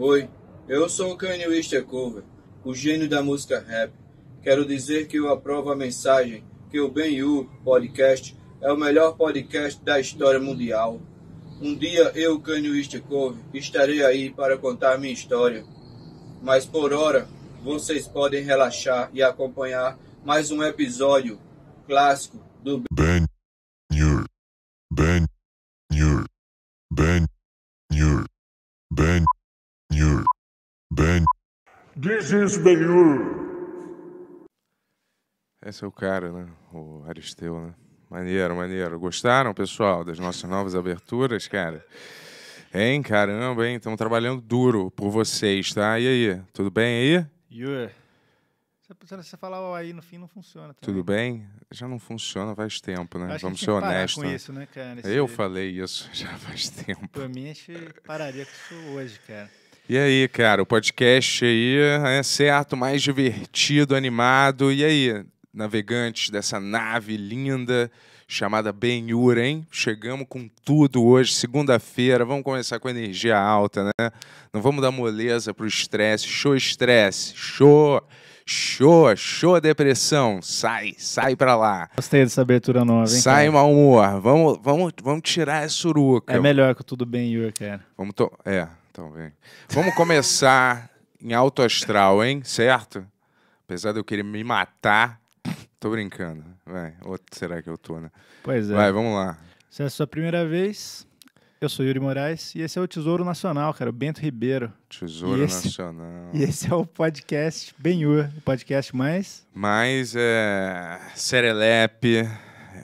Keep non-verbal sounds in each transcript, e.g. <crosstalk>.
Oi, eu sou o Kanye West é Cover, o gênio da música rap. Quero dizer que eu aprovo a mensagem que o Ben U Podcast é o melhor podcast da história mundial. Um dia eu, Kanye West é Cover, estarei aí para contar minha história. Mas por hora, vocês podem relaxar e acompanhar mais um episódio clássico do Ben. This is Benhur. Esse é o cara, né? O Aristeu, né? Maneiro, maneiro. Gostaram, pessoal, das nossas novas aberturas, cara? Hein, caramba, hein? Estamos trabalhando duro por vocês, tá? E aí, tudo bem aí? Yeah. Se você falar o aí no fim, não funciona. Também. Tudo bem? Já não funciona faz tempo, né? Vamos ser honestos. Isso, né, cara, eu falei isso <laughs> já faz tempo. Pra mim, a gente pararia com isso hoje, cara. E aí, cara, o podcast aí é certo, mais divertido, animado. E aí, navegantes dessa nave linda chamada Benhur, hein? Chegamos com tudo hoje, segunda-feira. Vamos começar com energia alta, né? Não vamos dar moleza pro estresse. Show estresse, show, show, show depressão. Sai, sai pra lá. Gostei dessa abertura nova, hein? Sai cara? mau humor. Vamos, vamos, vamos tirar essa suruca. É melhor que tudo tudo Benhur, cara. Vamos to... é. Então vem, Vamos começar em alto astral, hein? Certo? Apesar de eu querer me matar, tô brincando. Vai, ou será que eu tô, né? Pois é. Vai, vamos lá. Se é a sua primeira vez, eu sou Yuri Moraes e esse é o Tesouro Nacional, cara, o Bento Ribeiro. Tesouro e esse, Nacional. E esse é o podcast Benhur, o podcast mais... Mais é, Serelepe,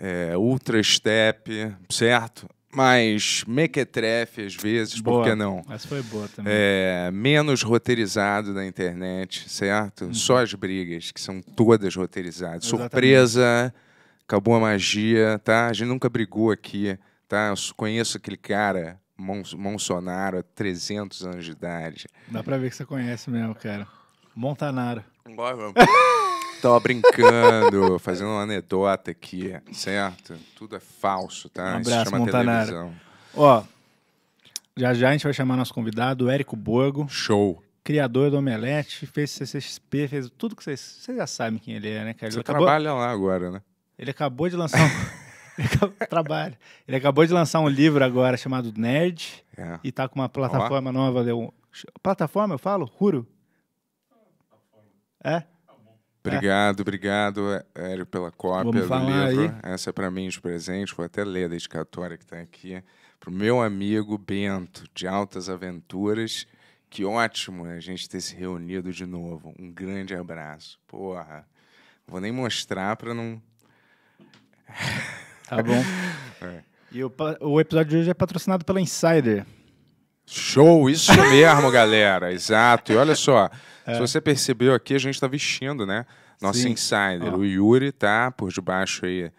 é, Ultra Step, certo? mais mequetrefe às vezes, boa. por que não? Essa foi boa também. É, menos roteirizado na internet, certo? Uhum. Só as brigas, que são todas roteirizadas. Exatamente. Surpresa, acabou a magia, tá? A gente nunca brigou aqui, tá? Eu conheço aquele cara, Monsonaro, há 300 anos de idade. Dá pra ver que você conhece mesmo, cara. Montanaro. <laughs> tava brincando, fazendo uma anedota aqui, certo? Tudo é falso, tá? Um abraço, Isso Montanaro. televisão. Ó, já já a gente vai chamar nosso convidado, o Érico Borgo, Show. criador do Omelete, fez CCXP, fez tudo que vocês, vocês já sabem quem ele é, né, Ele Você acabou, trabalha lá agora, né? ele acabou de lançar um... <laughs> Ele acabou, Ele acabou de lançar um livro agora chamado Nerd É. e tá com uma plataforma nova. deu- Plataforma, eu falo? Ruro? É? Obrigado, obrigado, Hélio, pela cópia Vamos do livro. Aí. Essa é para mim de presente. Vou até ler a dedicatória que está aqui. Para o meu amigo Bento, de Altas Aventuras. Que ótimo a gente ter se reunido de novo. Um grande abraço. Porra. Vou nem mostrar para não. Tá bom. <laughs> é. E o, o episódio de hoje é patrocinado pela Insider. Show, isso mesmo, galera. Exato. E olha só, é. se você percebeu aqui, a gente está vestindo, né? Nosso Sim. insider. Ó. O Yuri tá por debaixo aí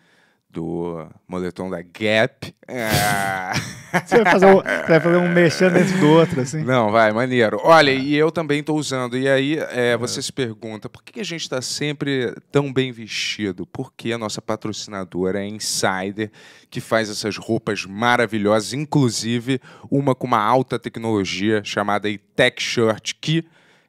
do moletom da Gap. É. <laughs> você, vai fazer um, você vai fazer um mexendo dentro do outro, assim. Não, vai, maneiro. Olha, tá. e eu também estou usando. E aí é, uhum. você é. se pergunta, por que a gente está sempre tão bem vestido? Porque a nossa patrocinadora é Insider, que faz essas roupas maravilhosas, inclusive uma com uma alta tecnologia chamada Tech Shirt, que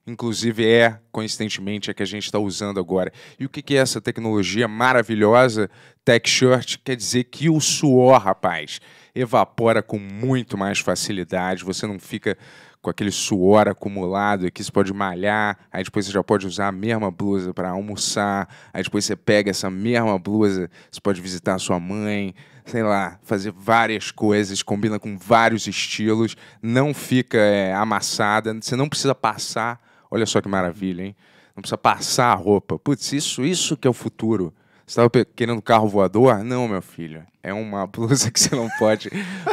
inclusive é, coincidentemente, a que a gente está usando agora. E o que, que, é essa tecnologia maravilhosa? Tech Shirt quer dizer que o suor, rapaz, evapora com muito mais facilidade, você não fica com aquele suor acumulado aqui, você pode malhar, aí depois você já pode usar a mesma blusa para almoçar, aí depois você pega essa mesma blusa, você pode visitar sua mãe, sei lá, fazer várias coisas, combina com vários estilos, não fica é, amassada, você não precisa passar, olha só que maravilha, hein? Não precisa passar a roupa. Putz, isso, isso que é o futuro estava querendo carro voador? Ah, não, meu filho. É uma <laughs> blusa que você não pode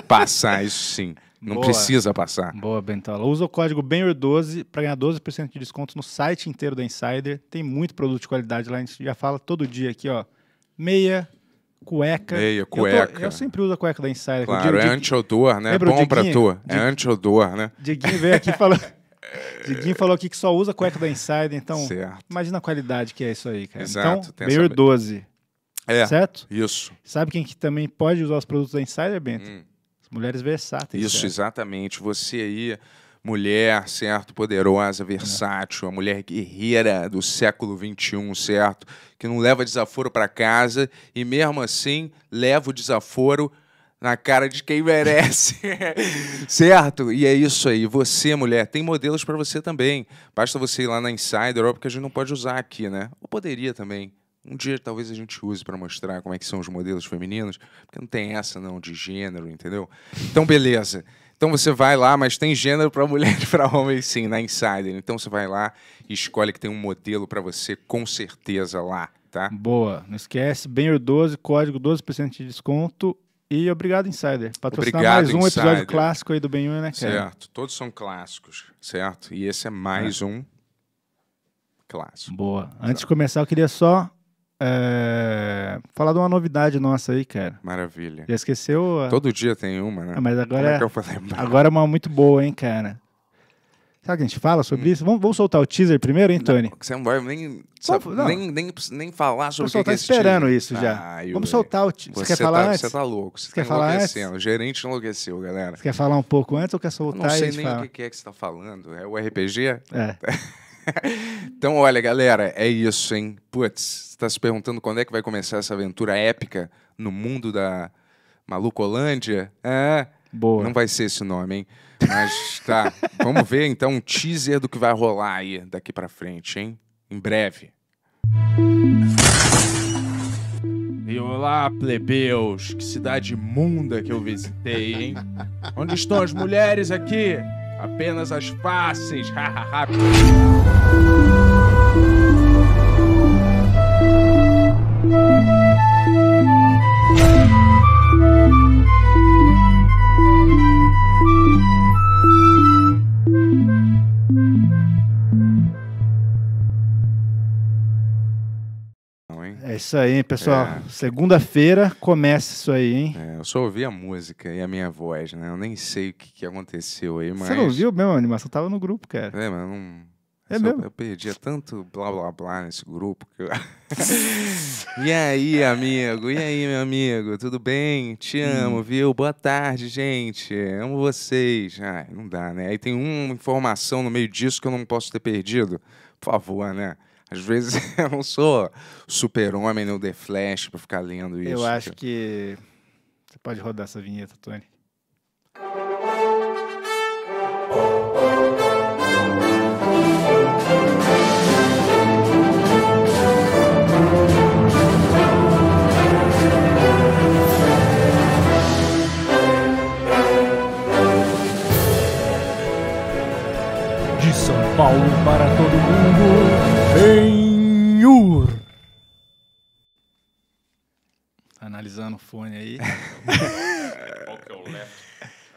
passar, isso sim. Não Boa. precisa passar. Boa, Bentola. Usa o código BENHER12 para ganhar 12% de desconto no site inteiro da Insider. Tem muito produto de qualidade lá. A gente já fala todo dia aqui, ó. Meia, cueca. Meia, cueca. Eu, tô, eu sempre uso a cueca da Insider. Claro, Diego, é anti-odor, né? Bom para tu. É anti-odor, né? Diguinho veio aqui falando... <laughs> Diguinho falou aqui que só usa cueca da Insider, então certo. imagina a qualidade que é isso aí, cara. Exato, então, Bayer essa... 12. É, certo? Isso. Sabe quem que também pode usar os produtos da Insider, Bento? Hum. As mulheres versáteis. Isso, certo? exatamente. Você aí, mulher, certo? Poderosa, versátil, é. a mulher guerreira do século XXI, certo? Que não leva desaforo para casa e mesmo assim leva o desaforo na cara de quem merece. <laughs> certo? E é isso aí. Você, mulher, tem modelos para você também. Basta você ir lá na Insider, óbvio que a gente não pode usar aqui, né? Ou poderia também. Um dia talvez a gente use para mostrar como é que são os modelos femininos, porque não tem essa não de gênero, entendeu? Então beleza. Então você vai lá, mas tem gênero para mulher e para homem sim, na Insider. Então você vai lá e escolhe que tem um modelo para você com certeza lá, tá? Boa. Não esquece, bem 12, código 12% de desconto e obrigado, Insider. Patrocinar obrigado, mais um Insider. episódio clássico aí do Benhur, né, cara? Certo. Todos são clássicos, certo? E esse é mais é. um clássico. Boa. Antes de começar, eu queria só é... falar de uma novidade nossa aí, cara. Maravilha. Já esqueceu? A... Todo dia tem uma, né? Ah, mas agora Como é, é que eu Agora é uma muito boa, hein, cara. Será que a gente fala sobre hum. isso? Vamos, vamos, soltar o teaser primeiro, hein, Tony? Não, você não é vai nem, sabe, não. nem, nem, nem falar sobre o que, tá que é esperando isso já. Ai, vamos soltar o teaser. Você, quer tá, falar tá, antes? Você tá louco. Você, você tá quer falar antes? O gerente enlouqueceu, galera. Você quer falar um pouco antes ou quer soltar? Eu não sei nem fala? o que é que você tá falando. É o RPG? É. <laughs> então, olha, galera, é isso, hein? Putz, você tá se perguntando quando é que vai começar essa aventura épica no mundo da Malucolândia? É... Boa. Não vai ser esse nome, hein? Mas tá, vamos ver então um teaser do que vai rolar aí daqui para frente, hein? Em breve. E olá, plebeus, que cidade imunda que eu visitei, hein? Onde estão as mulheres aqui? Apenas as fáceis, hahaha. É isso aí, pessoal. É. Segunda-feira começa isso aí, hein? É, eu só ouvi a música e a minha voz, né? Eu nem sei o que, que aconteceu aí, mas. Você não viu mesmo a animação? Tava no grupo, cara. É, mas não. É mesmo? Eu perdia tanto blá blá blá nesse grupo. Eu... <laughs> e aí, amigo? E aí, meu amigo? Tudo bem? Te hum. amo, hum. viu? Boa tarde, gente. Amo vocês. Ai, não dá, né? Aí tem uma informação no meio disso que eu não posso ter perdido. Por favor, né? Às vezes <laughs> eu não sou super-homem no The Flash pra ficar lendo isso. Eu acho que. Você pode rodar essa vinheta, Tony. De São Paulo para todo mundo. Benhur. Tá analisando o fone aí. <laughs> Qual é o left?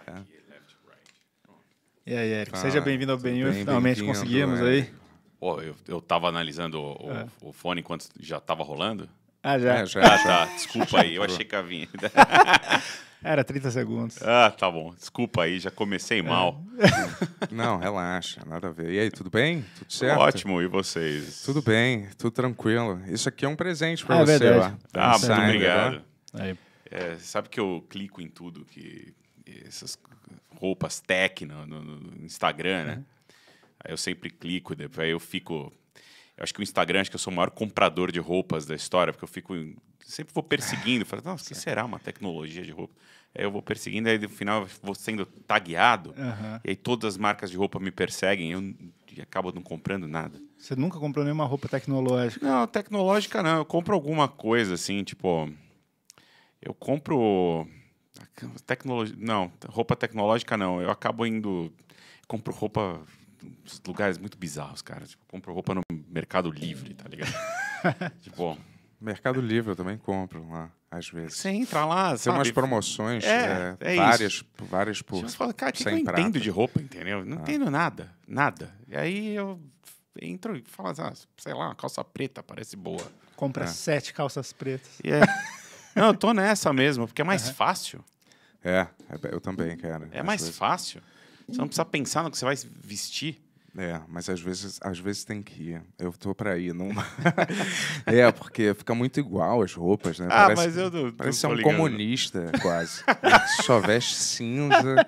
Tá. Aqui, left, right. E aí, Eric, tá. seja bem-vindo ao Benhur. Bem Finalmente conseguimos é. aí. Pô, eu, eu tava analisando o, é. o fone enquanto já tava rolando. Ah, já. É, já, ah, já. tá. Desculpa aí, eu achei que havia. <laughs> Era 30 segundos. Ah, tá bom. Desculpa aí, já comecei é. mal. <laughs> Não, relaxa, nada a ver. E aí, tudo bem? Tudo certo? Ótimo, e vocês? Tudo bem, tudo tranquilo. Isso aqui é um presente para ah, é você. Verdade. Ah, muito né? obrigado. É, sabe que eu clico em tudo, que essas roupas tech no, no, no Instagram, né? Uhum. Aí eu sempre clico, depois aí eu fico eu acho que o Instagram, acho que eu sou o maior comprador de roupas da história, porque eu fico. Sempre vou perseguindo, <laughs> falando, nossa, o que será uma tecnologia de roupa? Aí eu vou perseguindo, aí no final vou sendo tagueado, uhum. e aí todas as marcas de roupa me perseguem, eu acabo não comprando nada. Você nunca comprou nenhuma roupa tecnológica? Não, tecnológica não. Eu compro alguma coisa assim, tipo. Eu compro. Tecnologia. Não, roupa tecnológica não. Eu acabo indo. compro roupa lugares muito bizarros, cara. Tipo, compro roupa no Mercado Livre, tá ligado? <laughs> tipo, Mercado Livre eu também compro lá, às vezes. Você entra lá, Tem sabe? umas promoções, é, é, é várias, isso. várias por. Você fala, cara, que, que eu prata? entendo de roupa, entendeu? Não ah. entendo nada, nada. E aí eu entro e falo, ah, sei lá, uma calça preta parece boa. Compra é. sete calças pretas. Yeah. É. Não, eu tô nessa mesmo, porque é mais uhum. fácil. É, é, eu também, cara. É mais vezes. fácil. Você não precisa pensar no que você vai vestir. É, mas às vezes, às vezes tem que ir. Eu tô pra ir numa. <laughs> é, porque fica muito igual as roupas, né? Ah, parece, mas eu não. Parece ser um ligando. comunista, quase. Só veste cinza,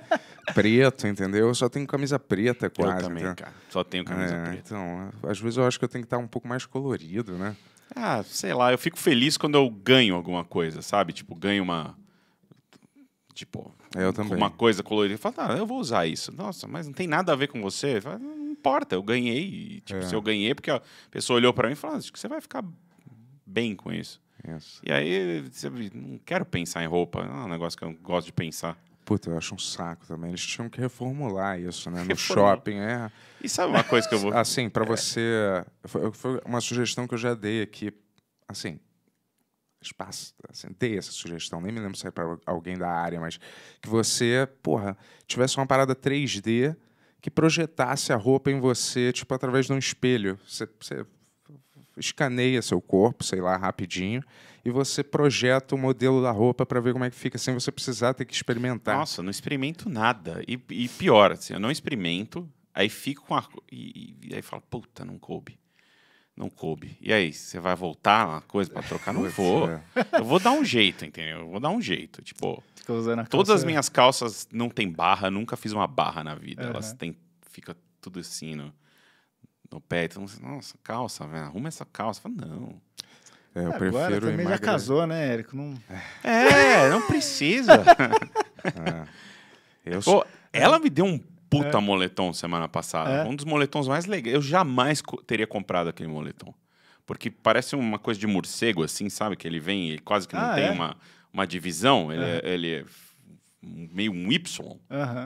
preto, entendeu? Eu só tenho camisa preta, quase. Eu também, então. cara. Só tenho camisa é, preta. Então, às vezes eu acho que eu tenho que estar um pouco mais colorido, né? Ah, sei lá, eu fico feliz quando eu ganho alguma coisa, sabe? Tipo, ganho uma tipo, eu também. uma coisa colorida. Fala, ah, eu vou usar isso. Nossa, mas não tem nada a ver com você. não importa, eu ganhei. E, tipo, é. se eu ganhei, porque a pessoa olhou para mim e falou, acho que você vai ficar bem com isso. isso. E aí, você, não quero pensar em roupa. É um negócio que eu gosto de pensar. Puta, eu acho um saco também. Eles tinham que reformular isso, né? No Reformou. shopping, é. E sabe uma coisa que eu <laughs> vou. Assim, para é. você. Foi uma sugestão que eu já dei aqui. Assim, espaço, sentei assim, essa sugestão, nem me lembro se é para alguém da área, mas que você, porra, tivesse uma parada 3D que projetasse a roupa em você, tipo, através de um espelho. Você, você escaneia seu corpo, sei lá, rapidinho, e você projeta o modelo da roupa para ver como é que fica, sem você precisar ter que experimentar. Nossa, não experimento nada. E, e pior, assim, eu não experimento, aí fico com a... E, e aí falo, puta, não coube não coube. E aí, você vai voltar uma coisa para trocar? Não vou. É. Eu vou dar um jeito, entendeu? Eu vou dar um jeito. Tipo, todas as minhas calças não tem barra, nunca fiz uma barra na vida. Uhum. Elas têm, fica tudo assim no, no pé. Então, nossa, calça, velho, arruma essa calça. não. É, eu Agora, prefiro também emagrecer. já casou, né, Érico? Não... É, não precisa. <laughs> é. Eu... Pô, ela me deu um puta é. moletom semana passada. É. Um dos moletons mais legais. Eu jamais co teria comprado aquele moletom. Porque parece uma coisa de morcego, assim, sabe? Que ele vem e quase que não ah, tem é? uma, uma divisão. Ele é, ele é meio um Y,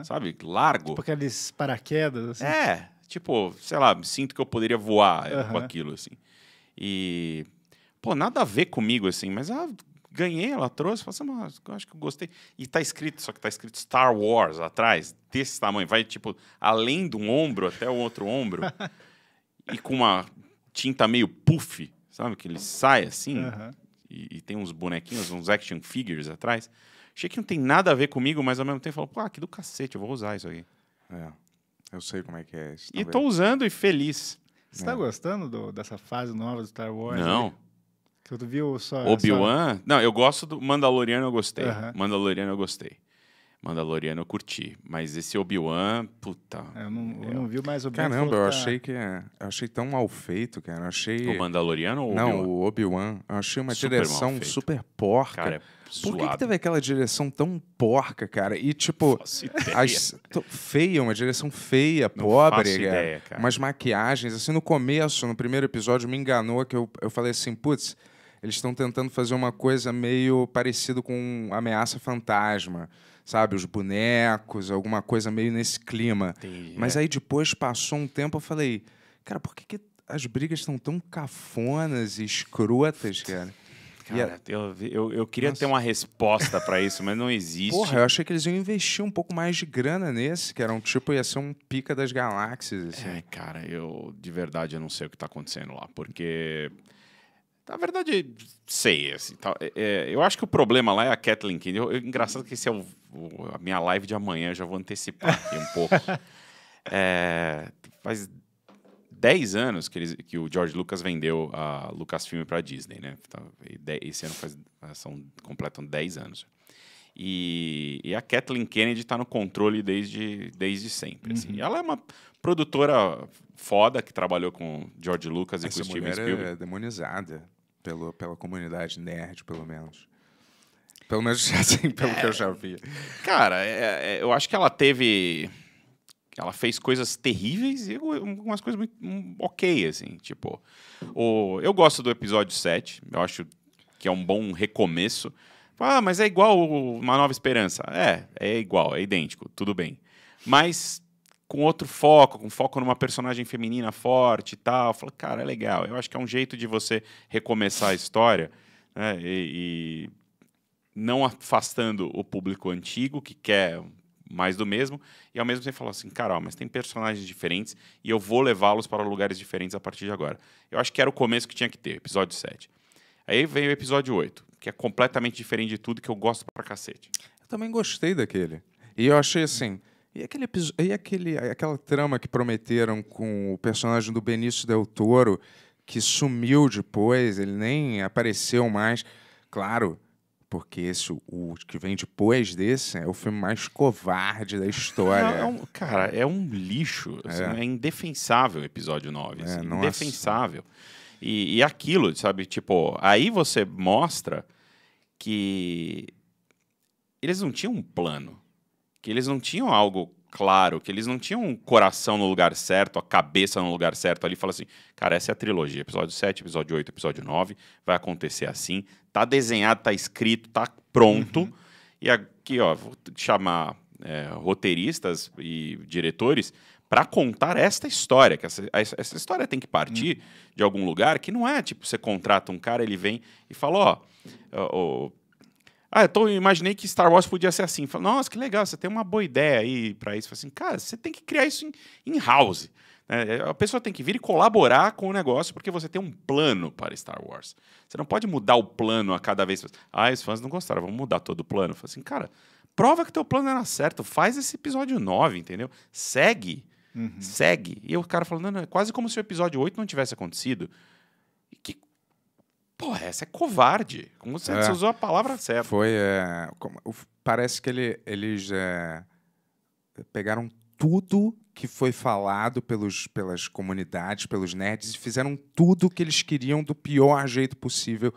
sabe? Largo. Tipo aqueles paraquedas, assim. É, tipo, sei lá, sinto que eu poderia voar é, com aquilo, assim. E, pô, nada a ver comigo, assim, mas a é ganhei, ela trouxe, falei assim, eu acho que eu gostei. E tá escrito, só que tá escrito Star Wars atrás, desse tamanho, vai tipo além de um ombro até o outro ombro. e com uma tinta meio puff, sabe? Que ele sai assim, uhum. e, e, tem uns bonequinhos, uns action figures atrás. Achei que não tem nada a ver comigo, mas ao mesmo tempo falou, pô, ah, que do cacete, eu vou usar isso aí. É, eu sei como é que é isso. Tá e tô usando e feliz. Você tá é. tá gostando do, dessa fase nova do Star Wars? Não. Que tu viu só. Obi-Wan? Não, eu gosto do Mandaloriano, eu gostei. Mandaloriano, eu gostei. Mandaloriano eu curti. Mas esse Obi-Wan, puta. É, eu não, eu não vi mais Obi-Wan. Caramba, eu tá achei que. É, eu achei tão mal feito, cara. Eu achei. O Mandaloriano ou o Obi-Wan? Não, o Obi-Wan. Eu achei uma super direção super porca. Cara, é Por que, que, teve aquela direção tão porca, cara? E, tipo, as, feia, uma direção feia, não pobre, cara. Ideia, cara. Umas maquiagens. Assim, no começo, no primeiro episódio, me enganou que eu, eu falei assim, putz, eles estão tentando fazer uma coisa meio parecida com Ameaça Fantasma, sabe? Os bonecos, alguma coisa meio nesse clima. Entendi, Mas é. aí depois passou um tempo, eu falei, cara, por que, que as brigas estão tão cafonas e escrotas, cara? Cara, eu, eu, eu, queria Nossa. ter uma resposta para isso, mas não existe. Porra, eu achei que eles iam investir um pouco mais de grana nesse, que era um tipo, ia ser um pica das galáxias. Assim. É, cara, eu de verdade eu não sei o que tá acontecendo lá, porque na verdade, sei, assim, tá, é, eu acho que o problema lá é a Kathleen Kennedy. Eu, eu, engraçado que esse é o, o, a minha live de amanhã, eu já vou antecipar aqui um pouco. <laughs> É, faz 10 anos que, eles, que o George Lucas vendeu a Lucasfilm para a Disney, né? Tá, esse ano faz, são, completam 10 anos. E, e, a Kathleen Kennedy está no controle desde, desde sempre. Assim. Uhum. Assim. Ela é uma produtora foda que trabalhou com George Lucas Essa e com Steven é Spielberg. É demonizada pelo, pela comunidade nerd, pelo menos. Pelo menos assim, <laughs> pelo é, que eu já vi. Cara, é, é, eu acho que ela teve. Ela fez coisas terríveis e algumas coisas muito um, ok, assim. Tipo, o, eu gosto do episódio 7, eu acho que é um bom recomeço. Ah, mas é igual Uma Nova Esperança. É, é igual, é idêntico, tudo bem. Mas com outro foco, com foco numa personagem feminina forte e tal. Eu falei, cara, é legal. Eu acho que é um jeito de você recomeçar a história né? e, e não afastando o público antigo que quer mais do mesmo, e ao mesmo tempo falar assim, cara, ó, mas tem personagens diferentes e eu vou levá-los para lugares diferentes a partir de agora. Eu acho que era o começo que tinha que ter, episódio 7. Aí veio o episódio 8, que é completamente diferente de tudo que eu gosto pra cacete. Eu também gostei daquele. E eu achei assim, e, aquele, e aquele, aquela trama que prometeram com o personagem do Benício Del Toro, que sumiu depois, ele nem apareceu mais. Claro, porque esse, o que vem depois desse, é o filme mais covarde da história. É, é um, cara, é um lixo. Assim, é, é indefensável o episódio 9. É, assim, indefensável. E, e aquilo, sabe? Tipo, aí você mostra que eles não tinham um plano que eles não tinham algo claro, que eles não tinham um coração no lugar certo, a cabeça no lugar certo ali, fala assim, cara, essa é a trilogia, episódio 7, episódio 8, episódio 9, vai acontecer assim, tá desenhado, tá escrito, tá pronto, uhum. e aqui, ó, vou chamar é, roteiristas e diretores para contar esta história, que essa, essa história tem que partir uhum. de algum lugar, que não é, tipo, você contrata um cara, ele vem e fala, ó, ó ah, então eu imaginei que Star Wars podia ser assim. Falei, nossa, que legal, você tem uma boa ideia aí para isso. Falei assim, cara, você tem que criar isso em house. Né? É, a pessoa tem que vir e colaborar com o negócio, porque você tem um plano para Star Wars. Você não pode mudar o plano a cada vez. Ah, os fãs não gostaram, vamos mudar todo o plano. Falei assim, cara, prova que teu plano era certo, faz esse episódio 9, entendeu? Segue, uhum. segue. E o cara falando, é quase como se o episódio 8 não tivesse acontecido. Pô, essa é covarde. Como você, é, você usou a palavra certa. Foi. É, como, parece que ele, eles é, pegaram tudo que foi falado pelos, pelas comunidades, pelos nerds, e fizeram tudo que eles queriam do pior jeito possível,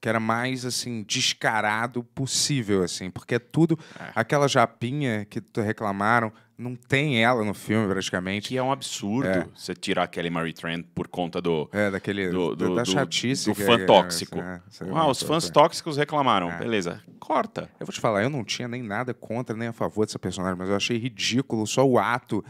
que era mais assim, descarado possível, assim, porque é tudo. É. Aquela japinha que reclamaram, não tem ela no filme, praticamente. Que é um absurdo é. você tirar Kelly Marie Trent por conta do... É, daquele... Do, do, da do, chatice. Do, do fã é, tóxico. É, é ah, os fãs tóxicos reclamaram. É. Beleza, corta. Eu vou te falar, eu não tinha nem nada contra nem a favor dessa personagem, mas eu achei ridículo só o ato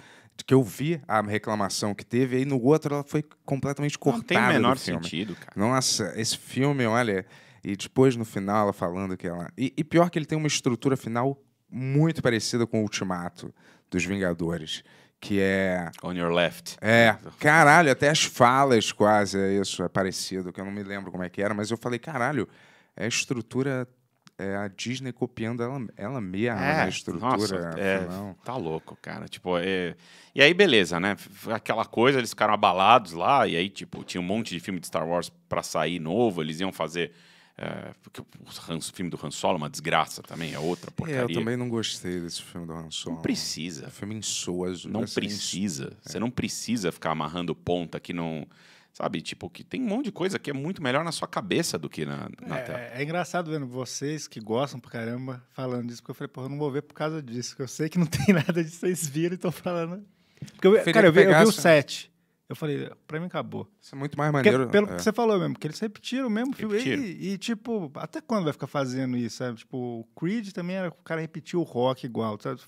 que eu vi a reclamação que teve, aí no outro ela foi completamente cortada. Não tem o menor sentido, cara. Nossa, esse filme, olha... E depois, no final, ela falando que ela... E, e pior que ele tem uma estrutura final muito parecida com o Ultimato dos Vingadores. Que é. On Your Left. É. Caralho, até as falas quase é isso, é parecido, que eu não me lembro como é que era, mas eu falei, caralho, é a estrutura é a Disney copiando ela, ela mesma é, né, a estrutura. Nossa, é, tá louco, cara. Tipo, é... E aí, beleza, né? Aquela coisa, eles ficaram abalados lá, e aí, tipo, tinha um monte de filme de Star Wars para sair novo, eles iam fazer é, porque o, o, filme do Han Solo é uma desgraça também, é outra porcaria. É, eu também não gostei desse filme do Han Solo. Não precisa. O filme insoso. Não assim, precisa. É. Você não precisa ficar amarrando ponta que não... Sabe, tipo, que tem um monte de coisa que é muito melhor na sua cabeça do que na, na é, tela. É, é engraçado vendo vocês que gostam pra caramba falando disso, porque eu falei, porra, eu não vou ver por causa disso, que eu sei que não <laughs> tem nada de vocês viram e estão falando. Porque eu, cara, eu vi, eu vi o 7. Eu falei, pra mim acabou. Isso é muito mais maneiro. Porque, pelo é. que você falou mesmo, porque eles repetiram o mesmo filme. E, e, tipo, até quando vai ficar fazendo isso, sabe? Tipo, o Creed também era o cara repetiu o rock igual, sabe?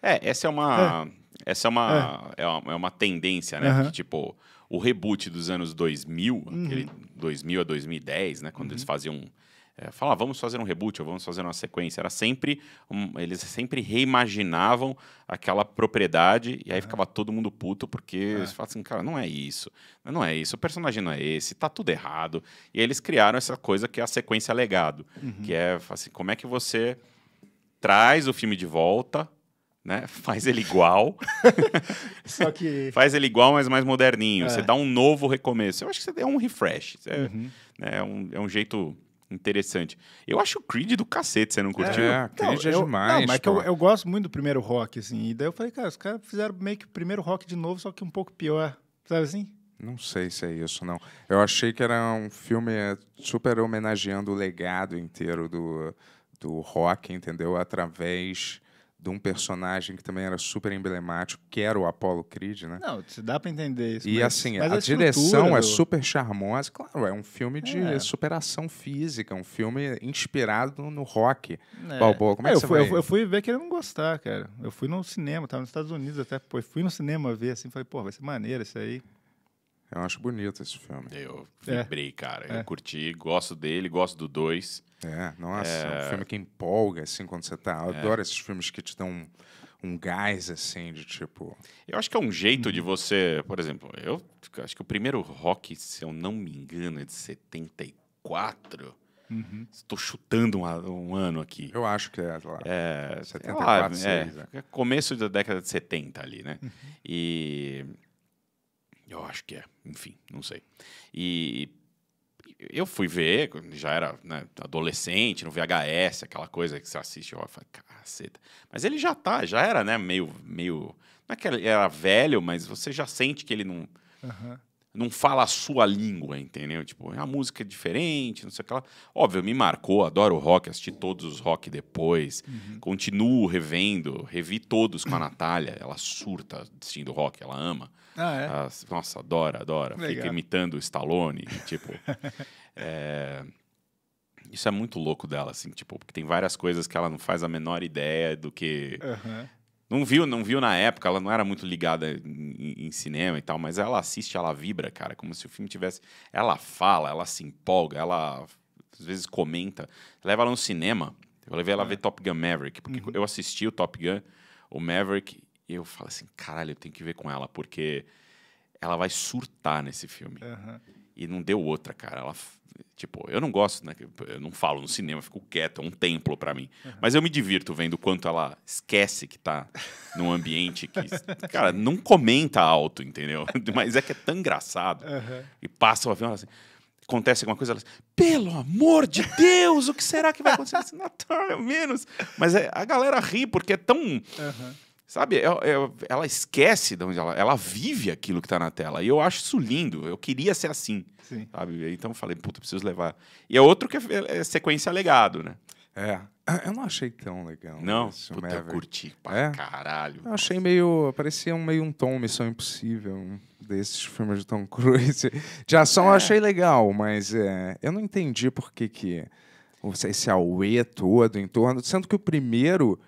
É, essa é uma... É. Essa é uma, é. é. uma, é uma tendência, né? Que, tipo, o reboot dos anos 2000, aquele 2000 uhum. a 2010, né? Quando uhum. eles faziam é, falar, ah, vamos fazer um reboot ou vamos fazer uma sequência. Era sempre, um, eles sempre reimaginavam aquela propriedade e aí é. ficava todo mundo puto porque é. eles falavam assim, cara, não é isso, não é isso, o personagem não é esse, tá tudo errado. E aí eles criaram essa coisa que é a sequência legado, uhum. que é assim, como é que você traz o filme de volta, né? <laughs> Faz ele igual. <laughs> Só que. <laughs> Faz ele igual, mas mais moderninho. É. Você dá um novo recomeço. Eu acho que você é um refresh. Uhum. né, é, um, é um jeito Interessante. Eu acho o Creed do cacete, você não curtiu? É, Creed não, é eu, demais. Não, mas é que eu, eu, gosto muito do primeiro rock, assim. E daí eu falei, cara, os caras fizeram meio que o primeiro rock de novo, só que um pouco pior. Sabe assim? Não sei se é isso, não. Eu achei que era um filme é, super homenageando o legado inteiro do, do rock, entendeu? Através de um personagem que também era super emblemático, que era o Apollo Creed, né? Não, dá para entender isso. E mas, assim, mas a, a direção é do... é super charmosa. Claro, é um filme de é. superação física, um filme inspirado no rock. É. Balboa, como é, é que eu você fui, vai? Eu fui ver que ele não gostar, cara. Eu fui no cinema, tava nos Estados Unidos até, pô, fui no cinema ver assim, falei, pô, vai ser maneiro isso aí. Eu acho bonito esse filme. Eu é. vibrei, é. cara. Eu é. curti, gosto dele, gosto do 2. É, nossa, é... é um filme que empolga, assim, quando você tá. Eu é. adoro esses filmes que te dão um, um gás, assim, de tipo. Eu acho que é um jeito de uhum. você. Por exemplo, eu acho que o primeiro rock, se eu não me engano, é de 74. Uhum. Estou chutando um, um, ano aqui. Eu acho que é lá. É, 74, lá, 6, é, é. é, Começo da década de 70 ali, né? Uhum. E eu acho que é, enfim, não sei. E eu fui ver, já era né, adolescente, no VHS, aquela coisa que você assiste, ó, fala, caceta. Mas ele já tá, já era, né, meio, meio... Não é que ele era velho, mas você já sente que ele não... Uhum. Não fala a sua língua, entendeu? Tipo, é a música é diferente, não sei o que lá. Óbvio, me marcou, adoro rock, assisti todos os rock depois. Uhum. Continuo revendo, revi todos com a Natália. Ela surta assistindo rock, ela ama. Ah, é? As, ah, nossa, adora, adora. Legal. Fica imitando o Stallone, tipo... <laughs> é, isso é muito louco dela, assim, tipo, porque tem várias coisas que ela não faz a menor ideia do que... Uhum. Não viu, não viu na época, ela não era muito ligada em, em, cinema e tal, mas ela assiste, ela vibra, cara, como se o filme tivesse. Ela fala, ela se empolga, ela às vezes comenta. Leva ela no cinema. Eu levei ela é. ver Top Gun Maverick, porque uhum. eu assisti o Top Gun, o Maverick, e eu falo assim, caralho, eu tenho que ver com ela, porque ela vai surtar nesse filme. Uhum. E não deu outra, cara. Ela, tipo, eu não gosto, né? Eu não falo no cinema, fico quieto, é um templo para mim. Uhum. Mas eu me divirto vendo o quanto ela esquece que tá num ambiente que. cara, não comenta alto, entendeu? <laughs> Mas é que é tão engraçado. Uhum. E passa o avião assim. Acontece alguma coisa, ela assim, pelo amor de Deus, o que será que vai acontecer? Assim, Natal, menos. Mas é, a galera ri porque é tão. Uhum Sabe, é, é, ela esquece de onde ela... Ela vive aquilo que está na tela. E eu acho isso lindo. Eu queria ser assim, Sim. sabe? Então eu falei, puta, preciso levar. E é outro que é, é, é sequência legado, né? É. Ah, eu não achei tão legal. Não, isso, puta, Maverick. eu curti pra é? caralho. Eu achei meio... Parecia um, meio um tom Missão Impossível, um desses filmes de Tom <laughs> Cruise. De ação é. eu achei legal, mas é, eu não entendi por que que... Esse auê todo em torno... Sendo que o primeiro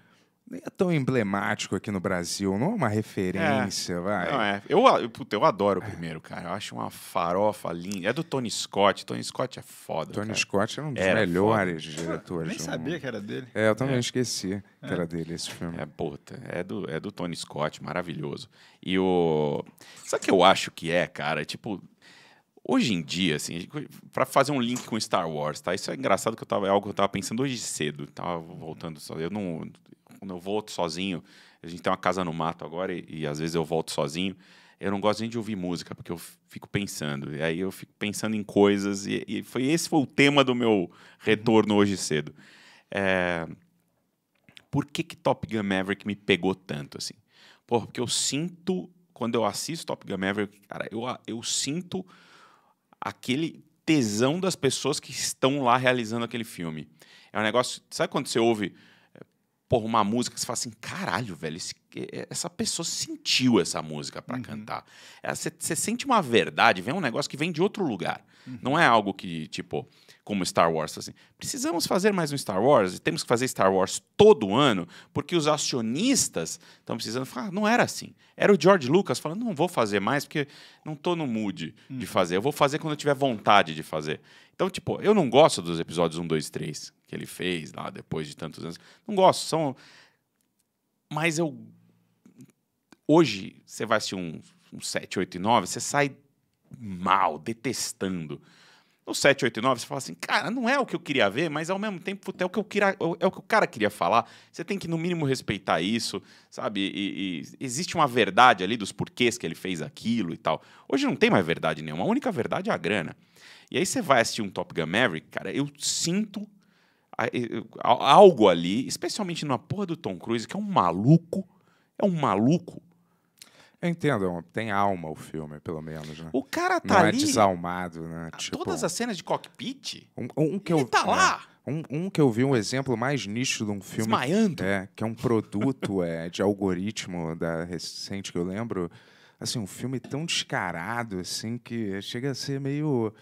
nem é tão emblemático aqui no Brasil, não é uma referência, é. vai. Não, é. Eu, ah, eu, puta, eu adoro o primeiro, cara. Eu acho uma farofa linda. É do Tony Scott. Tony Scott é foda. Tony cara. Scott era um dos era melhores foda. diretores. Eu nem sabia que era dele. É, eu também é. esqueci que é. era dele esse filme. É, puta. É do, é do Tony Scott, maravilhoso. E o. Sabe o que eu acho que é, cara? Tipo. Hoje em dia, assim, para fazer um link com Star Wars, tá? Isso é engraçado que eu tava, é algo que eu tava pensando hoje cedo, tava voltando só. Eu não, quando eu volto sozinho, a gente tem uma casa no mato agora e, e às vezes eu volto sozinho, eu não gosto nem de ouvir música, porque eu fico pensando. E aí eu fico pensando em coisas. E, e foi esse foi o tema do meu retorno hoje cedo. É, por que, que Top Gun Maverick me pegou tanto assim? Porra, porque eu sinto, quando eu assisto Top Gun Maverick, cara, eu, eu sinto aquele tesão das pessoas que estão lá realizando aquele filme. É um negócio. Sabe quando você ouve porra, uma música que você fala assim, caralho, velho, esse, é, essa pessoa sentiu essa música para uhum. cantar. É, você sente uma verdade, vem um negócio que vem de outro lugar. Uhum. Não é algo que, tipo, como Star Wars. Assim, precisamos fazer mais um Star Wars e temos que fazer Star Wars todo ano, porque os acionistas estão precisando falar. Ah, não era assim. Era o George Lucas falando: não vou fazer mais porque não estou no mood hum. de fazer. Eu vou fazer quando eu tiver vontade de fazer. Então, tipo, eu não gosto dos episódios 1, 2, 3 que ele fez lá depois de tantos anos. Não gosto. São. Mas eu. Hoje, você vai assistir um, um 7, 8 e 9, você sai mal, detestando. No 789, você fala assim, cara, não é o que eu queria ver, mas ao mesmo tempo é o que, eu queria, é o, que o cara queria falar. Você tem que, no mínimo, respeitar isso, sabe? E, e existe uma verdade ali dos porquês que ele fez aquilo e tal. Hoje não tem mais verdade nenhuma, a única verdade é a grana. E aí você vai assistir um Top Gun Maverick, cara, eu sinto algo ali, especialmente na porra do Tom Cruise, que é um maluco, é um maluco Entendo, é tem alma o filme, pelo menos, né? O cara tá Não é ali. é desalmado, né? Tipo, todas as cenas de cockpit. Um, um que ele eu, tá é, lá. Um, um, que eu vi um exemplo mais nítido de um filme. Desmaiando. É, que é um produto é, de algoritmo da recente que eu lembro. Assim, um filme tão descarado, assim, que chega a ser meio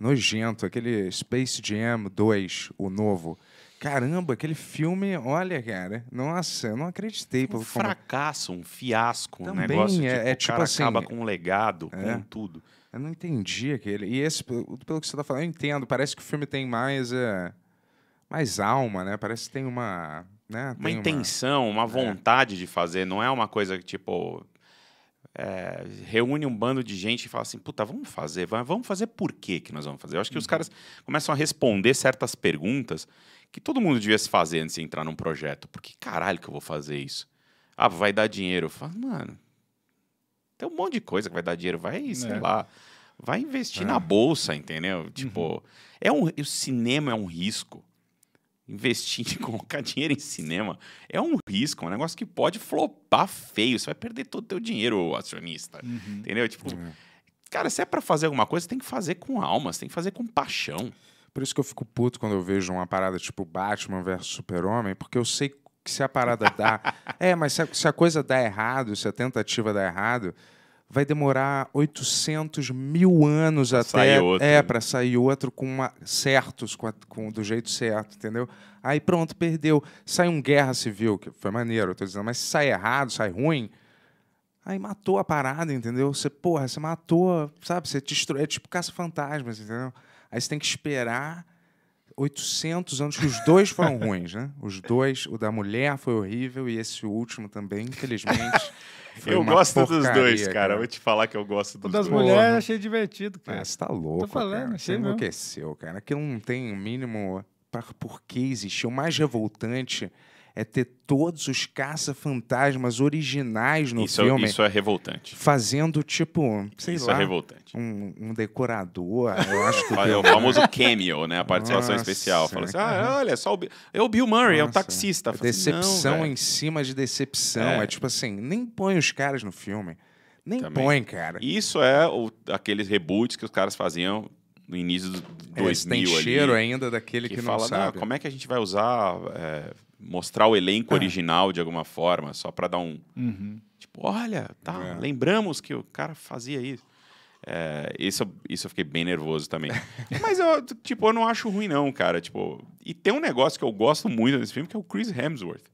nojento. Aquele Space Jam 2, o novo caramba, aquele filme, olha, cara, nossa, eu não acreditei. Um fracasso, como... um fiasco, Também um negócio é, tipo, é, tipo assim, acaba com um legado, é, com tudo. Eu não entendi aquele. E esse, pelo que você tá falando, eu entendo. Parece que o filme tem mais, é, mais alma, né? Parece que tem uma. Né? Tem uma intenção, uma, uma é. vontade é. de fazer. Não é uma coisa que, tipo. É, reúne um bando de gente e fala assim: puta, vamos fazer, vamos fazer por que que nós vamos fazer? Eu acho que uhum. os caras começam a responder certas perguntas que todo mundo devia se fazer antes de entrar num projeto. Por que caralho que eu vou fazer isso? Ah, vai dar dinheiro. Eu falo, mano, tem um monte de coisa que vai dar dinheiro. Vai, sei é. lá, vai investir é. na bolsa, entendeu? Uhum. Tipo, é um, o cinema é um risco. Investir, <laughs> colocar dinheiro em cinema é um risco, é um negócio que pode flopar feio. Você vai perder todo o teu dinheiro, acionista. Uhum. Entendeu? Tipo, uhum. cara, se é para fazer alguma coisa, tem que fazer com alma, tem que fazer com paixão. Por isso que eu fico puto quando eu vejo uma parada tipo Batman versus Super-Homem, porque eu sei que se a parada dá. <laughs> é, mas se a, se a, coisa dá errado, se a tentativa dá errado, vai demorar 800 mil anos pra até. Sair outro. É, para sair outro com uma, certos, com, a, com do jeito certo, entendeu? Aí pronto, perdeu. Sai um guerra civil, que foi maneiro, eu tô dizendo, mas se sai errado, sai ruim. Aí matou a parada, entendeu? Você, porra, você matou, sabe? Você destruiu. É tipo caça-fantasmas, entendeu? Aí você tem que esperar 800 anos, que os dois foram ruins, né? Os dois, o da mulher foi horrível e esse último também, infelizmente. <laughs> eu gosto porcaria, dos dois, cara. cara. Vou te falar que eu gosto dos o das dois. das mulheres achei divertido, cara. Ah, você tá louco, Tô falando, cara. Você enlouqueceu, cara. Aquilo não tem o um mínimo... Por que existir. O mais revoltante é ter todos os caça-fantasmas originais no isso, é- filme. Isso é revoltante. Fazendo, tipo, sei isso é lá... Isso é revoltante. Um, um, decorador, eu acho que... <laughs> o famoso cameo, né? A participação Nossa, especial. Fala assim, ah, olha, só o É o Bill Murray, Nossa. é o taxista. Assim, decepção em cima de decepção. É. é tipo assim, nem põe os caras no filme. Nem Também. põe, cara. Isso é o, aqueles reboots que os caras faziam no início dos é, 2000 tem cheiro ali, ainda daquele que, que não fala, sabe. Não, como é que a gente vai usar é, mostrar o elenco ah. original de alguma forma, só para dar um. Uhum. Tipo, olha, tá, é. lembramos que o cara fazia isso. É, isso, isso eu fiquei bem nervoso também. <laughs> Mas eu, tipo, eu não acho ruim, não, cara. Tipo, e tem um negócio que eu gosto muito desse filme, que é o Chris Hemsworth.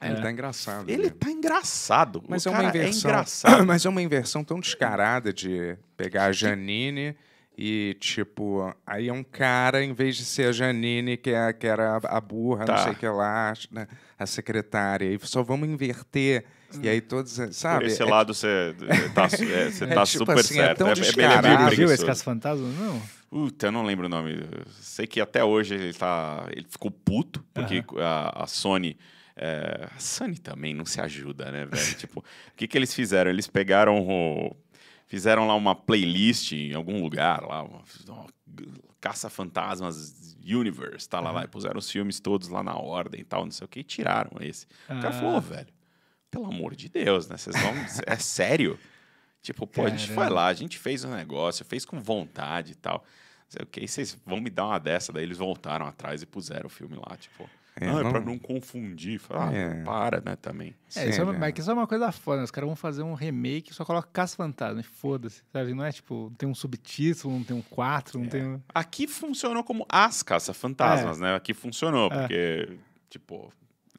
É. Ele tá engraçado. Ele né? tá engraçado. Mas o é uma é inversão. É <coughs> Mas é uma inversão tão descarada de pegar a Janine. Que e, tipo, aí é um cara, em vez de ser a Janine, que, é, que era a burra, tá. não sei o que lá, né? a secretária, e só vamos inverter. E aí todos, sabe? Por esse é, lado você tá, é, <laughs> é, tá tipo super assim, é certo. É, tão descarado. é, é, é, viu esse caso fantasma? Não. Puta, eu não lembro o nome. Sei que até hoje ele, tá, ele ficou puto, porque a, a Sony... É, a Sony também não se ajuda, né, velho? <laughs> tipo, o que, que eles fizeram? Eles pegaram o fizeram lá uma playlist em algum lugar, lá, uma, uma Caça Fantasmas Universe, tá lá, uhum. lá, e puseram os filmes todos lá na ordem e tal, não sei o que, e tiraram esse. Uhum. O cara falou, oh, velho, pelo amor de Deus, né? Vocês vão. é sério? <laughs> Tipo, pô, Caramba. a gente foi lá, a gente fez o um negócio, fez com vontade e tal. Não sei o que, vocês vão me dar uma dessa, daí eles voltaram atrás e puseram o filme lá, tipo. É, não, ah, não... é pra não confundir. Fala, ah, é. para, né, também. É, isso é, uma, é. isso é uma coisa foda, né? Os caras vão fazer um remake e só coloca Caça Fantasma, foda-se, sabe? Não é tipo, não tem um subtítulo, não tem um 4, não é. tem Aqui funcionou como As Caça Fantasmas, é. né? Aqui funcionou, é. porque, tipo,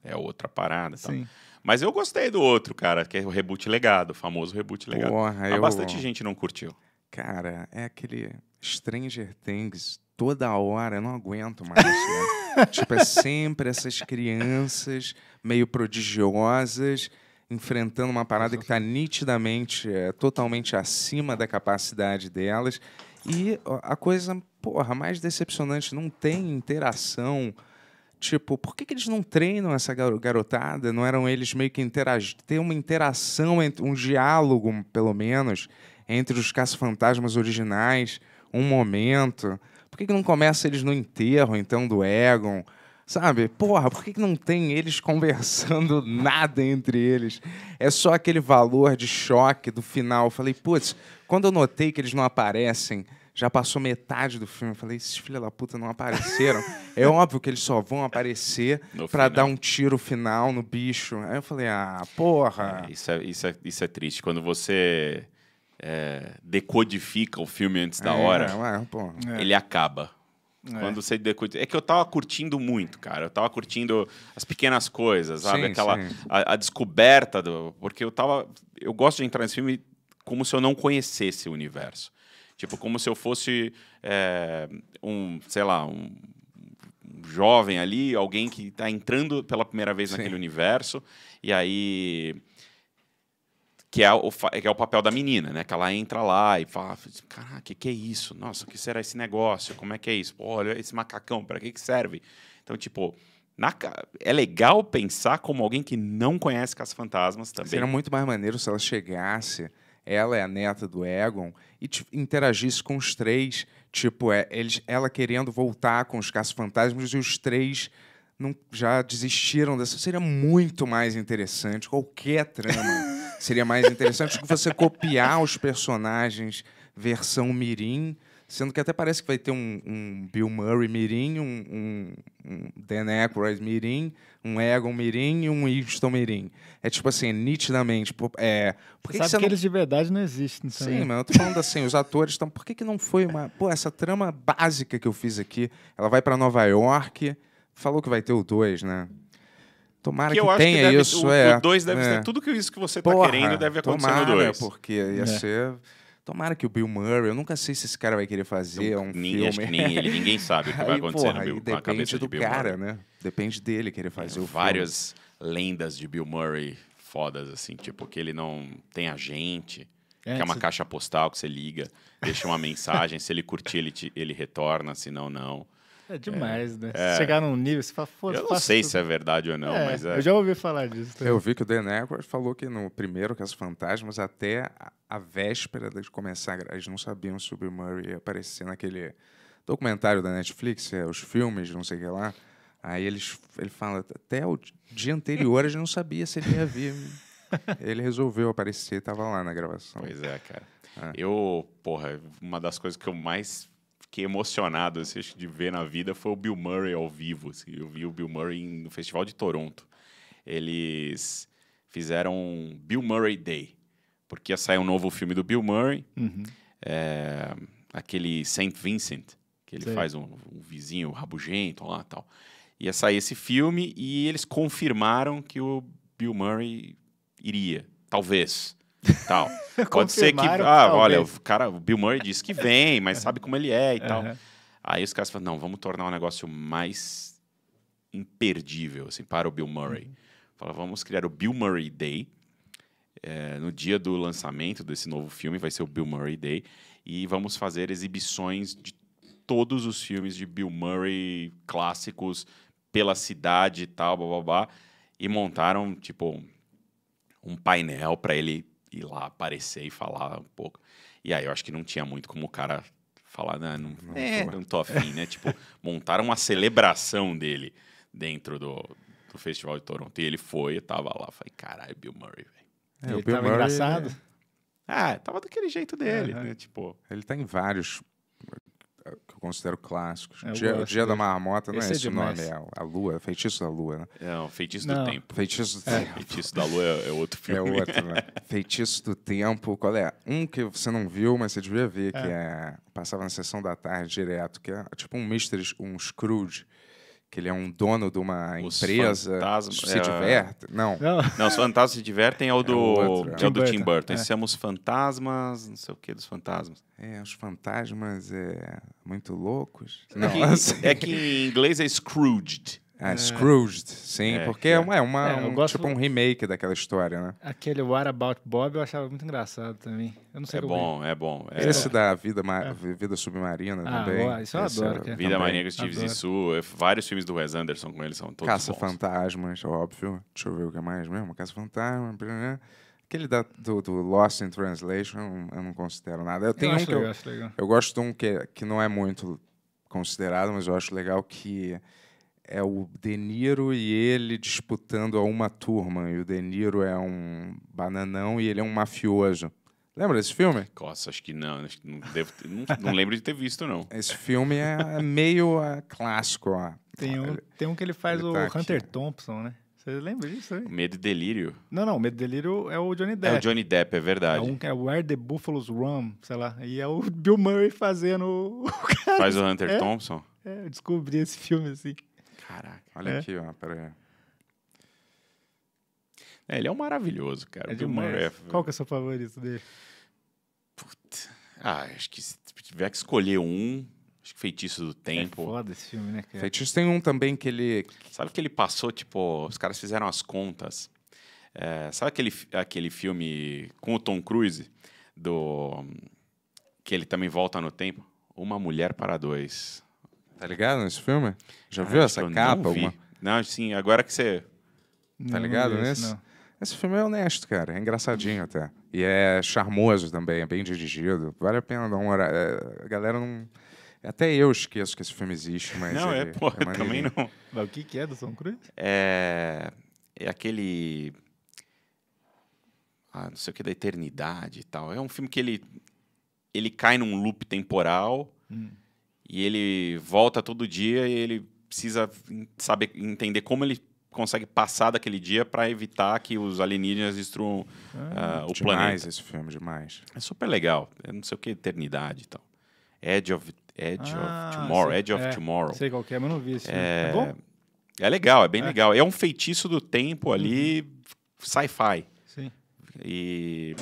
é outra parada e Sim. Tal. Mas eu gostei do outro, cara, que é o Reboot Legado, o famoso Reboot Legado. Porra, Mas eu... bastante gente não curtiu. Cara, é aquele Stranger Things toda hora, eu não aguento mais. Né? <laughs> tipo, é sempre essas crianças meio prodigiosas enfrentando uma parada que está nitidamente, é, totalmente acima da capacidade delas. E a coisa, porra, mais decepcionante, não tem interação. Tipo, por que, que eles não treinam essa garotada? Não eram eles meio que interagir? Ter uma interação, um diálogo, pelo menos, entre os caça-fantasmas originais, um momento. Por que, que não começa eles no enterro, então, do Egon? Sabe? Porra, por que, que não tem eles <laughs> conversando nada entre eles? É só aquele valor de choque do final. Eu falei, putz, quando eu notei que eles não aparecem, já passou metade do filme. Eu falei, esses filha da puta não apareceram. é óbvio que eles só vão aparecer <laughs> para dar um tiro final no bicho. Aí eu falei, ah, porra. É, isso, é, isso, é, isso é triste. Quando você é, decodifica o filme antes da é, hora, é, é. ele acaba. É. Quando você decodifica. É que eu tava curtindo muito, cara. Eu tava curtindo as pequenas coisas, sabe? Sim, Aquela. Sim. A, a, descoberta do. Porque eu tava. Eu gosto de entrar nesse filme como se eu não conhecesse o universo. Tipo, como se eu fosse é, um, sei lá, um jovem ali, alguém que está entrando pela primeira vez Sim. naquele universo, e aí que é o, que é o papel da menina, né? Que ela entra lá e fala, caraca, o que, que é isso? Nossa, o que será esse negócio? Como é que é isso? Pô, olha esse macacão, para que, que serve? Então, tipo, na, é legal pensar como alguém que não conhece Caça Fantasmas também. Seria muito mais maneiro se ela chegasse, ela é a neta do Egon, e tipo, interagisse com os três. Tipo, é, eles, ela querendo voltar com os Caça Fantasmas e os três... Não, já desistiram dessa. Seria muito mais interessante qualquer trama <laughs> Seria mais interessante do que você copiar os personagens versão mirim, sendo que até parece que vai ter um, um Bill Murray mirim, um, um, Dan Aykroyd mirim, um Egon mirim e um Easton mirim. É tipo assim, é nitidamente... É, por que Sabe que, que não... eles de verdade não existem. Também. Sim, mas eu tô falando assim, os atores estão... Por que, que não foi uma... Pô, essa trama básica que eu fiz aqui, ela vai para Nova York, falou que vai ter o 2, né? Tomara que, que tenha que deve, isso. O, é, deve é. ser tudo que isso que você está querendo deve acontecer tomara, no né, 2. porque ia é. ser. Tomara que o Bill Murray, eu nunca sei se esse cara vai querer fazer um nem, filme. Acho que nem ele, ninguém <laughs> sabe o que aí, vai acontecer porra, no Bill, depende na cabeça do de Bill cara, Murray. né? Depende dele querer é, fazer é, o Várias filme. lendas de Bill Murray fodas, assim, tipo, que ele não tem agente, é, que é uma caixa postal que você liga, deixa uma mensagem, se ele curtir, ele, te, ele retorna, se não, não. É demais, é. né? É. Chegar num nível, você fala, foda-se. Eu não sei tudo. se é verdade ou não, é, mas é. Eu já ouvi falar disso. Também. Eu vi que o The Network falou que no primeiro Caso é Fantasmas, até a véspera de começar, eles não sabiam se o Bill Murray ia aparecer naquele documentário da Netflix, é, os filmes, não sei o que lá. Aí eles, ele fala, até o dia anterior a gente não sabia se ele ia vir. <laughs> ele resolveu aparecer, estava lá na gravação. Pois é, cara. É. Eu, porra, uma das coisas que eu mais fiquei emocionado assim, de ver na vida foi o Bill Murray ao vivo. Assim. Eu vi o Bill Murray no Festival de Toronto. Eles fizeram Bill Murray Day, porque ia sair um novo filme do Bill Murray, uhum. é, aquele Saint Vincent, que ele Sei. faz um, um, vizinho rabugento lá tal. Ia sair esse filme e eles confirmaram que o Bill Murray iria, talvez tal. <laughs> Pode ser que. Ah, talvez. olha, o cara, o Bill Murray disse que vem, mas sabe como ele é e uhum. tal. Aí os caras falam, não, vamos tornar o um negócio mais imperdível, assim, para o Bill Murray. Uhum. Fala, vamos criar o Bill Murray Day. É, no dia do lançamento desse novo filme, vai ser o Bill Murray Day. E vamos fazer exibições de todos os filmes de Bill Murray clássicos pela cidade e tal, blá blá blá. E montaram, tipo, um painel para ele ir lá aparecer e falar um pouco. E aí eu acho que não tinha muito como o cara falar, não, não, não, é. não tô afim, né? tipo, montaram uma celebração dele dentro do, do Festival de Toronto. E ele foi, eu tava lá, falei, caralho, Bill Murray, velho. É, ele o Bill tava Murray, engraçado? É... Ah, tava daquele jeito dele, é, né? Tipo... Ele tá em vários que eu considero clássicos. Eu dia, Dia da Marmota não é Esse é esse é nome, é a Lua, Feitiço da Lua, né? É, não, Feitiço não. do Tempo. Feitiço do é. Tempo. Feitiço da Lua é, é outro filme. É outro, né? <laughs> Feitiço do Tempo, qual é? Um que você não viu, mas você devia ver, que é... é passava na sessão da tarde direto, que é tipo um Mr. um Scrooge que ele é um dono de uma os empresa. Fantasma, se é... diverte. Não. não. Não, os fantasmas se divertem é o é do, é outro, é. Tim, é o do Burton. Tim Burton. Esses são é. os fantasmas, não sei o que dos fantasmas. É, os fantasmas é muito loucos. É não, que, <laughs> assim. é, que, em inglês é Scrooged. Ah, é. Scrooged, sim, é, porque é, é, uma, é, é um, gosto... tipo um remake daquela história, né? Aquele What About Bob eu achava muito engraçado também. Eu não sei É, é. bom, é bom. Esse da Vida, ma... vida Submarina ah, também. isso eu Esse adoro. Vida marinha com de Steve Zissou, vários filmes do Wes Anderson com eles são todos Caça bons. Fantasmas, óbvio. Deixa eu ver o que é mais mesmo. Caça Fantasmas, Aquele da, do, do, Lost in Translation eu não considero nada. Eu tenho eu um que legal, eu, eu gosto de um que, que não é muito considerado, mas eu acho legal que é o De Niro e ele disputando a uma turma. E o De Niro é um bananão e ele é um mafioso. Lembra desse filme? Nossa, acho que não. Acho que não, devo, não, não, lembro de ter visto, não. Esse filme é meio uh, clássico. Ó. Tem, um, tem um que ele faz ele o tá Hunter aqui. Thompson, né? Você lembra disso aí? Medo e Delírio. Não, não. Medo e Delírio é o Johnny Depp. É o Johnny Depp, é verdade. É, um, é Where the Buffaloes Run, sei lá. E é o <laughs> Bill Murray fazendo o cara. <laughs> Faz o Hunter é, Thompson? É, eu descobri esse filme assim. Caraca. Olha é. aqui, ó, peraí. É, ele é um maravilhoso, cara. É, é Qual que é o seu favorito dele? Puta. Ah, acho que se tiver que escolher um, acho que Feitiço do é Tempo. É foda esse filme, né, cara? Feitiço tem um também que ele... Sabe que ele passou, tipo, os caras fizeram as contas. É, sabe aquele, aquele filme com o Tom Cruise, do que ele também volta no tempo? Uma Mulher para Dois. Tá ligado nesse filme? Já ah, viu essa capa? Não, não, sim, agora que você. Tá ligado não nesse? Não. Esse filme é honesto, cara. É engraçadinho até. E é charmoso também, é bem dirigido. Vale a pena dar uma hora. É, a galera não. Até eu esqueço que esse filme existe, mas. Não, é, é porra, é também não. Mas o que, que é do São Cruz? É. É aquele. Ah, não sei o que, da eternidade e tal. É um filme que ele. Ele cai num loop temporal. Hum e ele volta todo dia e ele precisa saber entender como ele consegue passar daquele dia para evitar que os alienígenas destruam é, ah, uh, o demais esse filme, demais. É super legal. É não sei o que, Eternidade e tal. Edge of, Edge ah, of Tomorrow. Sei, Edge of é, Tomorrow. Sei qual é, mas não vi esse é, filme. É, bom? é legal, é bem é. legal. É um feitiço do tempo ali, uhum. sci-fi. Sim. E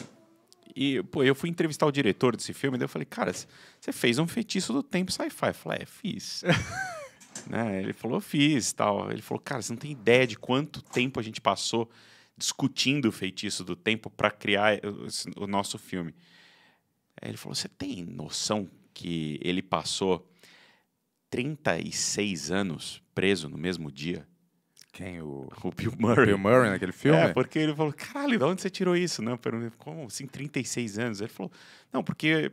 e, pô, eu fui entrevistar o diretor desse filme, daí eu falei, cara, você fez um feitiço do tempo sci-fi. Eu falei, é, fiz. <laughs> né? Ele falou, fiz tal. Ele falou, cara, você não tem ideia de quanto tempo a gente passou discutindo o feitiço do tempo para criar o, o nosso filme. Aí ele falou, você tem noção que ele passou 36 anos preso no mesmo dia? Quem? O, o Bill Murray. Bill Murray naquele é, filme? É, porque ele falou, caralho, de onde você tirou isso? Não, perguntei, como assim, 36 anos? Ele falou, não, porque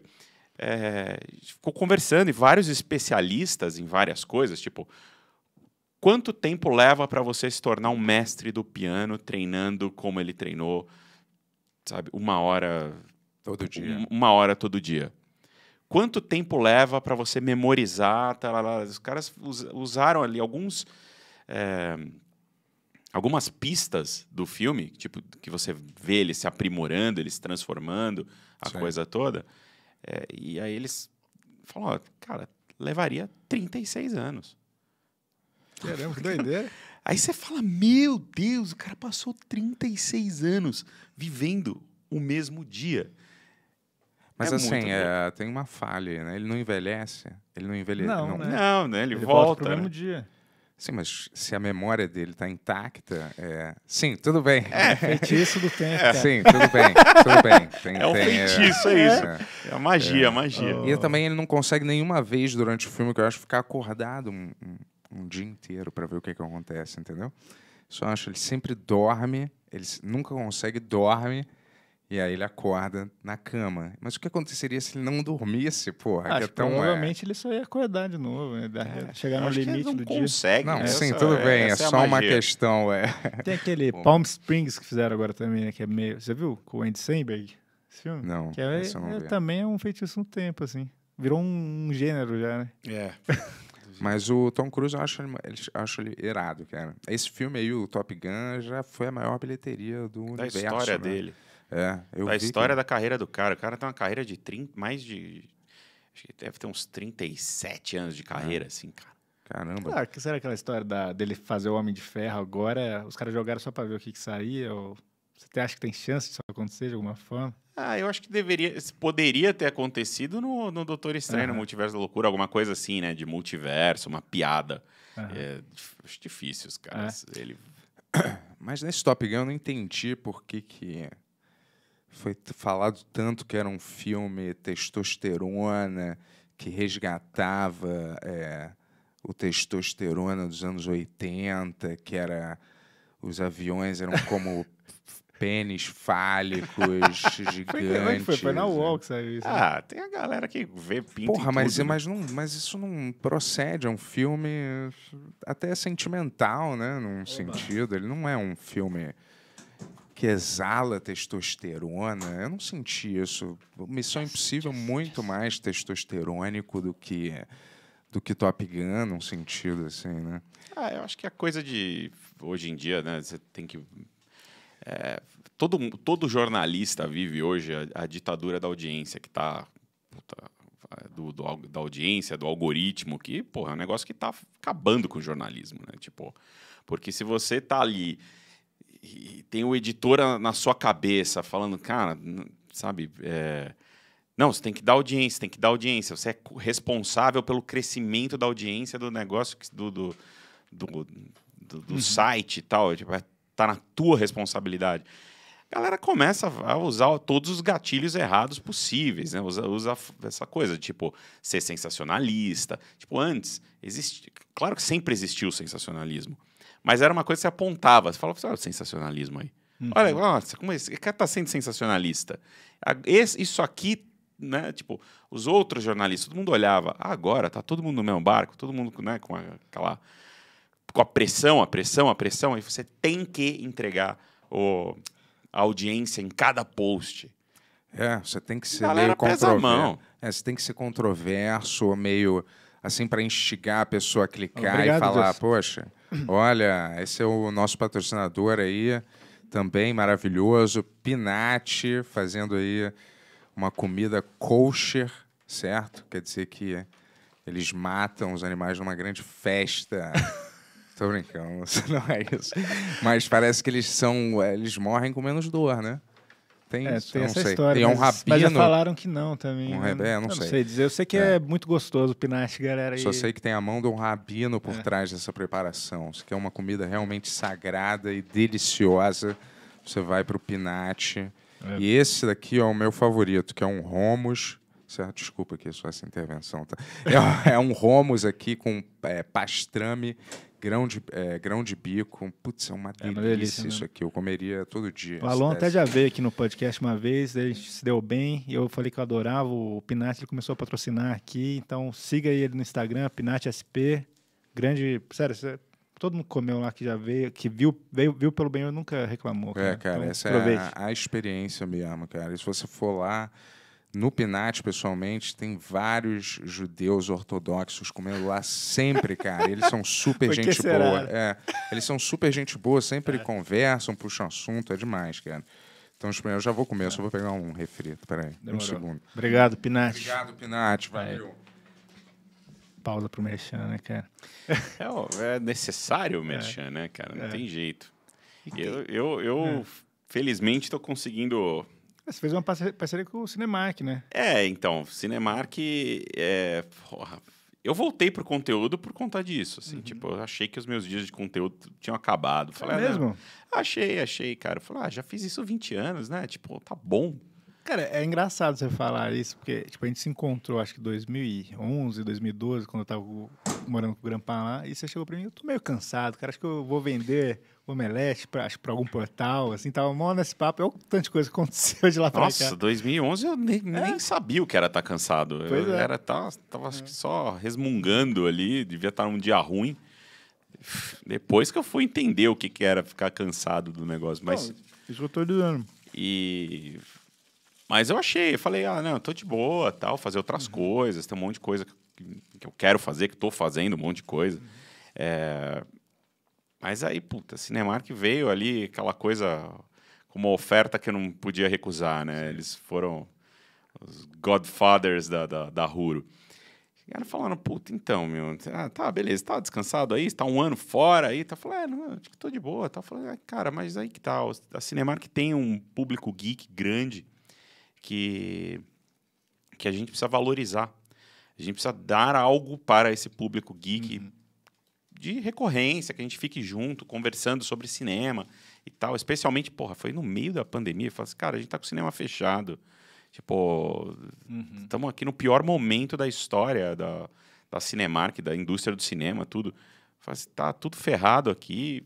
é, ficou conversando e vários especialistas em várias coisas, tipo, quanto tempo leva para você se tornar um mestre do piano treinando como ele treinou, sabe, uma hora... Todo dia. uma hora todo dia quanto tempo leva para você memorizar. lá Os caras usaram ali alguns é, algumas pistas do filme, tipo, que você vê ele se aprimorando, ele se transformando, a Sim. coisa toda. É, e aí eles falam, ó, cara, levaria 36 anos. Caramba, que doideira. <laughs> aí você fala, meu Deus, o cara passou 36 anos vivendo o mesmo dia. Mas é assim, é, tem uma falha, né? Ele não envelhece. Ele não envelhece. Não, não, né? não né? Ele, ele volta. volta né? mesmo dia. Sim, mas se a memória dele está intacta, é... sim, tudo bem. É feitiço do tempo. É. Sim, tudo bem, tudo bem. Tem, <laughs> é um tem, é, feitiço, é, é isso. É, é a magia, é. a magia. Oh. E também ele não consegue nenhuma vez durante o filme, que eu acho, ficar acordado um, um, um dia inteiro para ver o que, que acontece, entendeu? Só acho, ele sempre dorme, ele nunca consegue dorme, e aí ele acorda na cama. Mas o que aconteceria se ele não dormisse, porra? Acho que então, provavelmente é... ele só ia acordar de novo, né? é, chegar no limite do consegue, dia. Não, né? sim, essa, tudo bem, é, é só uma questão. É. <laughs> Tem aquele Bom. Palm Springs que fizeram agora também, né? Que é meio. Você viu? Com o Andy Samberg? Esse filme? Não. Que é, não é também é um feitiço no tempo, assim. Virou um, um gênero já, né? É. <laughs> Mas o Tom Cruise, eu acho ele, acho ele irado, cara. Esse filme aí, o Top Gun, já foi a maior bilheteria do da universo. Da história né? dele. É, eu da história que... da carreira do cara. O cara tem uma carreira de 30, mais de. Acho que deve ter uns 37 anos de é. carreira, é. assim, cara. Caramba. Ah, que será aquela história da, dele fazer o Homem de Ferro agora? Os caras jogaram só pra ver o que, que saía? Ou você acha que tem chance disso acontecer de alguma forma? Ah, eu acho que deveria, poderia ter acontecido no, no Doutor Estranho, uhum. no Multiverso da Loucura, alguma coisa assim, né? De multiverso, uma piada. Uhum. É, acho difícil os caras. É. Ele... <coughs> Mas nesse Top Gun eu não entendi por que que foi falado tanto que era um filme testosterona, que resgatava é, o testosterona dos anos 80, que era os aviões eram como <laughs> pênis fálicos gigantes. Foi, foi, foi na UOL que saiu isso. Né? Ah, tem a galera que vê pinto Porra, mas, tudo, né? mas, não, mas isso não procede. É um filme até sentimental, né? Num Oba. sentido. Ele não é um filme que exala testosterona. Eu não senti isso. Missão Impossível é muito mais testosterônico do que do que Top Gun, num sentido assim, né? Ah, eu acho que a coisa de hoje em dia, né? Você tem que é, todo todo jornalista vive hoje a, a ditadura da audiência que está do, do, da audiência, do algoritmo, que, porra, é um negócio que está acabando com o jornalismo, né? Tipo, porque se você está ali e, tem o editor na sua cabeça falando, cara, sabe, é... não, você tem que dar audiência, tem que dar audiência, você é responsável pelo crescimento da audiência do negócio, do, do, do, do uhum. site e tal, tipo, é, tá na tua responsabilidade. A galera começa a usar todos os gatilhos errados possíveis, né? Usa, usa essa coisa, tipo, ser sensacionalista. Tipo, antes, existe... claro que sempre existiu o sensacionalismo, mas era uma coisa que você apontava. Você falava, assim, olha o sensacionalismo aí. Uhum. Olha, nossa, como isso? O cara tá sendo sensacionalista. Esse, isso aqui, né? Tipo, os outros jornalistas, todo mundo olhava. Ah, agora tá todo mundo no mesmo barco, todo mundo né, com aquela... Com a pressão, a pressão, a pressão. Aí você tem que entregar o, a audiência em cada post. É, você tem que ser meio controverso. É, você tem que ser controverso, meio assim, para instigar a pessoa a clicar Obrigado, e falar, Deus. poxa... Olha, esse é o nosso patrocinador aí, também maravilhoso, Pinati, fazendo aí uma comida kosher, certo? Quer dizer que eles matam os animais numa grande festa. <laughs> Tô brincando, <laughs> não é isso. Mas parece que eles são, é, eles morrem com menos dor, né? tem é, Tem essa sei. história. Tem um rabino Mas já falaram que não também. Um né? rebe... não, eu sei. não sei dizer. Eu sei que é, é muito gostoso o pinache, galera. E... Só sei que tem a mão de um rabino por é. trás dessa preparação. Isso que é uma comida realmente sagrada e deliciosa. Você vai para o pinache. É. E esse daqui é o meu favorito, que é um romos. Desculpa aqui só essa intervenção. Tá? É, <laughs> é, um romos aqui com é, pastrame grão de, é, grão de bico. Putz, é uma é delícia, é delícia isso aqui. Eu comeria todo dia. O Alon até já veio aqui no podcast uma vez, a gente se deu bem. E eu falei que eu adorava o Pinat, ele começou a patrocinar aqui. Então siga ele no Instagram, Pinat SP. Grande. Sério, todo mundo comeu lá que já veio, que viu, veio, viu pelo bem, eu nunca reclamou. É, cara. É, cara, então, essa aproveite. é a, a, experiência mesmo, cara. E se você for lá, no Pinat, pessoalmente, tem vários judeus ortodoxos comendo lá sempre, cara. Eles são super <laughs> gente será? boa. É, eles são super gente boa, sempre é. conversam, puxam assunto, é demais, cara. Então, tipo, eu já vou comer, é. só vou pegar um refri. Peraí, Demorou. um segundo. Obrigado, Pinat. Obrigado, Pinat. Valeu. Pausa pro Merchan, né, cara? <laughs> É, é, necessário o é. Merchan, né, cara? Não é. tem jeito. Eu, eu, eu felizmente, estou conseguindo é, você fez uma parceria com o Cinemark, né? É, então, Cinemark é. Porra, eu voltei pro conteúdo por conta disso, assim, uhum. tipo, eu achei que os meus dias de conteúdo tinham acabado. É falei, é mesmo? Ah, achei, achei, cara. Eu falei, ah, já fiz isso 20 anos, né? Tipo, tá bom. Cara, é engraçado você falar isso, porque, tipo, a gente se encontrou, acho que em 2011, 2012, quando eu tava morando com o Grampan lá, e você chegou pra mim, eu tô meio cansado, cara, acho que eu vou vender Omelete para algum portal, assim, tava mó nesse papo. Olha é o tanto de coisa que aconteceu de lá para cá. Nossa, 2011 eu nem, é. nem, sabia o que era estar tá cansado. Pois eu é. era, tá, tava, tava é. só resmungando ali, devia estar tá num dia ruim. Depois que eu fui entender o que, que era ficar cansado do negócio. Mas... Não, isso que eu tô dizendo. E... Mas eu achei, eu falei, ah, não, tô de boa, tal, fazer outras uhum. coisas, tem um monte de coisa que, que eu quero fazer, que estou fazendo um monte de coisa. Uhum. É mas aí, puta, Cinemark veio ali, aquela coisa, como oferta que eu não podia recusar, né? Sim. Eles foram os godfathers da, da, da Huro. Chegaram falando, puta, então, meu, ah, tá, beleza, tá descansado aí, tá um ano fora aí, tá falando, é, não, acho que tô de boa, tá falando, ah, cara, mas aí que tal, tá, a Cinemark tem um público geek grande que, que a gente precisa valorizar, a gente precisa dar algo para esse público geek, uhum de recorrência, que a gente fique junto, conversando sobre cinema e tal. Especialmente, porra, foi no meio da pandemia. Eu falei assim, cara, a gente tá com o cinema fechado. Tipo, estamos uhum. aqui no pior momento da história da, da Cinemark, da indústria do cinema, tudo. Falei assim, tá tudo ferrado aqui.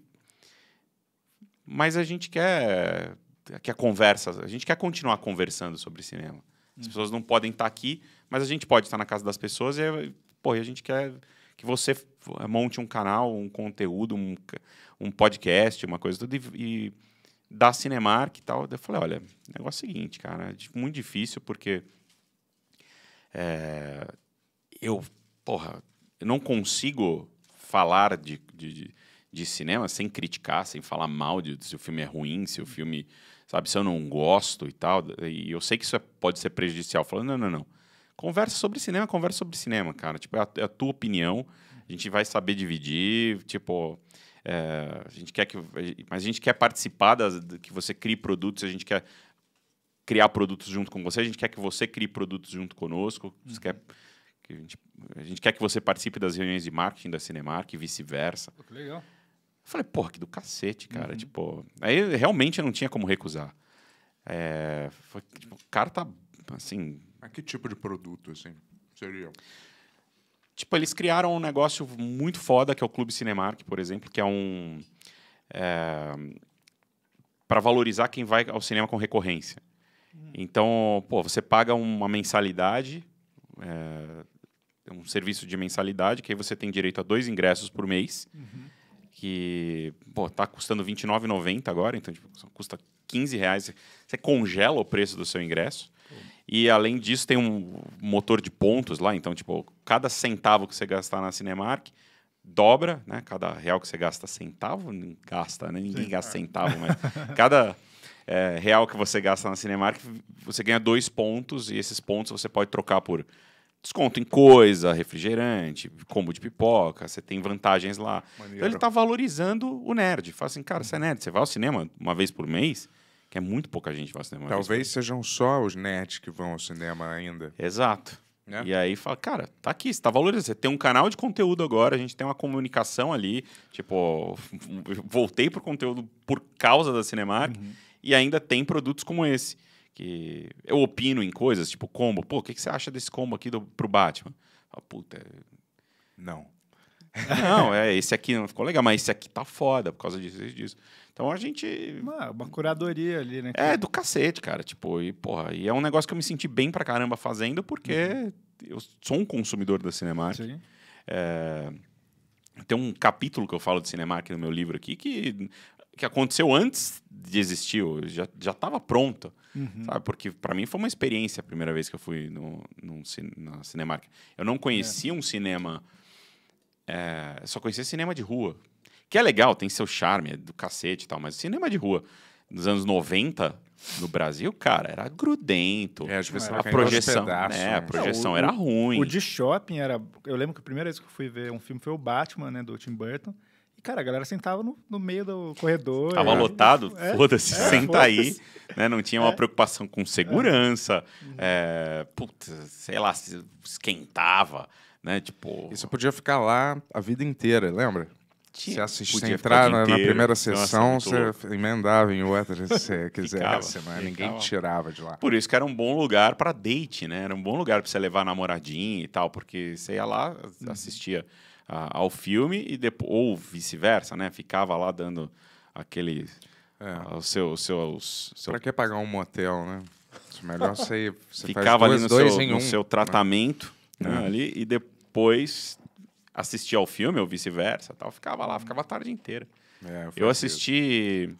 Mas a gente quer que a conversa, a gente quer continuar conversando sobre cinema. As uhum. pessoas não podem estar tá aqui, mas a gente pode estar tá na casa das pessoas e, pô, e a gente quer que você Tipo, eh, monte um canal, um conteúdo, um, um podcast, uma coisa tudo, e, e da Cinemark e tal. Eu falei, olha, negócio é o seguinte, cara, é muito difícil porque é, eu, porra, eu não consigo falar de, de, de, cinema sem criticar, sem falar mal de se o filme é ruim, se o filme, sabe, se eu não gosto e tal. E eu sei que isso é, pode ser prejudicial. Falando, não, não, não. Conversa sobre cinema, conversa sobre cinema, cara. Tipo, é a, é a tua opinião a gente vai saber dividir, tipo, é, a gente quer que, mas a gente quer participar das, que você crie produtos, a gente quer criar produtos junto com você, a gente quer que você crie produtos junto conosco, uhum. quer que a gente, a gente quer que você participe das reuniões de marketing da Cinemark e vice-versa. Que legal. Eu falei, porra, que do cacete, cara. Uhum. Tipo, aí realmente eu não tinha como recusar. É, foi, tipo, o cara tá, assim... Mas que tipo de produto, assim, seria? Tipo, eles criaram um negócio muito foda, que é o Clube Cinemark, por exemplo, que é um. É, para valorizar quem vai ao cinema com recorrência. Então, pô, você paga uma mensalidade, é, um serviço de mensalidade, que aí você tem direito a dois ingressos por mês, uhum. que, pô, tá custando R$29,90 agora, então tipo, custa 15 reais. Você congela o preço do seu ingresso. E além disso, tem um motor de pontos lá, então, tipo, cada centavo que você gastar na Cinemark dobra, né? Cada real que você gasta centavo, gasta, né? Ninguém Sim, gasta é. centavo, mas <laughs> cada é, real que você gasta na Cinemark, você ganha dois pontos e esses pontos você pode trocar por desconto em coisa, refrigerante, combo de pipoca, você tem vantagens lá. Então ele está valorizando o nerd. Fala assim, cara, você é nerd, você vai ao cinema uma vez por mês, que é muito pouca gente vai ao cinema. Talvez sejam só os nerds que vão ao cinema ainda. Exato. É. E aí fala, cara, tá aqui, você tá valorizando. Você tem um canal de conteúdo agora, a gente tem uma comunicação ali. Tipo, voltei pro conteúdo por causa da Cinemark uhum. e ainda tem produtos como esse. Que eu opino em coisas, tipo combo. Pô, o que, que você acha desse combo aqui do, pro Batman? Fala, puta. É não. Não, é, esse aqui não ficou legal, mas esse aqui tá foda por causa disso e disso. Então a gente. Uma, é uma curadoria ali, né? É, do cacete, cara. Tipo, e, porra, e é um negócio que eu me senti bem pra caramba fazendo, porque uhum. eu sou um consumidor da Cinemark. Sim. É... Tem um capítulo que eu falo de Cinemark no meu livro aqui que, que aconteceu antes de existir, já, já tava pronto. Uhum. Sabe? Porque para mim foi uma experiência a primeira vez que eu fui no, no, na Cinemark. Eu não conhecia é. um cinema. É, só conhecia cinema de rua. Que é legal, tem seu charme, é do cacete e tal, mas o cinema de rua nos anos 90 no Brasil, cara, era grudento. É, as pessoas a projeção, pedaços, né, né? a projeção o, era ruim. O de shopping era, eu lembro que a primeira vez que eu fui ver um filme foi o Batman, né, do Tim Burton. E, cara, a galera sentava no, no meio do corredor. Tava é. lotado, é, é foda-se, é, senta foda aí. Né? Não tinha uma é, preocupação com segurança. É. é putz, sei lá, esquentava. Né? Tipo... Isso podia ficar lá a vida inteira, lembra? Tinha, você assistia, entrar na, inteiro, na, primeira sessão, você emendava em outra se você <laughs> quisesse, ficava, né? Ninguém tirava de lá. Por isso que era um bom lugar para date, né? Era um bom lugar para você levar namoradinha e tal, porque você ia lá, uhum. assistia uhum. a, ao filme e depois, ou vice-versa, né? Ficava lá dando aquele. É. Ah, o seu, seu, seu... Pra que pagar um motel, né? É melhor você, você Ficava ali no, seu, um, no seu né? tratamento né? né? ali e depois assistia ao filme ou vice-versa, tal, ficava lá, ficava a tarde inteira. É, eu, eu assim assisti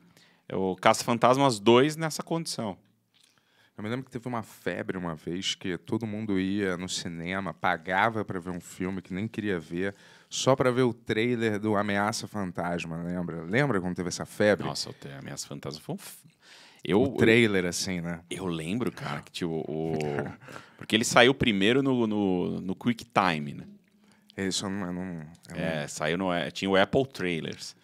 o Caça Fantasmas 2 nessa condição. Eu me lembro que teve uma febre uma vez que todo mundo ia no cinema, pagava para ver um filme que nem queria ver, só para ver o trailer do Ameaça Fantasma, lembra? Lembra quando teve essa febre? Nossa, o Ameaça Fantasma foi um eu, o trailer, eu, assim, né? Eu lembro, cara, que tipo, o... Porque ele saiu primeiro no, no, no Quick Time, né? Isso não, não, é, saiu no. Tinha o Apple Trailers.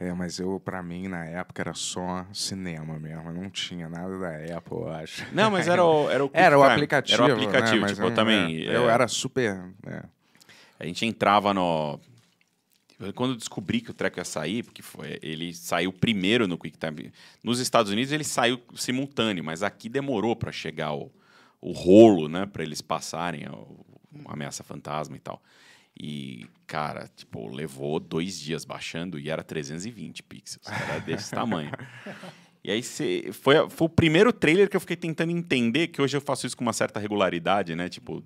É, mas eu, para mim, na época era só cinema mesmo. Não tinha nada da Apple, eu acho. Não, mas era o. Era o, <laughs> era o aplicativo. Era o aplicativo, né? tipo, eu, também. É. Eu, era super. É. A gente entrava no. Quando eu descobri que o treco ia sair, porque foi, ele saiu primeiro no QuickTime. Nos Estados Unidos ele saiu simultâneo, mas aqui demorou para chegar o, o rolo, né? Para eles passarem o, a ameaça fantasma e tal. E, cara, tipo, levou dois dias baixando e era 320 pixels. Era desse tamanho. <laughs> E aí cê, foi, foi o primeiro trailer que eu fiquei tentando entender, que hoje eu faço isso com uma certa regularidade, né? Tipo,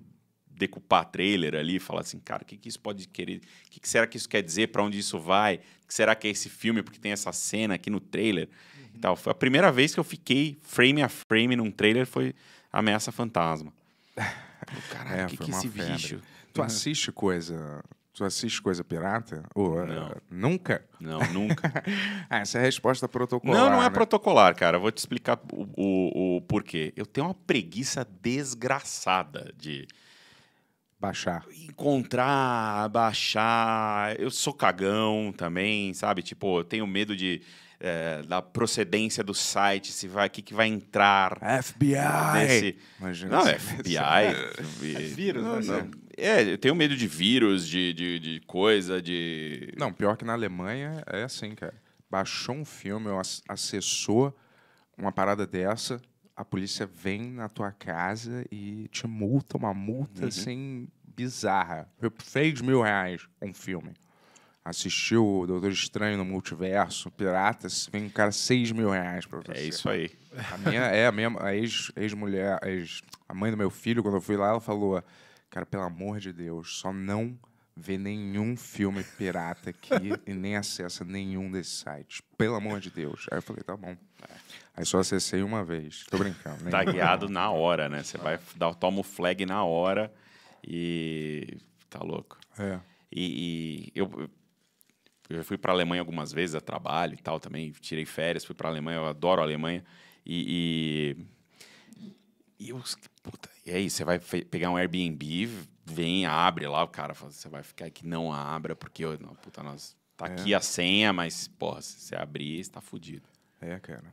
decupar trailer ali, falar assim, cara, o que, que isso pode querer? O que, que será que isso quer dizer? Para onde isso vai? O que será que é esse filme? Porque tem essa cena aqui no trailer uhum. e tal. Foi a primeira vez que eu fiquei frame a frame num trailer foi Ameaça Fantasma. <laughs> caralho, é, que, que é esse febre. bicho? Tu uhum. assiste coisa. Tu assiste coisa pirata? Ou, uh, Não. nunca? Não, nunca. <laughs> ah, essa é a resposta protocolar. Não, não é né? protocolar, cara. vou te explicar o, o, o porquê. Eu tenho uma preguiça desgraçada de baixar. Encontrar, baixar. Eu sou cagão também, sabe? Tipo, eu tenho medo de. é, da procedência do site, se vai, o que, que vai entrar FBI! nesse. Imagina Não, se- FBI. <laughs> É vírus, né? Não, não. É, eu tenho medo de vírus, de, de, de coisa, de. Não, pior que na Alemanha é assim, cara. Baixou um filme, ou acessou uma parada dessa, a polícia vem na tua casa e te multa, uma multa uhum. assim, bizarra. fez mil reais um filme. Assistiu o Doutor Estranho no Multiverso, Piratas, vem um cara seis mil reais pra é você. É isso aí. A minha, é, a minha ex-mulher, ex ex a mãe do meu filho, quando eu fui lá, ela falou Cara, pelo amor de Deus, só não vê nenhum filme pirata aqui <laughs> e nem acessa nenhum desses sites. Pelo amor de Deus. Aí eu falei, tá bom. É. Aí só acessei uma vez. Tô brincando. Tá guiado na hora, né? Você vai dar, toma o flag na hora e. Tá louco. É. E, e eu, eu fui pra Alemanha algumas vezes a trabalho e tal também. Tirei férias, fui pra Alemanha. Eu adoro a Alemanha. E. e... E eu, puta, e aí, você vai pegar um Airbnb, vem, abre lá, o cara fala, você vai ficar aqui, não abra, porque, eu, não, puta, nós, tá é. aqui a senha, mas, porra, se você abrir, você tá fudido. É, cara,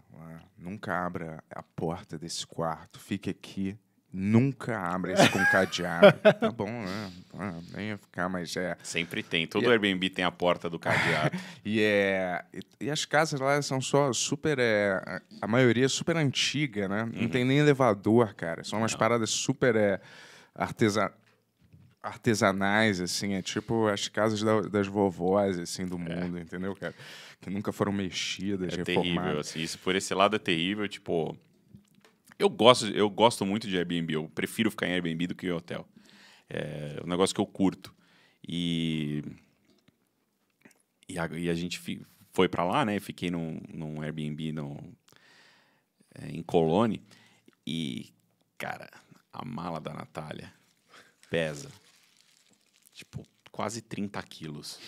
nunca abra a porta desse quarto, fique aqui Nunca abre isso com cadeado. <laughs> tá bom, né? Ah, nem ia ficar, mas é. Sempre tem. Todo e é Airbnb é... tem a porta do cadeado. <laughs> e, é... e as casas lá são só super. É... A maioria é super antiga, né? Uhum. Não tem nem elevador, cara. São umas Não. paradas super é... artesa... artesanais, assim. É tipo as casas da... das vovós, assim, do é. mundo, entendeu, cara? Que nunca foram mexidas, é reformadas. Terrível, assim. Isso por esse lado é terrível, tipo eu gosto, eu gosto muito de Airbnb. Eu prefiro ficar em Airbnb do que em hotel. É um negócio que eu curto. E e a, e a gente fi, foi para lá, né? Fiquei num, num Airbnb no, é, em Colônia. E, cara, a mala da Natália pesa, tipo, quase 30 quilos.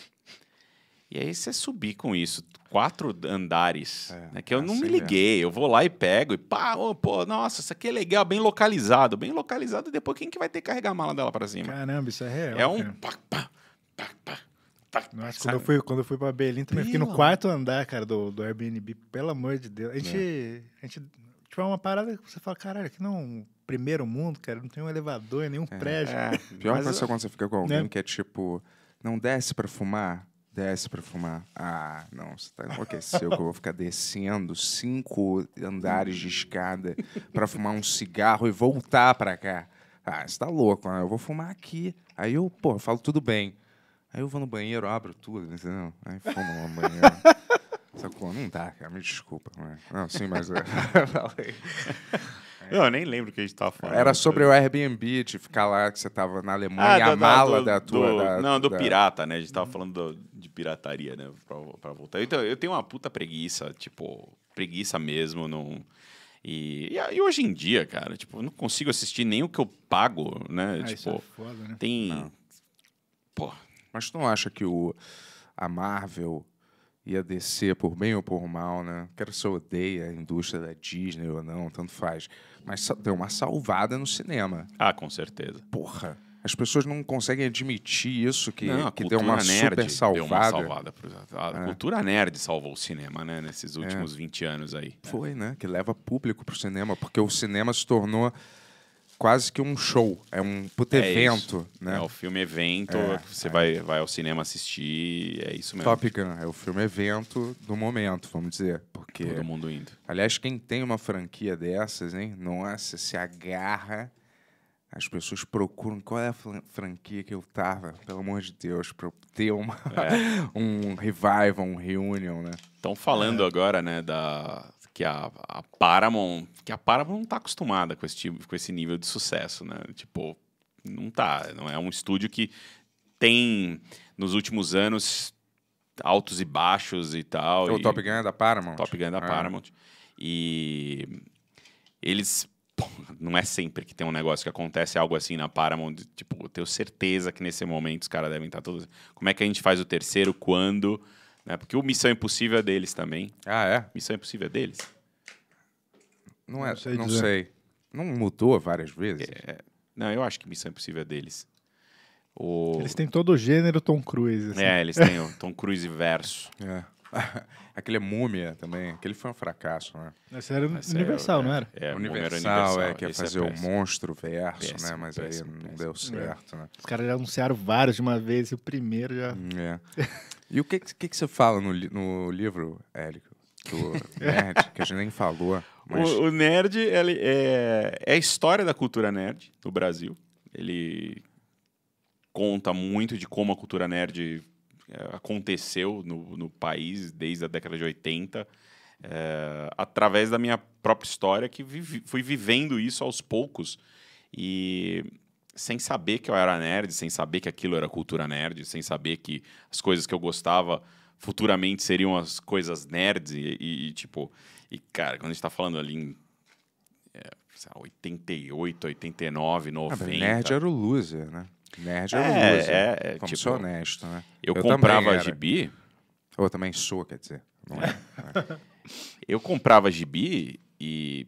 E aí você subir com isso, quatro andares, é, né, que eu tá não me liguei. Mesmo. Eu vou lá e pego e pá, oh, pô, nossa, isso aqui é legal, bem localizado. Bem localizado, e depois quem que vai ter que carregar a mala dela para cima? Caramba, isso é real. É um pá, pá, pá, pá. Nossa, quando eu, fui, quando eu fui pra Belém também, fiquei no quarto andar, cara, do, do Airbnb. Pelo amor de Deus. A gente, é. a gente. Tipo, é uma parada que você fala, caralho, aqui não é primeiro mundo, cara, não tem um elevador, nenhum é, prédio. É. Pior coisa eu... quando você fica com né? alguém né? que é tipo, não desce para fumar. Desce para fumar. Ah, não, você tá enlouqueceu que eu vou ficar descendo cinco andares de escada para fumar um cigarro e voltar para cá. Ah, você tá louco, né? eu vou fumar aqui. Aí eu, pô, falo tudo bem. Aí eu vou no banheiro, abro tudo, entendeu? Aí fumo no banheiro. <laughs> Sacou? Não dá, cara, me desculpa. Mas... Né? Não, sim, mas eu <laughs> falei. eu nem lembro o que a gente tava falando. Era sobre o Airbnb, de ficar lá que você tava na Alemanha, ah, a mala do, da tua. Do, da, não, do da... pirata, né? A gente tava falando do pirataria, né? Pra, pra voltar. Então, eu tenho uma puta preguiça, tipo, preguiça mesmo, não. E, e, e, hoje em dia, cara, tipo, não consigo assistir nem o que eu pago, né? Ah, tipo, é foda, né? tem. Não. Ah. Pô. Mas tu não acha que o, a Marvel ia descer por bem ou por mal, né? Quero se odeia a indústria da Disney ou não, tanto faz. Mas deu uma salvada no cinema. Ah, com certeza. Porra. As pessoas não conseguem admitir isso, que, não, que deu uma nerd super salvada. Deu uma salvada. Pro, tá? a é. cultura nerd salvou o cinema, né? Nesses últimos é. 20 anos aí. Foi, né? Que leva público pro cinema, porque o cinema se tornou quase que um show, é um puto é evento, isso. né? É o filme evento, é, você é. vai, vai ao cinema assistir, é isso mesmo. Top Gun é o filme evento do momento, vamos dizer, porque todo mundo indo. Aliás, quem tem uma franquia dessas, hein? Nossa, se agarra as pessoas procuram qual é a franquia que eu tava, pelo amor de Deus, para ter uma, é. <laughs> um revival, um reunion, né? Estão falando é. agora, né, da que a, a, Paramount, que a Paramount não tá acostumada com esse tipo, com esse nível de sucesso, né? Tipo, não tá, não é um estúdio que tem nos últimos anos altos e baixos e tal. É o e... Top Gun é da Paramount. Top Gun é da Paramount. E eles não é sempre que tem um negócio que acontece algo assim na Paramount. Tipo, eu tenho certeza que nesse momento os caras devem estar todos. Como é que a gente faz o terceiro? Quando? Né? Porque o Missão Impossível é deles também. Ah, é? Missão Impossível é deles? Não é. Não sei. Não, sei. não mudou várias vezes? É, não, eu acho que Missão Impossível é deles. O... Eles têm todo o gênero Tom Cruise. Assim. É, eles têm o Tom Cruise verso. É. <laughs> Aquele é Múmia também. Aquele foi um fracasso, né? Esse era Esse Universal, não é, era? É, Universal, Universal, é, que ia é é fazer é o monstro verso, né? péssimo, né? Mas péssimo, aí não deu certo, é. né? Os caras já anunciaram vários de uma vez e o primeiro já... É. <laughs> E o que, que, que você fala no, no livro, Érico? do <laughs> nerd, que a gente nem falou. Mas... O, o, nerd ele é, é a história da cultura nerd no Brasil. Ele conta muito de como a cultura nerd eh, aconteceu no, no país desde a década de 80, é, eh, através da minha própria história, que vivi, fui vivendo isso aos poucos. E sem saber que eu era nerd, sem saber que aquilo era cultura nerd, sem saber que as coisas que eu gostava futuramente seriam as coisas nerds. E, e, e tipo, e cara, quando a gente tá falando ali em é, 88, 89, 90. Ah, nerd era o loser, né? Nerd é, orgulhoso. É, é, é, tipo, honesto, né? Eu, eu comprava gibi. Ou também sou, quer dizer. É. Né? eu comprava gibi e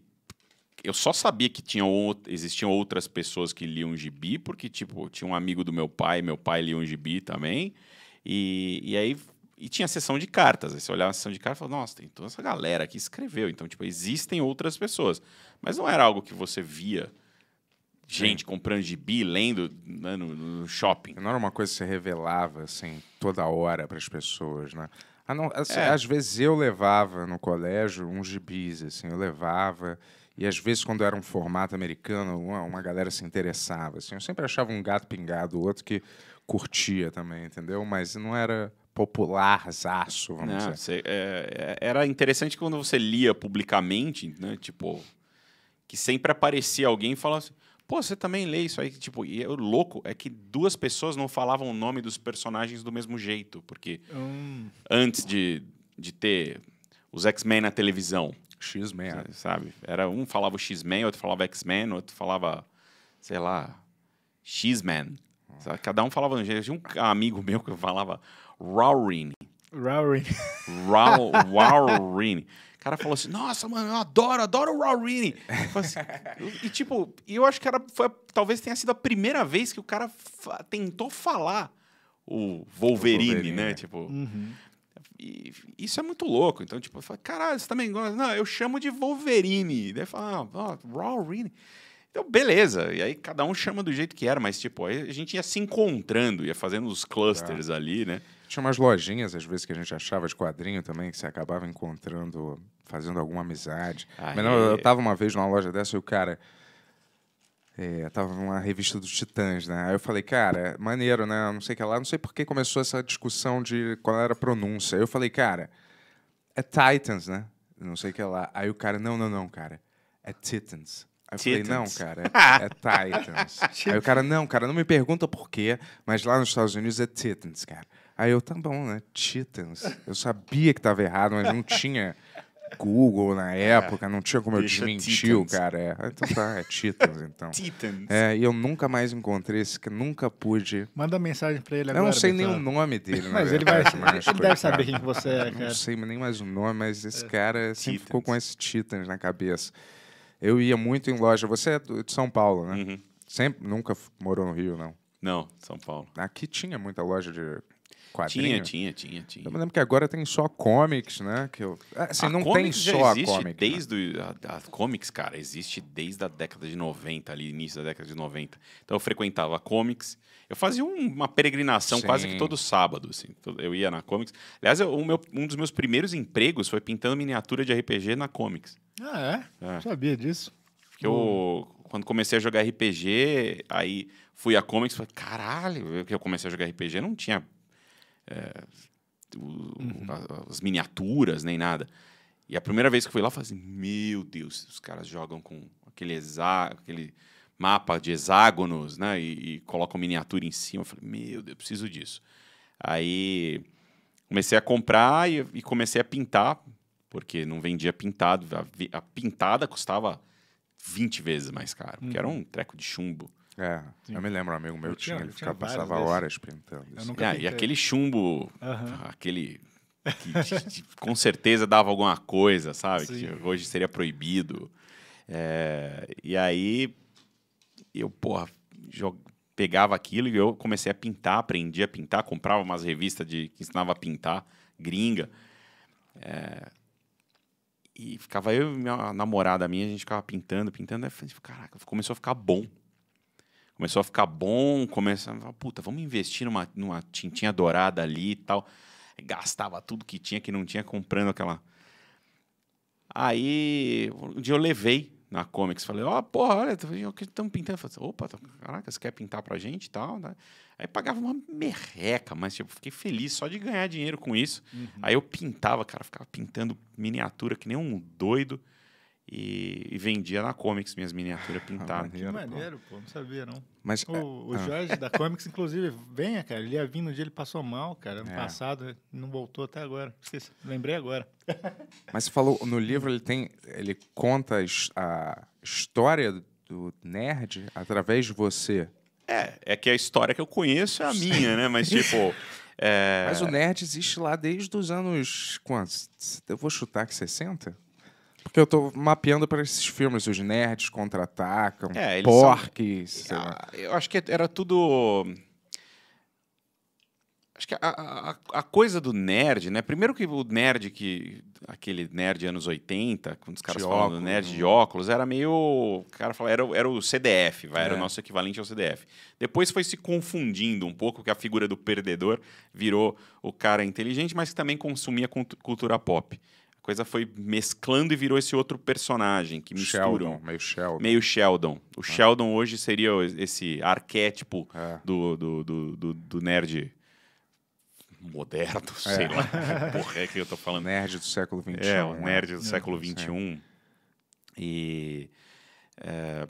eu só sabia que tinha out... existiam outras pessoas que liam gibi, porque, tipo, tinha um amigo do meu pai, meu pai lia um gibi também. E, e aí e tinha sessão de cartas. Aí você olhava a sessão de cartas e falava, nossa, tem toda essa galera que escreveu. Então, tipo, existem outras pessoas. Mas não era algo que você via gente é. comprando gibi, lendo né, no, no, shopping. Não era uma coisa que você revelava assim toda hora para as pessoas, né? Ah, não, assim, é. Às vezes eu levava no colégio uns gibis, assim, eu levava. E às vezes, quando era um formato americano, uma, uma galera se interessava. Assim, eu sempre achava um gato pingado, outro que curtia também, entendeu? Mas não era popular, zaço, vamos não, dizer. Você, é, é, era interessante quando você lia publicamente, né? Tipo, que sempre aparecia alguém e falava assim, Pô, você também lê isso aí, tipo, e é o louco é que duas pessoas não falavam o nome dos personagens do mesmo jeito, porque hum. antes de, de ter os X-Men na televisão. X-Men. É. Sabe? Era um falava X-Men, outro falava X-Men, outro falava, sei lá, X-Men. Cada um falava um jeito. Tinha um amigo meu que falava Rowling. Rowling. Rowling cara falou assim: Nossa, mano, eu adoro, adoro o Raw Reading. Assim, e tipo, eu acho que era, foi, talvez tenha sido a primeira vez que o cara tentou falar o Wolverine, o Wolverine né? É. Tipo. Uhum. E, isso é muito louco. Então, tipo, eu falo, caralho, você também gosta? Não, eu chamo de Wolverine. Daí fala, ah, oh, Raw Reading. Então, beleza. E aí cada um chama do jeito que era, mas tipo, a gente ia se encontrando, ia fazendo os clusters é. ali, né? Tinha umas lojinhas, às vezes, que a gente achava de quadrinho também, que você acabava encontrando fazendo alguma amizade. Aê. Mas eu tava uma vez numa loja dessa e o cara. É, tava numa revista dos Titãs, né? Aí eu falei, cara, maneiro, né? Não sei o que lá, não sei por que começou essa discussão de qual era a pronúncia. Aí eu falei, cara, é Titans, né? Não sei o que lá. Aí o cara, não, não, não, cara, é Titans. Aí eu Titans. falei, não, cara, <laughs> é, é <laughs> Titans. Aí o cara, não, cara, não me pergunta por quê, mas lá nos Estados Unidos é Titans, cara. Aí eu, tá bom, né? Titans. Eu sabia que tava errado, mas não tinha Google na é. época, não tinha como Deixa eu desmentir o cara. É. Então tá, é Titans, então. <laughs> Titans. É, e eu nunca mais encontrei esse que nunca pude. Manda mensagem pra ele agora. Eu não sei nem o nome dele, Mas ele vai. machucar. ele deve saber quem você é, cara. Não sei nem mais o nome, mas esse é. cara sempre ficou com esse Titans na cabeça. Eu ia muito em loja. Você é de São Paulo, né? Uhum. Sempre, nunca morou no Rio, não? Não, São Paulo. Aqui tinha muita loja de Quadrinho? Tinha, tinha, tinha, tinha. Eu me lembro que agora tem só comics, né? Que eu... Ah, assim, a não tem só a comics. Né? Desde né? o, a, a, comics, cara, existe desde a década de 90, ali, início da década de 90. Então eu frequentava comics. Eu fazia uma peregrinação Sim. quase que todo sábado, assim. Eu ia na comics. Aliás, eu, meu, um dos meus primeiros empregos foi pintando miniatura de RPG na comics. Ah, é? é. Sabia disso. Porque eu, quando comecei a jogar RPG, aí fui a comics e falei, caralho, eu comecei a jogar RPG, não tinha é, o, uhum. as, as, miniaturas, nem nada. E a primeira vez que eu fui lá, eu falei assim, meu Deus, os caras jogam com aquele, aquele mapa de hexágonos, né? E, e colocam miniatura em cima. Eu falei, meu Deus, eu preciso disso. Aí comecei a comprar e, e comecei a pintar, porque não vendia pintado. A, a pintada custava 20 vezes mais caro, uhum. porque era uhum. um treco de chumbo. É, Sim. eu me lembro, um amigo meu tinha, ele ficava, tinha passava desses. horas pintando. Assim. Ah, e aquele chumbo, aquele que <laughs> com certeza dava alguma coisa, sabe? Sim. Que hoje seria proibido. É, e aí eu, porra, jog... pegava aquilo e eu comecei a pintar, aprendi a pintar, comprava umas revistas de... que ensinava a pintar, gringa. É... e ficava eu e minha namorada minha, a gente ficava pintando, pintando, aí, caraca, começou a ficar bom. Começou a ficar bom, começou a puta, vamos investir numa, numa tintinha dourada ali e tal. Gastava tudo que tinha, que não tinha, comprando aquela. Aí, um dia eu levei na Comics, falei, ó, oh, porra, olha, tá estamos pintando. Falei, opa, caraca, você quer pintar pra gente e tal, né? Aí pagava uma merreca, mas tipo, fiquei feliz só de ganhar dinheiro com isso. Uhum. Aí eu pintava, cara, ficava pintando miniatura que nem um doido e, e, vendia na Comics minhas miniaturas ah, pintadas. Ah, maneiro, que maneiro, pô. pô. não sabia não. Mas, o, o ah, ah. Jorge da Comics, inclusive, venha, cara, ele ia vir no dia, ele passou mal, cara, ano é. passado, não voltou até agora. Esqueci, lembrei agora. <laughs> Mas você falou, no livro ele tem, ele conta a história do nerd através de você. É, é que a história que eu conheço é a minha, né? Mas, <laughs> tipo, É... Mas o nerd existe lá desde os anos. Quantos? Eu vou chutar que 60? Porque eu tô mapeando para esses filmes, os nerds contra-atacam, é, porques. São... Ah, eu acho que era tudo. Acho que a, a, a, coisa do nerd, né? Primeiro que o nerd que. Aquele nerd anos 80, quando os caras de falam óculos, do nerd de né? óculos, era meio. O cara falava, era, era o CDF, vai, é. era o é. nosso equivalente ao CDF. Depois foi se confundindo um pouco, que a figura do perdedor virou o cara inteligente, mas que também consumia cultura pop coisa foi mesclando e virou esse outro personagem que misturam. Sheldon, meio Sheldon. Meio Sheldon. O ah. Sheldon hoje seria esse arquétipo é. do, do, do, do, nerd moderno, <laughs> é. sei lá. que porra é que eu tô falando. Nerd do século XXI. É, né? o nerd né? do é. século XXI. E... É,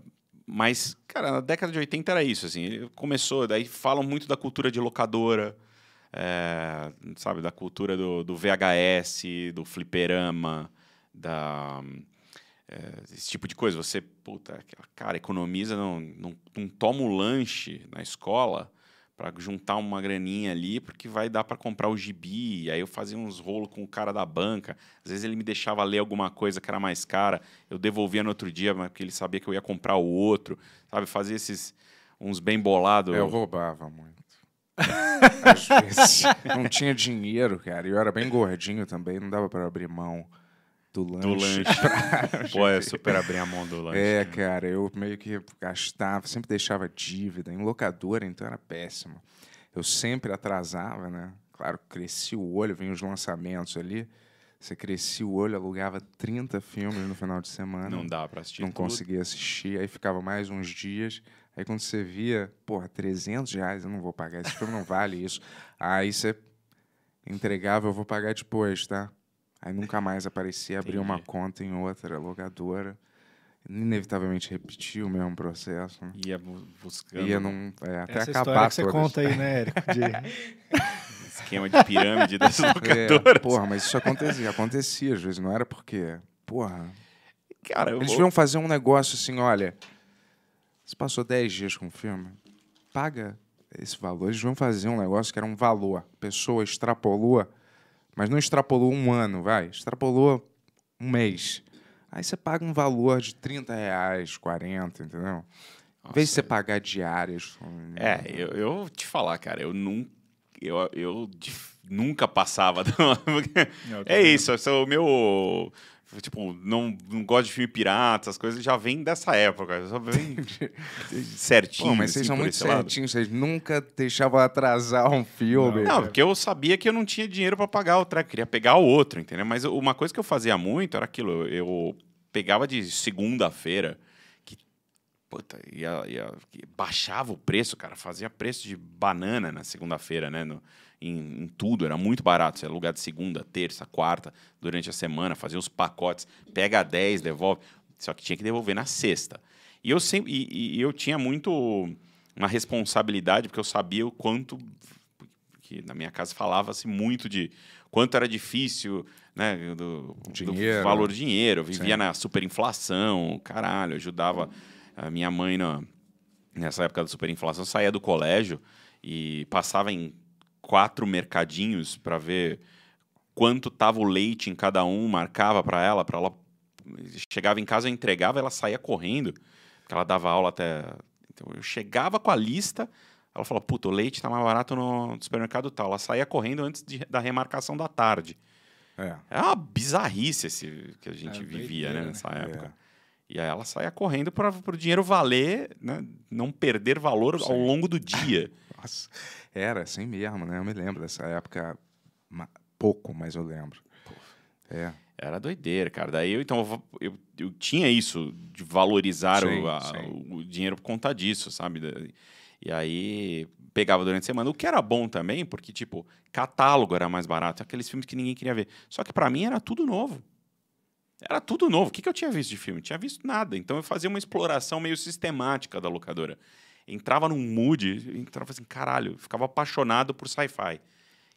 mas, cara, na década de 80 era isso, assim. Começou, daí falam muito da cultura de locadora, é, sabe, da cultura do, do VHS, do fliperama, da, é, esse tipo de coisa. Você, puta, cara, economiza, não, não, não toma o lanche na escola para juntar uma graninha ali, porque vai dar para comprar o gibi. Aí eu fazia uns rolos com o cara da banca. Às vezes ele me deixava ler alguma coisa que era mais cara, eu devolvia no outro dia, porque ele sabia que eu ia comprar o outro, sabe? Fazia esses uns bem bolado. É, eu roubava muito. <laughs> Às vezes. não tinha dinheiro, cara. E eu era bem gordinho também, não dava para abrir mão do lanche. Do lanche. <laughs> Pô, é super abrir a mão do lanche. É, né? cara, eu meio que gastava, sempre deixava dívida. Em locadora, então era péssimo. Eu sempre atrasava, né? Claro, cresci o olho, vinha os lançamentos ali. Você crescia o olho, alugava 30 filmes no final de semana. Não dá para assistir. Não tudo. conseguia assistir. Aí ficava mais uns dias Aí quando você via, porra, é 300 reais, eu não vou pagar, esse filme não vale isso. Aí você entregava, eu vou pagar depois, tá? Aí nunca mais aparecia, abria uma conta em outra locadora. Inevitavelmente repetia o mesmo processo. Né? Ia buscando. Ia num, é, até Essa acabar que você conta aí, né, Érico? De... <laughs> Esquema de pirâmide das <laughs> é, locadoras. É, porra, mas isso acontecia, acontecia às vezes, não era porque... Porra... Cara, Eles vou... fazer um negócio assim, olha... Você passou 10 dias com o filme, paga esse valor. Eles vão fazer um negócio que era um valor. A pessoa extrapolou, mas não extrapolou um ano, vai. Extrapolou um mês. Aí você paga um valor de 30 reais, 40, entendeu? Nossa, em vez de você pagar diárias. É, né? eu, eu te falar, cara, eu nunca. Eu, eu nunca passava. <laughs> é isso, é o meu tipo, não, não gosta de filme pirata, as coisas já vem dessa época, só vem <laughs> certinho. Pô, mas vocês assim, são muito certinhos, vocês nunca deixavam atrasar um filme. Não, não porque eu sabia que eu não tinha dinheiro para pagar o treco, queria pegar o outro, entendeu? Mas uma coisa que eu fazia muito era aquilo, eu pegava de segunda-feira, que puta, ia, ia, baixava o preço, cara, fazia preço de banana na segunda-feira, né? No, em, em, tudo, era muito barato. Você lugar de segunda, terça, quarta, durante a semana, fazia os pacotes, pega 10, devolve. Só que tinha que devolver na sexta. E eu sempre e, e eu tinha muito uma responsabilidade, porque eu sabia o quanto que na minha casa falava-se muito de quanto era difícil, né, do, dinheiro. do valor dinheiro. Eu vivia Sim. na superinflação, caralho, eu ajudava a minha mãe na, nessa época da superinflação, saía do colégio e passava em quatro mercadinhos para ver quanto tava o leite em cada um, marcava para ela, para ela chegava em casa, eu entregava, ela saía correndo, porque ela dava aula até então, eu chegava com a lista, ela falou: "Puta, o leite tá mais barato no supermercado tal". Ela saía correndo antes de, da remarcação da tarde. É. é uma bizarrice esse que a gente é, vivia, né, nessa né? época. É. E aí ela saia correndo para o dinheiro valer, né, não perder valor Sim. ao longo do dia. Nossa, era assim mesmo, né? Eu me lembro dessa época pouco, mas eu lembro. É. Era doideira, cara. Daí eu, então, eu, eu tinha isso de valorizar sim, o, a, sim. o, dinheiro por conta disso, sabe? E aí pegava durante a semana, o que era bom também, porque, tipo, catálogo era mais barato, aqueles filmes que ninguém queria ver. Só que para mim era tudo novo. Era tudo novo. O que, que eu tinha visto de filme? tinha visto nada. Então eu fazia uma exploração meio sistemática da locadora entrava num mood, entrava assim, caralho, ficava apaixonado por sci-fi.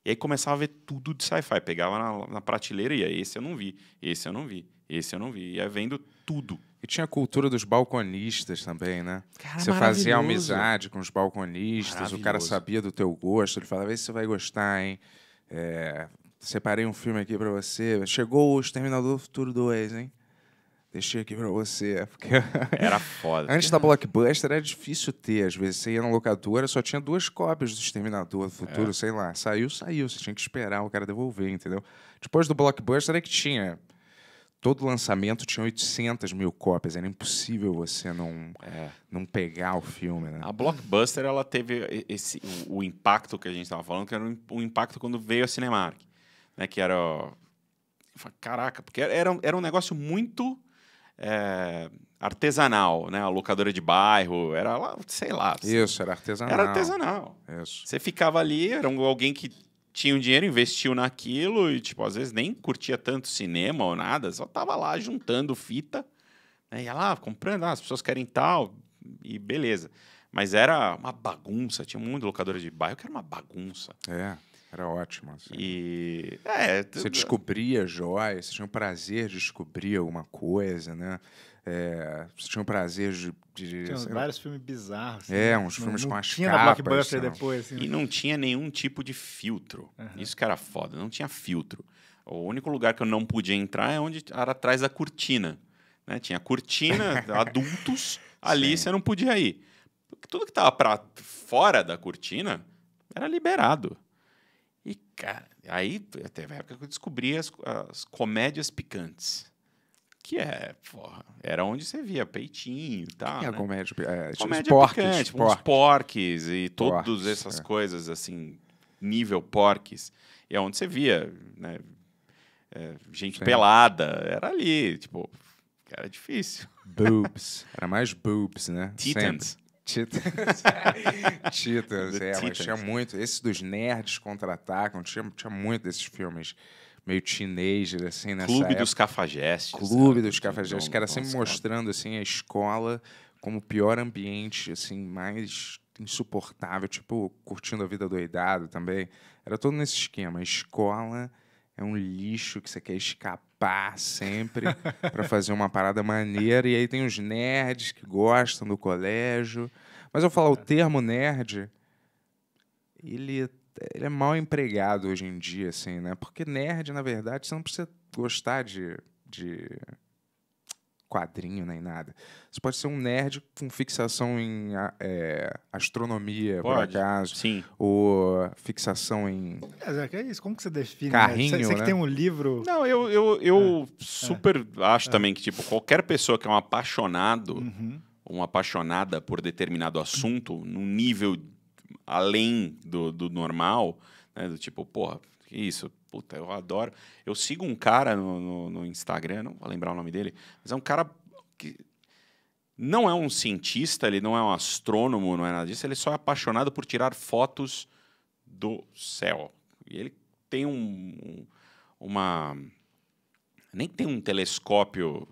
E aí começava a ver tudo de sci-fi, pegava na, na prateleira e aí, esse eu não vi, esse eu não vi, esse eu não vi. ia vendo tudo. E tinha a cultura dos balconistas também, né? Cara, você fazia amizade com os balconistas, o cara sabia do teu gosto, ele falava, vê se você vai gostar, hein? É, separei um filme aqui para você. Chegou o Exterminador do Futuro 2, hein? Deixei aqui pra você. É porque <laughs> era <laughs> foda. Antes da Blockbuster era difícil ter. Às vezes você ia na locadora, só tinha duas cópias do Exterminador do é. Futuro, é. sei lá. Saiu, saiu. Você tinha que esperar o cara devolver, entendeu? Depois do Blockbuster é que tinha. Todo lançamento tinha 800 mil cópias. Era impossível você não, é. não pegar o filme, né? A Blockbuster, ela teve esse, o, o impacto que a gente estava falando, que era o um, um impacto quando veio a Cinemark. Né? Que era... Caraca, porque era, era um negócio muito é, artesanal, né? A locadora de bairro, era lá, sei lá. Assim. Isso, era artesanal. Era artesanal. Isso. Você ficava ali, era um, alguém que tinha um dinheiro, investiu naquilo e, tipo, às vezes nem curtia tanto cinema ou nada, só tava lá juntando fita, né? ia lá comprando, ah, as pessoas querem tal, e beleza. Mas era uma bagunça, tinha um monte de locadora de bairro que era uma bagunça. É. Era ótimo. Assim. E. É, Você descobria joias, você tinha o prazer de descobrir alguma coisa, né? É, você tinha o prazer de. de tinha sei, vários filmes bizarros. Assim, é, né? uns filmes não, com as tinha capas. Tinha Blockbuster assim, né? depois. Assim, e né? não tinha nenhum tipo de filtro. Uhum. Isso que era foda, não tinha filtro. O único lugar que eu não podia entrar é onde era atrás da cortina. Né? Tinha cortina, <laughs> adultos, ali Sim. você não podia ir. Tudo que estava para fora da cortina era liberado. E, cara, aí teve a época que eu descobri as, as comédias picantes. Que é, porra, era onde você via peitinho e tal. Que é né? é tipo comédia, é, porques, picante, tipo porques. uns porques e todas é. essas é. coisas, assim, nível porques. E é onde você via, né? É, gente Sim. pelada, era ali, tipo, era difícil. Boobs, <laughs> era mais boobs, né? Titans. Sempre. Titans. <laughs> Titans, é, mas tinha muito. Esse dos nerds contra-atacam, tinha, tinha muito desses filmes meio teenager, assim, nessa Clube época. dos Cafajestes. Clube né? dos Cafajestes, que era sempre mostrando, assim, a escola como o pior ambiente, assim, mais insuportável, tipo, curtindo a vida doidado também. Era todo nesse esquema, escola é um lixo que você quer escapar sempre <laughs> para fazer uma parada maneira. E aí tem os nerds que gostam do colégio. Mas eu falar o termo nerd, ele, ele é mal empregado hoje em dia, assim, né? Porque nerd, na verdade, você não precisa gostar de, de quadrinho nem nada. Você pode ser um nerd com fixação em é, astronomia, pode. por acaso. Sim. Ou fixação em. É, é isso. Como que você define? Né? Carrinho, né? Você, você né? que tem um livro. Não, eu, eu, eu é. super é. acho também que, tipo, qualquer pessoa que é um apaixonado, uhum. uma apaixonada por determinado assunto, num nível além do, do normal, né? Do tipo, porra, isso, Puta, eu adoro. Eu sigo um cara no, no, no Instagram, não vou lembrar o nome dele, mas é um cara que não é um cientista, ele não é um astrônomo, não é nada disso, ele só é apaixonado por tirar fotos do céu. E ele tem um, um uma nem tem um telescópio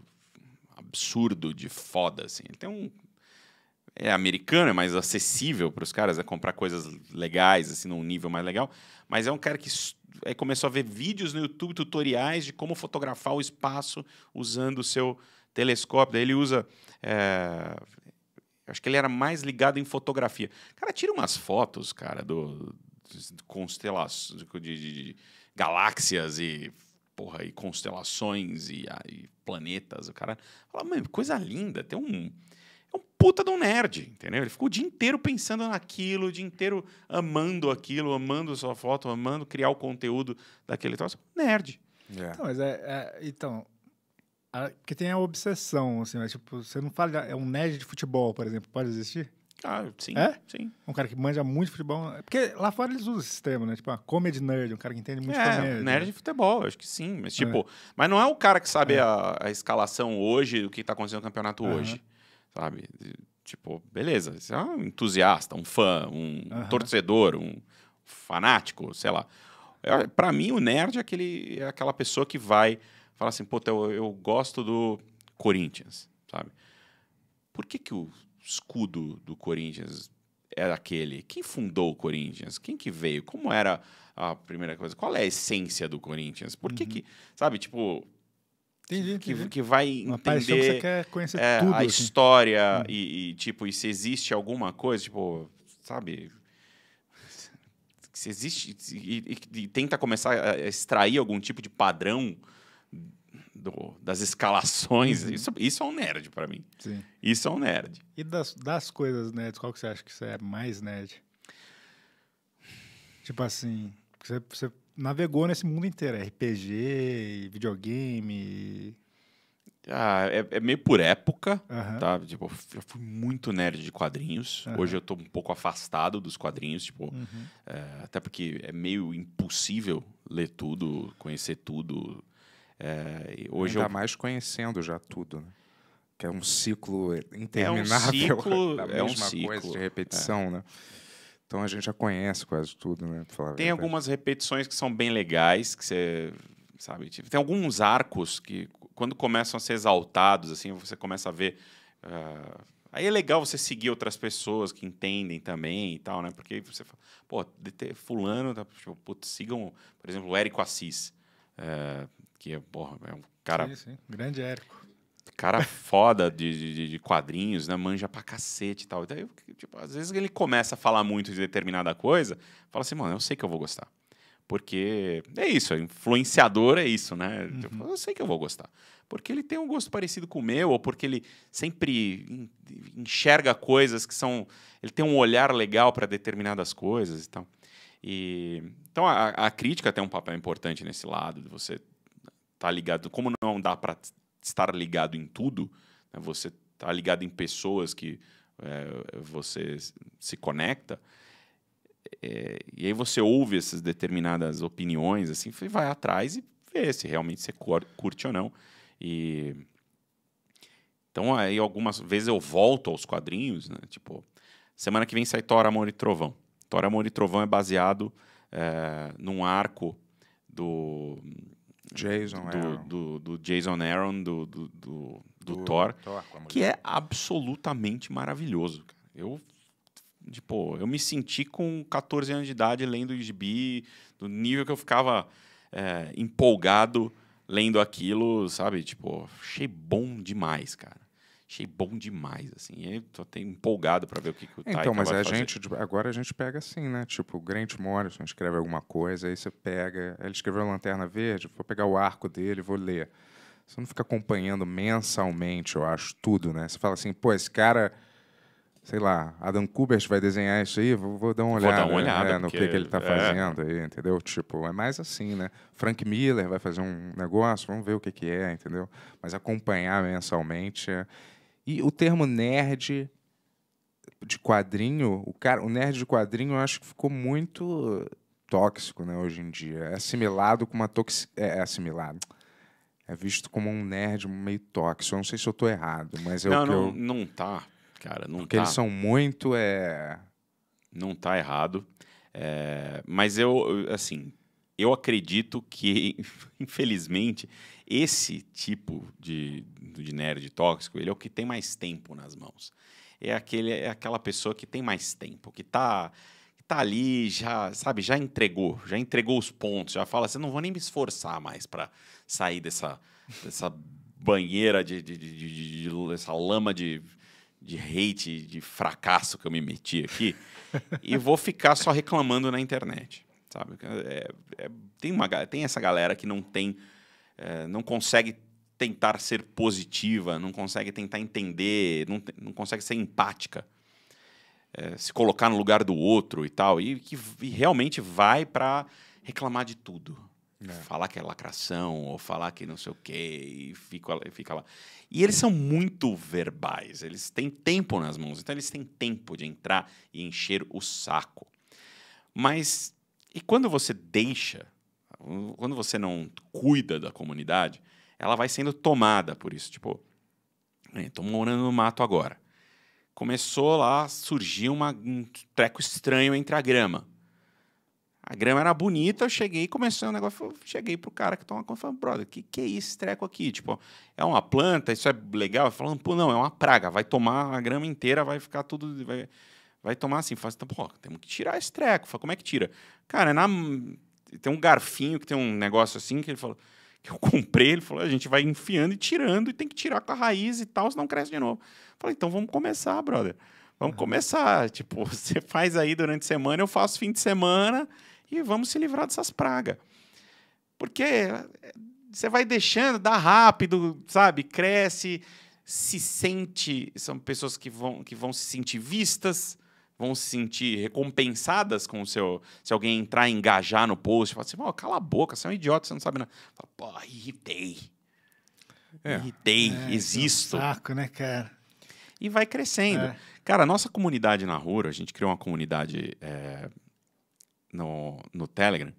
absurdo de foda assim. Ele tem um é americano, é mais acessível para os caras, é comprar coisas legais assim num nível mais legal, mas é um cara que aí começou a ver vídeos no YouTube, tutoriais de como fotografar o espaço usando o seu telescópio. Daí ele usa. É, acho que ele era mais ligado em fotografia. Cara, tira umas fotos, cara, do, do constelações, de, de, de, galáxias e porra e constelações e, ah, e planetas. O cara fala, coisa linda. Tem um puta de um nerd, entendeu? Ele ficou o dia inteiro pensando naquilo, o dia inteiro amando aquilo, amando sua foto, amando criar o conteúdo daquele troço. Nerd. Yeah. É. Então, mas é, é então, a, porque tem a obsessão, assim, mas, tipo, você não fala, é um nerd de futebol, por exemplo, pode existir? Ah, sim, é? sim. Um cara que manja muito futebol. Porque lá fora eles usam esse termo, né? Tipo, a ah, comedy nerd, um cara que entende muito é, comédia. Nerd de futebol, acho que sim. Mas, é. tipo, é. mas não é o cara que sabe é. a, a, escalação hoje, o que está acontecendo no campeonato uhum. hoje sabe? Tipo, beleza, você é um entusiasta, um fã, um uhum. torcedor, um fanático, sei lá. É, para mim, o nerd é, aquele, é aquela pessoa que vai falar assim, pô, eu, eu gosto do Corinthians, sabe? Por que, que o escudo do Corinthians é aquele? Quem fundou o Corinthians? Quem que veio? Como era a primeira coisa? Qual é a essência do Corinthians? Por que uhum. que, sabe, tipo, Entendi, que, entendi. que vai entender Uma que você quer conhecer é, tudo, a assim. história hum. e, e, tipo, e se existe alguma coisa, tipo, sabe, se existe e, e, e, tenta começar a extrair algum tipo de padrão do, das escalações, uhum. isso, isso é um nerd para mim. Sim. Isso é um nerd. E das, das coisas nerds, qual que você acha que você é mais nerd? Tipo assim, você, você navegou nesse mundo inteiro, RPG, videogame. Ah, é, é meio por época, uhum. tá? Tipo, eu fui muito nerd de quadrinhos. Uhum. Hoje eu tô um pouco afastado dos quadrinhos, tipo, uhum. é, até porque é meio impossível ler tudo, conhecer tudo. É, hoje Ainda eu... mais conhecendo já tudo, né? Que é um ciclo interminável. É um <laughs> ciclo, da mesma é um ciclo, coisa de é. repetição, né? Então a gente já conhece quase tudo, né? Tem algumas repetições que são bem legais, que você sabe, tipo, tem alguns arcos que quando começam a ser exaltados assim, você começa a ver uh... Aí é legal você seguir outras pessoas que entendem também e tal, né? Porque você fala, pô, fulano, tá, tipo, putz, sigam, por exemplo, o Érico Assis, eh, que é, porra, é um cara... Sim, sim. Grande Érico cara foda de, de, de, quadrinhos, né? Manja pra cacete e tal. então tipo, às vezes ele começa a falar muito de determinada coisa, fala assim, mano, eu sei que eu vou gostar. Porque é isso, é influenciador é isso, né? Uhum. eu sei que eu vou gostar. Porque ele tem um gosto parecido com o meu, ou porque ele sempre enxerga coisas que são. Ele tem um olhar legal para determinadas coisas e tal. E, então a, a crítica tem um papel importante nesse lado, de você tá ligado. Como não dá para estar ligado em tudo, né? você está ligado em pessoas que é, você se conecta, é, e aí você ouve essas determinadas opiniões, assim, vai atrás e vê se realmente você curte ou não. E... Então, aí algumas vezes eu volto aos quadrinhos, né? Tipo, semana que vem sai Thor, Amor e Trovão. Thor, Amor e Trovão é baseado é, num arco do Jason do, Do, do Jason Aaron, do, do, do, do Thor, Thor que é absolutamente maravilhoso. Eu, tipo, eu me senti com 14 anos de idade lendo o gibi, do nível que eu ficava é, empolgado lendo aquilo, sabe? Tipo, achei bom demais, cara. Achei bom demais, assim. Eu tô até empolgado para ver o que, que o então, Taika Então, mas a fazer. gente, tipo, agora a gente pega assim, né? Tipo, o Grant Morrison escreve alguma coisa, aí você pega. Ele escreveu a Lanterna Verde, vou pegar o arco dele, vou ler. Você não fica acompanhando mensalmente, eu acho, tudo, né? Você fala assim, pô, esse cara sei lá, Adam Kubert vai desenhar isso aí, vou, vou dar uma olhada, dar uma olhada né, no que, que ele está é. fazendo é... aí, entendeu? Tipo, é mais assim, né? Frank Miller vai fazer um negócio, vamos ver o que, que é, entendeu? Mas acompanhar mensalmente. É... E o termo nerd de quadrinho, o cara, o nerd de quadrinho, eu acho que ficou muito tóxico, né, hoje em dia. É assimilado com uma toxic... É, é assimilado. É visto como um nerd meio tóxico. Eu não sei se eu estou errado, mas é não, o que não, eu... não tá, cara, não Porque tá. eles são muito é não tá errado. É... mas eu assim, eu acredito que <laughs> infelizmente esse tipo de, de nerd tóxico, ele é o que tem mais tempo nas mãos. É, aquele, é aquela pessoa que tem mais tempo, que está tá ali, já, sabe, já entregou, já entregou os pontos, já fala assim, não vou nem me esforçar mais para sair dessa, dessa banheira, de, de, de, de, dessa lama de, de hate, de fracasso que eu me meti aqui, e vou ficar só reclamando na internet, sabe? É, é, tem, uma, tem essa galera que não tem é, não consegue tentar ser positiva, não consegue tentar entender, não, não consegue ser empática, é, se colocar no lugar do outro e tal, e que e realmente vai para reclamar de tudo. É. Falar que é lacração, ou falar que não sei o quê, e fica, fica lá. E eles são muito verbais, eles têm tempo nas mãos, então eles têm tempo de entrar e encher o saco. Mas, e quando você deixa quando você não cuida da comunidade, ela vai sendo tomada por isso. Tipo, estou é, morando no mato agora. Começou lá a surgir uma, um treco estranho entre a grama. A grama era bonita, eu cheguei, comecei o um negócio, cheguei pro cara que toma conta, falando, brother, que que é esse treco aqui? Tipo, é uma planta, isso é legal? Falando, pô, não, é uma praga, vai tomar a grama inteira, vai ficar tudo, vai, vai tomar assim, faz, então, assim, pô, temos que tirar esse treco. Fala, como é que tira? Cara, é na tem um garfinho que tem um negócio assim que ele falou que eu <laughs> comprei, ele falou, a gente vai enfiando e tirando e tem que tirar com a raiz e tal, senão cresce de novo. Eu falei, então vamos começar, brother. Vamos é. começar, tipo, <laughs> você faz aí durante a semana, eu faço fim de semana e vamos se livrar dessas pragas. Porque eh, você vai deixando, dá rápido, sabe? Cresce, se sente, são pessoas que vão, que vão se sentir vistas, vão se sentir recompensadas com o seu. Se alguém entrar e engajar no post, falar assim, cala a boca, você é um idiota, você não sabe nada. Fala, pô, irritei. É. Irritei, é, existo. É um saco, né, cara? E vai crescendo. É. Cara, a nossa comunidade na rua, a gente criou uma comunidade é, no, no Telegram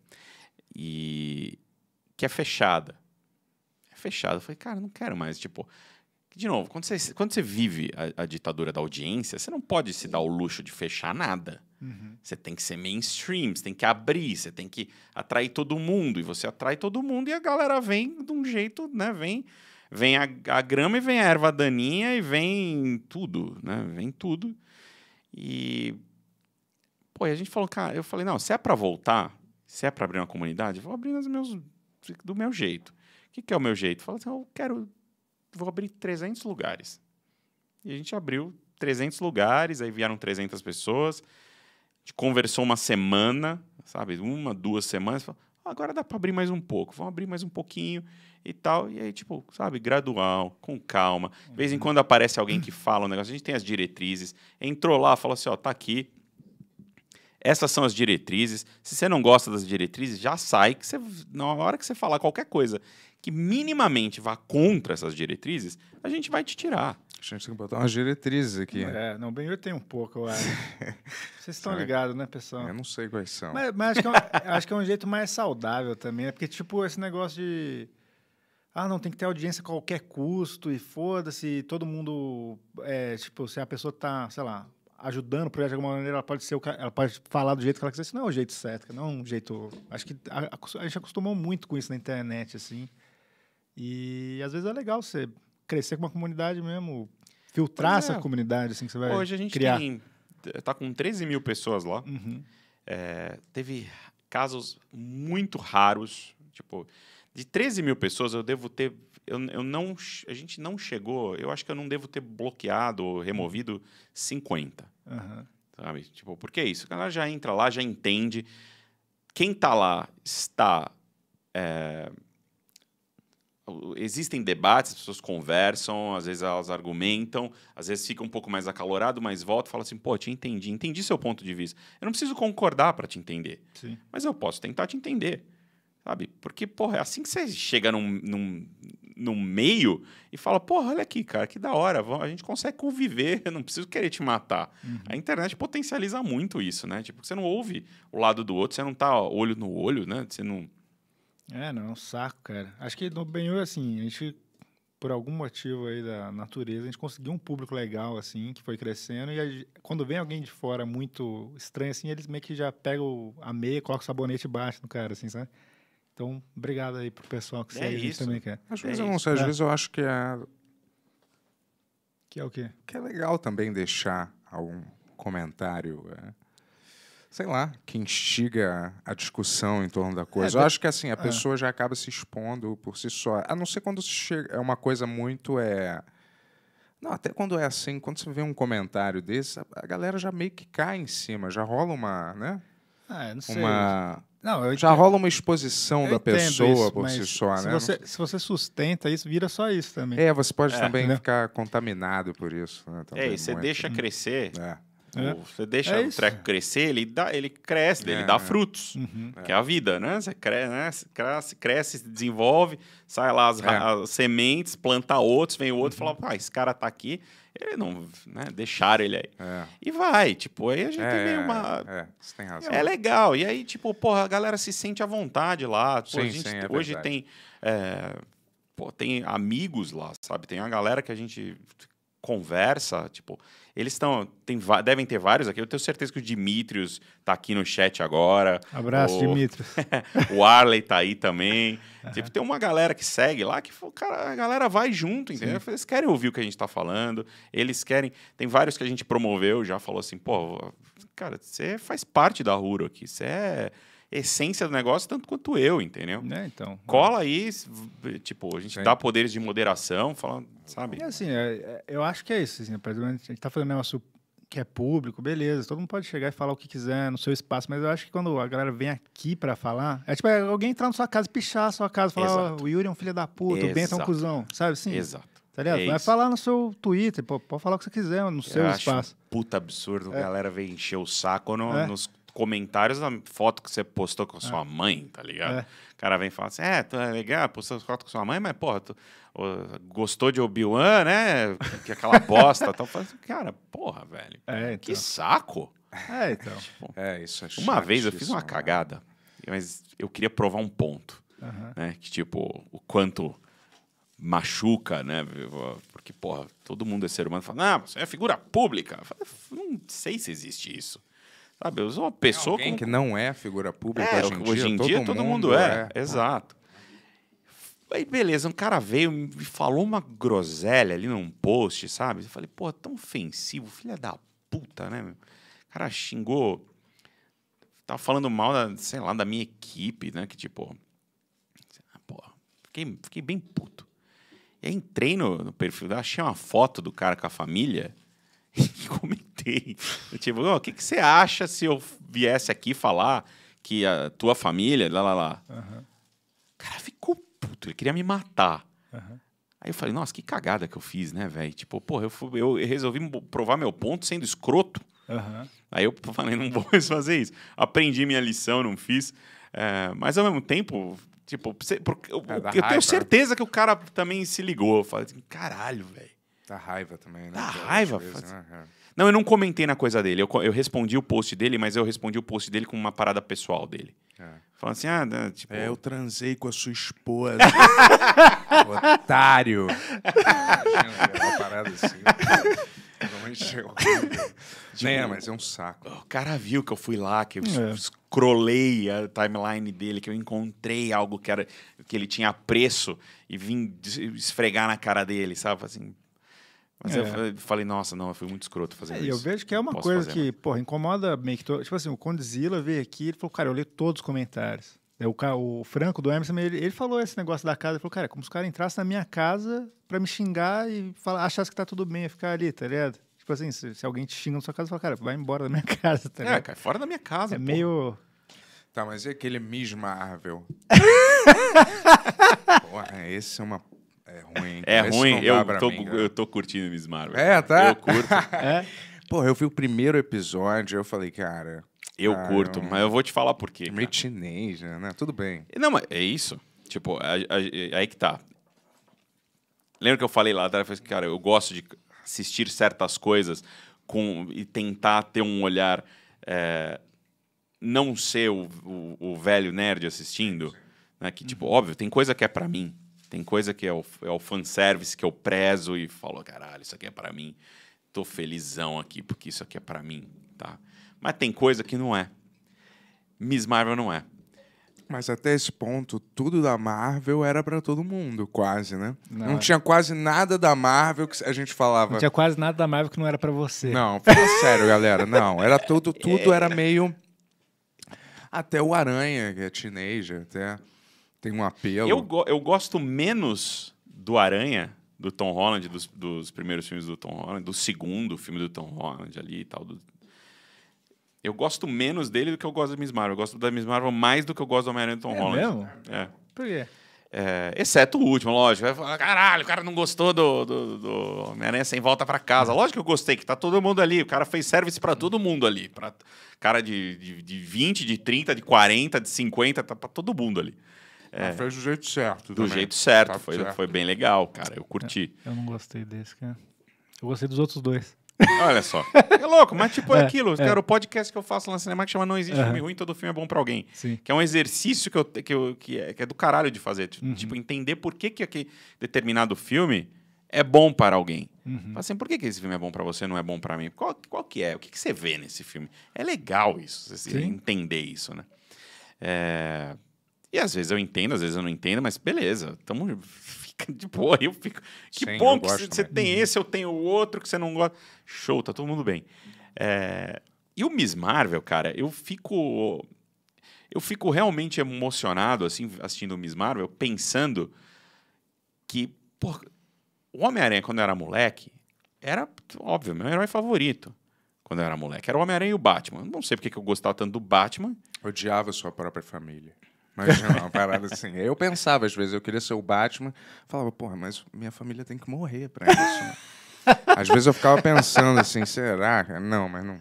e que é fechada. É fechada. Eu falei, cara, não quero mais, tipo de novo, quando você, quando você vive a, a, ditadura da audiência, você não pode se dar o luxo de fechar nada. Uhum. Você tem que ser mainstream, você tem que abrir, você tem que atrair todo mundo. E você atrai todo mundo e a galera vem de um jeito, né? Vem, vem a, a grama e vem a erva daninha e vem tudo, né? Vem tudo. E. Pô, e a gente falou, cara, eu falei, não, se é para voltar, se é para abrir uma comunidade, eu vou abrir nos meus, do meu jeito. O que, que é o meu jeito? Fala assim, eu quero vou abrir 300 lugares. E a gente abriu 300 lugares, aí vieram 300 pessoas. A gente conversou uma semana, sabe? Uma, duas semanas. Falou, ah, agora dá para abrir mais um pouco, vamos abrir mais um pouquinho e tal. E aí, tipo, sabe, gradual, com calma. De vez em uhum. quando aparece alguém que fala um negócio, a gente tem as diretrizes. Entrou lá, falou assim: ó, tá aqui, essas são as diretrizes. Se você não gosta das diretrizes, já sai que você, na hora que você falar qualquer coisa que minimamente vá contra essas diretrizes, a gente vai te tirar. A gente tem que botar umas diretrizes aqui. É, não, bem eu tenho um pouco, eu acho. <laughs> Vocês estão ligados, né, pessoal? Eu não sei quais são. Mas, mas acho, que é um, <laughs> acho que é um jeito mais saudável também, É Porque, tipo, esse negócio de. Ah, não, tem que ter audiência a qualquer custo e foda-se, todo mundo. É, tipo, se a pessoa tá, sei lá, ajudando, projeto de alguma maneira ela pode ser, ela pode falar do jeito que ela quiser, não é o jeito certo, não é um jeito. Acho que a, a gente acostumou muito com isso na internet, assim. E às vezes é legal você crescer com uma comunidade mesmo, filtrar é. essa comunidade, assim, que você vai Hoje a gente criar. Tem, Está com 13 mil pessoas lá. Uhum. É, teve casos muito raros, tipo, de 13 mil pessoas eu devo ter, eu, eu não, a gente não chegou, eu acho que eu não devo ter bloqueado ou removido 50. Uhum. Sabe? Tipo, porque isso. O cara já entra lá, já entende. Quem está lá está. É... Existem debates, as pessoas conversam, às vezes elas argumentam, às vezes fica um pouco mais acalorado, mas volta e fala assim: pô, te entendi, entendi seu ponto de vista. Eu não preciso concordar para te entender, Sim. mas eu posso tentar te entender sabe? Porque, porra, é assim que você chega num, num, no meio e fala: porra, olha aqui, cara, que da hora, a gente consegue conviver, <laughs> eu não preciso querer te matar. Uhum. A internet potencializa muito isso, né? Tipo, você não ouve o lado do outro, você não tá olho no olho, né? Você não. É, não, é um saco, cara. Acho que no Benhur, assim, a gente, por algum motivo aí da natureza, a gente conseguiu um público legal, assim, que foi crescendo. E quando vem alguém de fora muito estranho, assim, eles meio que já pegam a meia, colocam o sabonete baixo no cara, assim, sabe? Então, obrigado aí pro pessoal que é segue é isso. também, quer Às vezes é eu não sei, às é. vezes eu acho que é... Que é o quê? Que é legal também deixar algum comentário, é, sei lá, que instiga a discussão em torno da coisa. eu acho que assim, a pessoa já acaba se expondo por si só. A não ser quando chega, é uma coisa muito... É, não, até quando é assim, quando você vê um comentário desse, a, galera já meio que cai em cima, já rola uma, né? Ah, não sei. Uma não, eu Já rola uma exposição eu da pessoa isso, por si só, se né? Você, se você sustenta isso, vira só isso também. É, você pode é, também ficar contaminado por isso. Né? É, e você deixa né? crescer. É. Você deixa é o treco crescer, ele, dá, ele cresce, ele é, dá é. frutos, uhum. que é a vida, né? Você né? cresce, né? cresce, desenvolve, sai lá as, as sementes, planta outros, vem o outro e uhum. fala, ah, esse cara tá aqui, ele não, né, deixar ele aí. É. E vai, tipo, aí a gente é, tem é meio é, uma... É, você tem razão. É legal, e aí, tipo, porra, a galera se sente à vontade lá. Pô, sim, gente, sim, é hoje verdade. tem, é, pô, tem amigos lá, sabe? Tem a galera que a gente conversa, tipo, eles estão. devem ter vários aqui. Eu tenho certeza que o Dimitrios está aqui no chat agora. Abraço, <laughs> Dimitrios. o Arley tá aí também. Uhum. Tipo, tem uma galera que segue lá que cara, a galera vai junto, entendeu? Sim. Eles querem ouvir o que a gente está falando. Eles querem. Tem vários que a gente promoveu, já falou assim, pô, cara, você faz parte da Ruro aqui. Você é essência do negócio tanto quanto eu, entendeu? É, então, né então. Cola aí, tipo, a gente Sim. dá poderes de moderação, fala, sabe? Assim, é assim, eu acho que é isso. Assim, a gente tá fazendo um negócio que é público, beleza, todo mundo pode chegar e falar o que quiser no seu espaço, mas eu acho que quando a galera vem aqui para falar, é tipo é alguém entrar na sua casa e pichar a sua casa, falar, oh, o Yuri é um filho da puta, Exato. o Bento é um cuzão, sabe assim? Exato. Tá É Vai falar no seu Twitter, pô, pode falar o que você quiser no seu espaço. puta absurdo, é. galera vem encher o saco no, é. nos comentários da foto que você postou com a sua é. mãe, tá ligado? É. O cara vem e fala assim: é, tu é legal, postou foto com sua mãe, mas, porra, tu gostou de Obi-Wan, né? Que aquela bosta. então, cara, porra, velho. É, então. Que saco. É, então. Tipo, é, isso é Uma vez eu fiz uma né? cagada, mas eu queria provar um ponto. Uhum. Né? Que, tipo, o quanto machuca, né? Porque, porra, todo mundo é ser humano. Fala, não, você é figura pública. Falo, não sei se existe isso. Sabe, eu sou uma pessoa... Com... que não é figura pública é, hoje em dia. Hoje em todo, dia, todo mundo, é. é. Exato. Aí, beleza, um cara veio me falou uma groselha ali num post, sabe? Eu falei, pô, tão ofensivo, filha da puta, né? O cara xingou. Tava falando mal, da, sei lá, da minha equipe, né? Que tipo. Ah, pô, fiquei, fiquei bem puto. E aí entrei no, no perfil da achei uma foto do cara com a família <laughs> e comentei ninguém. <laughs> tipo, o oh, que, que você acha se eu viesse aqui falar que a tua família, lá, lá, lá. Uhum. Cara, ficou puto, ele queria me matar. Uhum. Aí eu falei, nossa, que cagada que eu fiz, né, velho? Tipo, porra, eu, fui, eu resolvi provar meu ponto sendo escroto. Uhum. Aí eu <laughs> falei, não vou mais fazer isso. Aprendi minha lição, não fiz. É, mas ao mesmo tempo, tipo, porque, eu, é, eu tenho certeza que o cara também se ligou. Eu falei assim, caralho, velho. tá raiva também, né? Da, raiva. Vez, faz... né? É. Não, eu não comentei na coisa dele. Eu, eu respondi o post dele, mas eu respondi o post dele com uma parada pessoal dele. É. Falando assim, ah, né, tipo. É, eu transei com a sua esposa. <laughs> Otário. Imagina, uma parada assim. É tipo, é, mas é um saco. O cara viu que eu fui lá, que eu é. scrollei a timeline dele, que eu encontrei algo que, era, que ele tinha preço e vim esfregar na cara dele, sabe? Assim, mas é. eu falei, nossa, não, eu fui muito escroto fazendo é, isso. Eu vejo que é uma coisa que, mais. porra, incomoda meio que. todo. Tipo assim, o Condzilla veio aqui ele falou, cara, eu leio todos os comentários. O, o Franco do Emerson, ele, ele, falou esse negócio da casa. Ele falou, cara, é como se os caras entrassem na minha casa pra me xingar e falar, achasse que tá tudo bem, ficar ali, tá ligado? Tipo assim, se, se, alguém te xinga na sua casa, fala, cara, vai embora da minha <laughs> casa, tá é, ligado? É, cara, fora da minha casa. É pô. meio. Tá, mas e aquele Miss Marvel? <laughs> Porra, esse é uma é ruim. É ruim, eu tô, mim, eu tô curtindo Miss Marvel. É, tá? Eu curto. <laughs> é. Pô, eu vi o primeiro episódio, eu falei, cara. Eu cara, ah, curto, eu... mas eu vou te falar por quê. Meio chinês, né? Tudo bem. Não, mas é isso. Tipo, é aí que tá. Lembra que eu falei lá atrás? Assim, cara, eu gosto de assistir certas coisas com, e tentar ter um olhar. É, não ser o, o, o, velho nerd assistindo, né? Que, tipo, uhum. óbvio, tem coisa que é para mim. Tem coisa que é o, é o fanservice que eu prezo e falo, caralho, isso aqui é para mim. Tô felizão aqui porque isso aqui é para mim, tá? Mas tem coisa que não é. Miss Marvel não é. Mas até esse ponto, tudo da Marvel era para todo mundo, quase, né? Não. não. É. tinha quase nada da Marvel que a gente falava. Não tinha quase nada da Marvel que não era para você. Não, fala <laughs> sério, galera. Não, era tudo, tudo é. era meio. Até o Aranha, que é teenager, até. Tem um apelo. Eu, go eu gosto menos do Aranha, do Tom Holland, dos, dos, primeiros filmes do Tom Holland, do segundo filme do Tom Holland ali e tal. Do... Eu gosto menos dele do que eu gosto da Miss Marvel. Eu gosto da Miss Marvel mais do que eu gosto do Homem-Aranha do Tom é Holland. Mesmo? É. Por quê? É, exceto o último, lógico. Vai falar, caralho, o cara não gostou do, do, do Homem-Aranha sem volta para casa. Hum. Lógico que eu gostei, que tá todo mundo ali. O cara fez service para todo mundo ali. Pra cara de, de, de 20, de 30, de 40, de 50, tá pra todo mundo ali. É. fez do jeito certo. Do também. jeito certo. Tá foi, certo. foi bem legal, cara. Eu curti. É, eu não gostei desse, cara. Eu gostei dos outros dois. <laughs> Olha só. É louco, mas tipo, é, é aquilo. É. Cara, o podcast que eu faço lá no cinema que chama Não Existe uhum. Filme Ruim, Todo Filme é Bom para Alguém. Sim. Que é um exercício que, eu, que, eu, que, é, que é do caralho de fazer. Tipo, uhum. Tipo, entender por que, que, determinado filme é bom para alguém. Uhum. Fala assim, por que, que esse filme é bom para você não é bom para mim? Qual, qual que é? O que, que você vê nesse filme? É legal isso, você entender isso, né? É... E às vezes eu entendo, às vezes eu não entendo, mas beleza, tamo, <laughs> fica de boa. Eu fico. Que Sim, bom que você tem uhum. esse, eu tenho o outro que você não gosta. Show, tá todo mundo bem. É, e o Miss Marvel, cara, eu fico. Eu fico realmente emocionado, assim, assistindo o Miss Marvel, pensando que. Por, o Homem-Aranha, quando eu era moleque, era, óbvio, meu herói favorito quando eu era moleque. Era o Homem-Aranha e o Batman. não sei porque que eu gostava tanto do Batman. Odiava sua própria família. Imagina, uma parada assim. Eu pensava, às vezes, eu queria ser o Batman. Falava, porra, mas minha família tem que morrer pra isso. Né? às vezes eu ficava pensando assim, será? Não, mas não.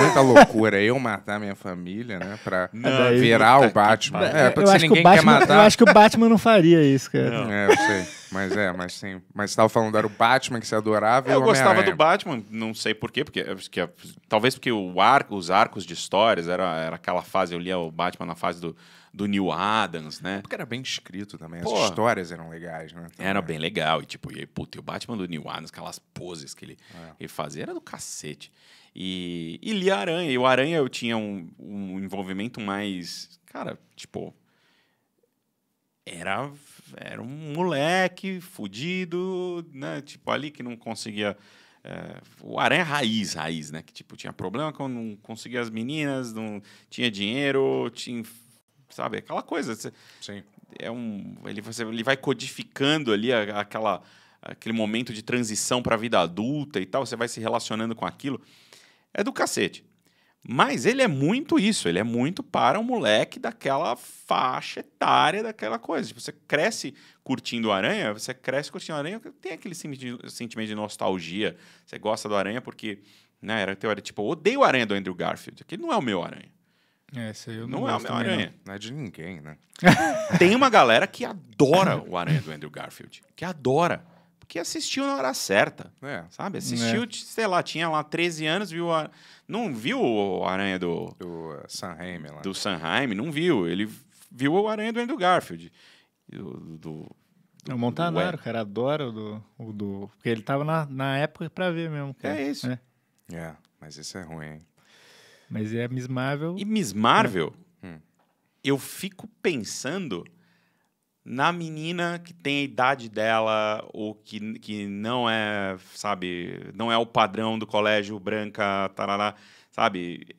Muita loucura eu matar minha família, né? Pra não, virar o Batman. É, porque eu se ninguém Batman, quer matar. Eu acho que o Batman não faria isso, cara. Não. É, eu sei. Mas é, mas sim. Mas você tava falando, era o Batman que você adorava. Eu gostava do Batman, não sei porquê, porque, porque talvez porque o arco, os arcos de histórias, era, era aquela fase, eu lia o Batman na fase do do Neil Adams, né? Porque era bem escrito também, Pô, as histórias eram legais, né? Também. Era bem legal, e tipo, e, puto, e o Batman do Neil Adams, aquelas poses que ele, é. ele fazia, era do cacete. E, e li Aranha, e o Aranha eu tinha um, um envolvimento mais, cara, tipo... Era era um moleque fudido, né? Tipo, ali que não conseguia. É, o Aranha é raiz, raiz, né? Que tipo, tinha problema quando não conseguia as meninas, não tinha dinheiro, tinha sabe? Aquela coisa. Você, Sim. É um, ele, você, ele vai codificando ali a, aquela, aquele momento de transição para a vida adulta e tal, você vai se relacionando com aquilo. É do cacete. Mas ele é muito isso, ele é muito para um moleque daquela faixa etária, daquela coisa. Tipo, você cresce curtindo Aranha, você cresce curtindo Aranha, tem aquele sentimento de nostalgia. Você gosta do Aranha porque, né, era teoria, tipo, odeio o Aranha do Andrew Garfield, que não é o meu Aranha. É, eu não, não é o Aranha, não. não. é de ninguém, né? <laughs> Tem uma galera que adora o Aranha do Andrew Garfield, que adora, porque assistiu na hora certa, é. sabe? Assistiu, é. sei lá, tinha lá 13 anos, viu a... não viu o Aranha do... Do uh, Sanheim lá. Do Sanheim, não viu, ele viu o Aranha do Andrew Garfield, do... do é o Montanaro, cara, adora o do, o do... Porque ele tava na, na época pra ver mesmo. Cara. É, é isso. Né? É. mas isso é ruim, hein? Mas é Miss Marvel. E Miss Marvel, hum. eu fico pensando na menina que tem a idade dela, ou que, que não é, sabe, não é o padrão do colégio branca, tarará, sabe?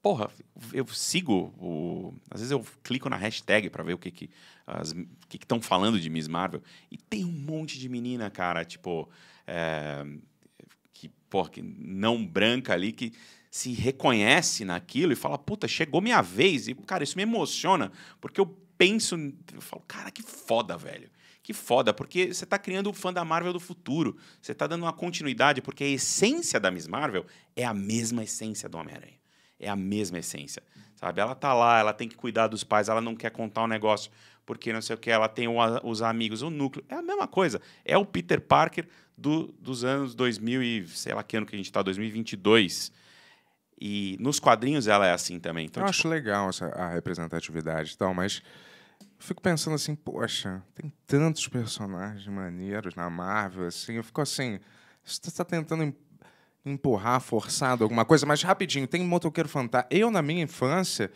Porra, eu sigo o... Às vezes eu clico na hashtag para ver o que que as... estão falando de Miss Marvel. E tem um monte de menina, cara, tipo... É, que, porra, que não branca ali, que se reconhece naquilo e fala, puta, chegou minha vez. E, cara, isso me emociona, porque eu penso, eu falo, cara, que foda, velho. Que foda, porque você está criando o fã da Marvel do futuro. Você está dando uma continuidade, porque a essência da Miss Marvel é a mesma essência do Homem-Aranha. É a mesma essência, sabe? Ela tá lá, ela tem que cuidar dos pais, ela não quer contar o um negócio porque não sei o que, ela tem os amigos, o núcleo. É a mesma coisa. É o Peter Parker do, dos anos 2000 e sei lá que ano que a gente está, 2022. E nos quadrinhos ela é assim também. Então, eu tipo... acho legal essa, a representatividade e tal, mas fico pensando assim, poxa, tem tantos personagens maneiros na Marvel, assim, eu fico assim, você está tentando empurrar forçado alguma coisa, mas rapidinho, tem motoqueiro fantasma. Eu, na minha infância,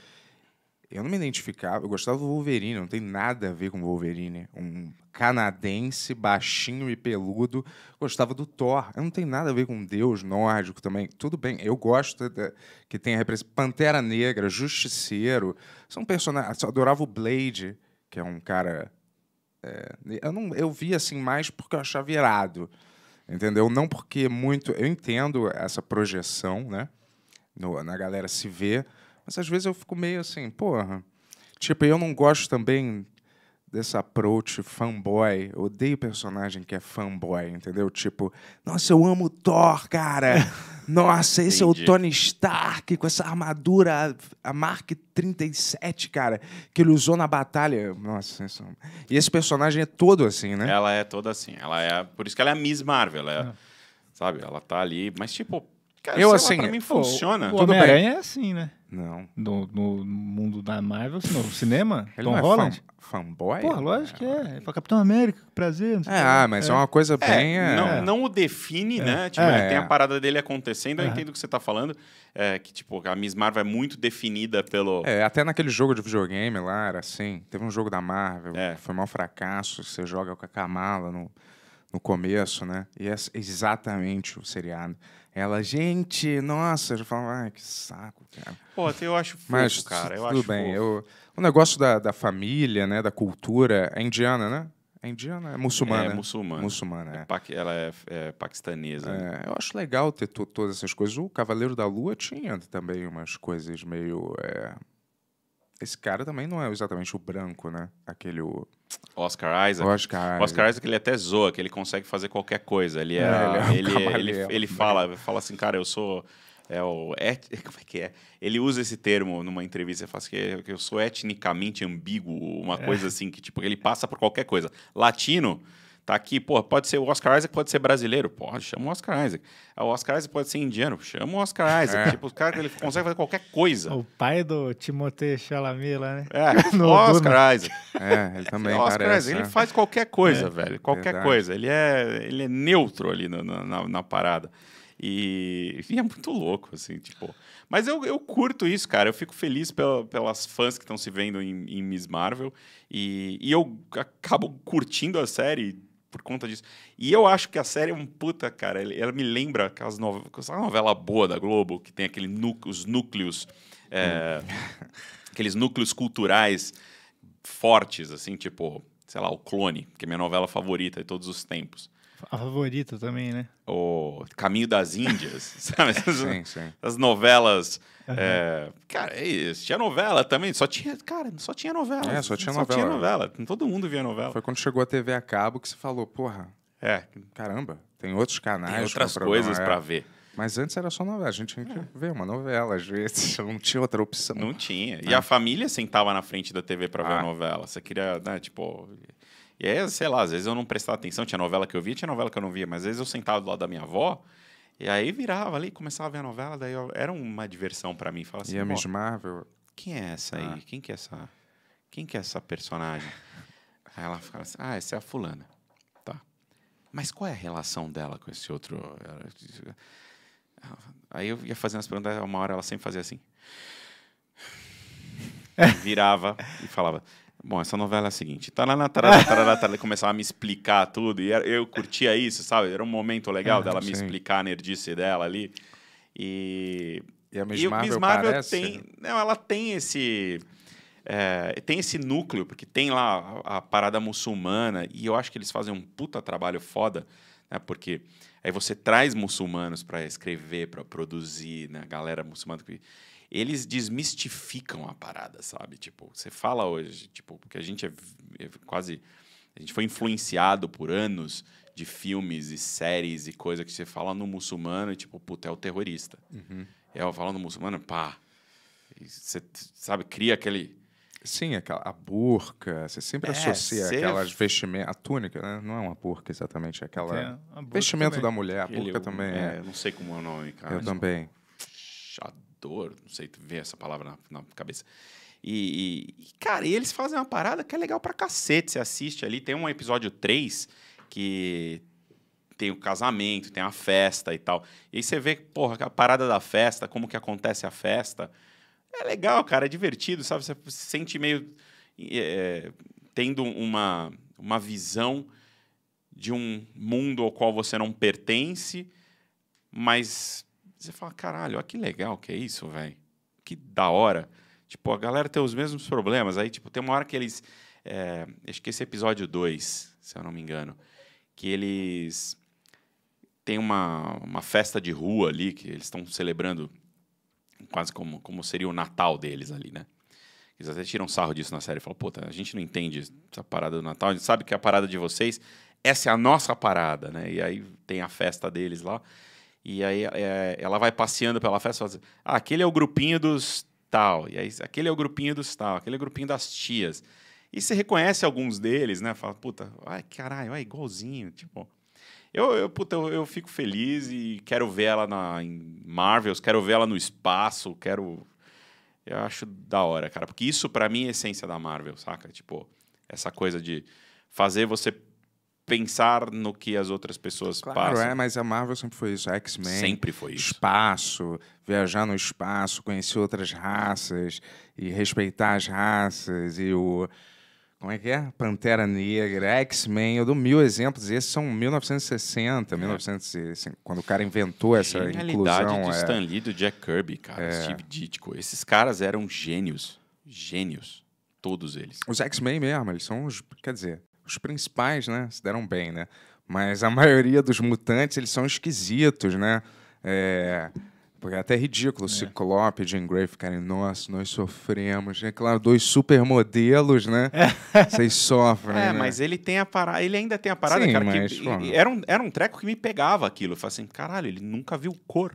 eu não me identificava, eu gostava do Wolverine, não tem nada a ver com Wolverine. Um canadense, baixinho e peludo, gostava do Thor. Eu não tenho nada a ver com Deus nórdico também. Tudo bem, eu gosto que tem a representação. Pantera Negra, Justiceiro. São personagens. Eu adorava o Blade, que é um cara. É, eu, não, eu vi assim mais porque eu achava irado. Entendeu? Não porque é muito. Eu entendo essa projeção, né? No, na galera se ver mas às vezes eu fico meio assim, porra. Tipo, eu não gosto também desse approach fanboy. Eu odeio personagem que é fanboy, entendeu? Tipo, nossa, eu amo Thor, cara. <laughs> Nossa, esse Entendi. é o Tony Stark com essa armadura, a Mark 37, cara, que ele usou na batalha. Nossa, isso... É e esse personagem é todo assim, né? Ela é toda assim. Ela é, por isso que ela é a Miss Marvel, ela é... É. sabe? Ela tá ali, mas tipo, cara, eu assim, lá, pra mim funciona. O, o homem é assim, né? Não. No, no mundo da Marvel, no cinema? Ele Tom não é Holland? Fan, fanboy? Pô, lógico que é. É pra Capitão América, prazer. Não sei é, ah, mas é. é uma coisa é, bem. É, não, não o define, é. né? Tipo, é. tem a parada dele acontecendo, eu entendo o que você tá falando. que, tipo, a Miss Marvel é muito definida pelo. É, até naquele jogo de videogame lá, era assim. Teve um jogo da Marvel, foi um mau fracasso, você joga com a Kamala no, no começo, né? E é exatamente o seriado. Ela, gente, nossa, eu falo, ai que saco, cara. Pô, eu acho fofo, Mas, cara. Eu tudo acho bem. Eu, o negócio da, da família, né, da cultura, é indiana, né? É indiana? É muçulmana. É muçulmana. muçulmana é. É ela é, é paquistanesa. Né? É, eu acho legal ter todas essas coisas. O Cavaleiro da Lua tinha também umas coisas meio é, esse cara também não é exatamente o branco, né? Aquele. O... Oscar Isaac. Oscar, Oscar Isaac, ele até zoa, que ele consegue fazer qualquer coisa. Ele, é, é ele, é um ele, ele, ele, né? fala, fala assim, cara, eu sou. É o et... <laughs> Como é que é? Ele usa esse termo numa entrevista, faz assim, que eu sou etnicamente ambíguo, uma é. coisa assim, que tipo, ele passa por qualquer coisa. Latino, Tá aqui, pô, pode ser o Oscar Isaac, pode ser brasileiro. Porra, chama o Oscar Isaac. Ah, o Oscar Isaac pode ser indiano, chama o Oscar é. Isaac. É. Tipo, o cara ele consegue fazer qualquer coisa. O pai do Timothée Chalamet lá, né? É, <laughs> no Oscar Isaac. É, ele também Oscar parece, Isaac, ele né? faz qualquer coisa, é, velho. Qualquer verdade. coisa. Ele é, ele é neutro ali na, na, na parada. E, e, é muito louco, assim, tipo... Mas eu, eu curto isso, cara. Eu fico feliz pela, pelas fãs que estão se vendo em, em Miss Marvel. E, e eu acabo curtindo a série por conta disso. E eu acho que a série é um puta, cara. Ela me lembra aquelas novelas. Sabe novela boa da Globo, que tem aquele núcleo, os núcleos. É, hum. aqueles núcleos culturais fortes, assim, tipo, sei lá, o Clone, que é minha novela favorita de todos os tempos. A favorita também, né? O Caminho das Índias, <laughs> sabe? sim, sim. As novelas. Uhum. É... cara, é isso. Tinha novela também. Só tinha, cara, só tinha novela. É, só tinha só novela. Só tinha novela. Todo mundo via novela. Foi quando chegou a TV a cabo que você falou, porra. É. Caramba, tem outros canais. Tem outras coisas é. para ver. Mas antes era só novela, a gente tinha que é. ver uma novela, às vezes, <laughs> não tinha outra opção. Não tinha. E é. a família sentava na frente da TV para ver ah. a novela. Você queria, né, tipo, e aí, sei lá, às vezes eu não prestava atenção, tinha novela que eu via, tinha novela que eu não via, mas às vezes eu sentava do lado da minha avó, e aí virava ali, começava a ver a novela, daí eu, era uma diversão para mim. Falava assim, e a assim, Miss Marvel? Quem é essa aí? Ah. Quem que é essa? Quem que é essa personagem? <laughs> aí ela ficava assim, ah, essa é a fulana. Tá. Mas qual é a relação dela com esse outro... Aí eu ia fazendo as perguntas, uma hora ela sempre fazia assim. <laughs> virava e falava... Bom, essa novela é a seguinte. lá na tarana, <laughs> tarana, tarana, começava a me explicar tudo. E eu curtia isso, sabe? Era um momento legal ah, dela sim. me explicar a nerdice dela ali. E. E a Miss e Marvel, Miss Marvel parece... tem. Não, ela tem esse. É, tem esse núcleo, porque tem lá a, a, parada muçulmana, e eu acho que eles fazem um puta trabalho foda, né? Porque aí você traz muçulmanos para escrever, para produzir, né? Galera muçulmana. Que eles desmistificam a parada, sabe? Tipo, você fala hoje, tipo, porque a gente é, é quase. A gente foi influenciado por anos de filmes e séries e coisa que você fala no muçulmano e, tipo, puta, é o terrorista. Uhum. É, eu falo no muçulmano, pá. Você, sabe, cria aquele. Sim, aquela, a burca, você sempre é, associa ser... aquelas vestimentas, a túnica, né? não é uma burca exatamente, é aquela é, vestimento também. da mulher, a burca Ele, também. É, é. Eu não sei como é o nome, cara. Eu também. Chato dor, não sei, tu vê essa palavra na, na cabeça. E, e, cara, eles fazem uma parada que é legal pra cacete. Você assiste ali, tem um episódio 3 que tem o casamento, tem a festa e tal. E aí você vê, porra, a parada da festa, como que acontece a festa. É legal, cara, é divertido, sabe? Você se sente meio é, tendo uma, uma visão de um mundo ao qual você não pertence, mas você fala, caralho, olha que legal que é isso, velho. Que da hora. Tipo, a galera tem os mesmos problemas. Aí, tipo, tem uma hora que eles. É, acho que esse episódio 2, se eu não me engano. Que eles tem uma, uma festa de rua ali que eles estão celebrando quase como, como seria o Natal deles ali, né? Eles até tiram sarro disso na série. Falam, puta, a gente não entende essa parada do Natal, a gente sabe que a parada de vocês, essa é a nossa parada, né? E aí tem a festa deles lá. E aí é, ela vai passeando pela festa e fala assim, ah, aquele é o grupinho dos tal, e aí aquele é o grupinho dos tal, aquele é o grupinho das tias. E você reconhece alguns deles, né? Fala, puta, ai, caralho, é igualzinho. Tipo, eu, eu, puta, eu, eu, fico feliz e quero ver ela na, em Marvels, quero ver ela no espaço, quero. Eu acho da hora, cara. Porque isso, para mim, é a essência da Marvel, saca? Tipo, essa coisa de fazer você pensar no que as outras pessoas claro, passam. Claro, é, mas a Marvel sempre foi isso. X-Men. Sempre foi isso. Espaço, viajar no espaço, conhecer outras raças e respeitar as raças e o... Como é que é? Pantera Negra, X-Men. Eu dou mil exemplos. Esses são 1960, é. 1960, quando o cara inventou essa inclusão. A do é... Stan Lee, do Jack Kirby, cara. É. Steve Ditko. Esses caras eram gênios. Gênios. Todos eles. Os X-Men mesmo, eles são os... Quer dizer, os principais, né, se deram bem, né? Mas a <laughs> maioria dos mutantes, eles são esquisitos, né? É... Porque é até ridículo, é. Ciclope, Jean Grey ficarem, nossa, nós sofremos. É claro, dois supermodelos, né? É. <laughs> Vocês sofrem. É, né? mas ele tem a parada, ele ainda tem a parada, Sim, cara, mas, que pô. era um, era um treco que me pegava aquilo. Eu falei assim, caralho, ele nunca viu cor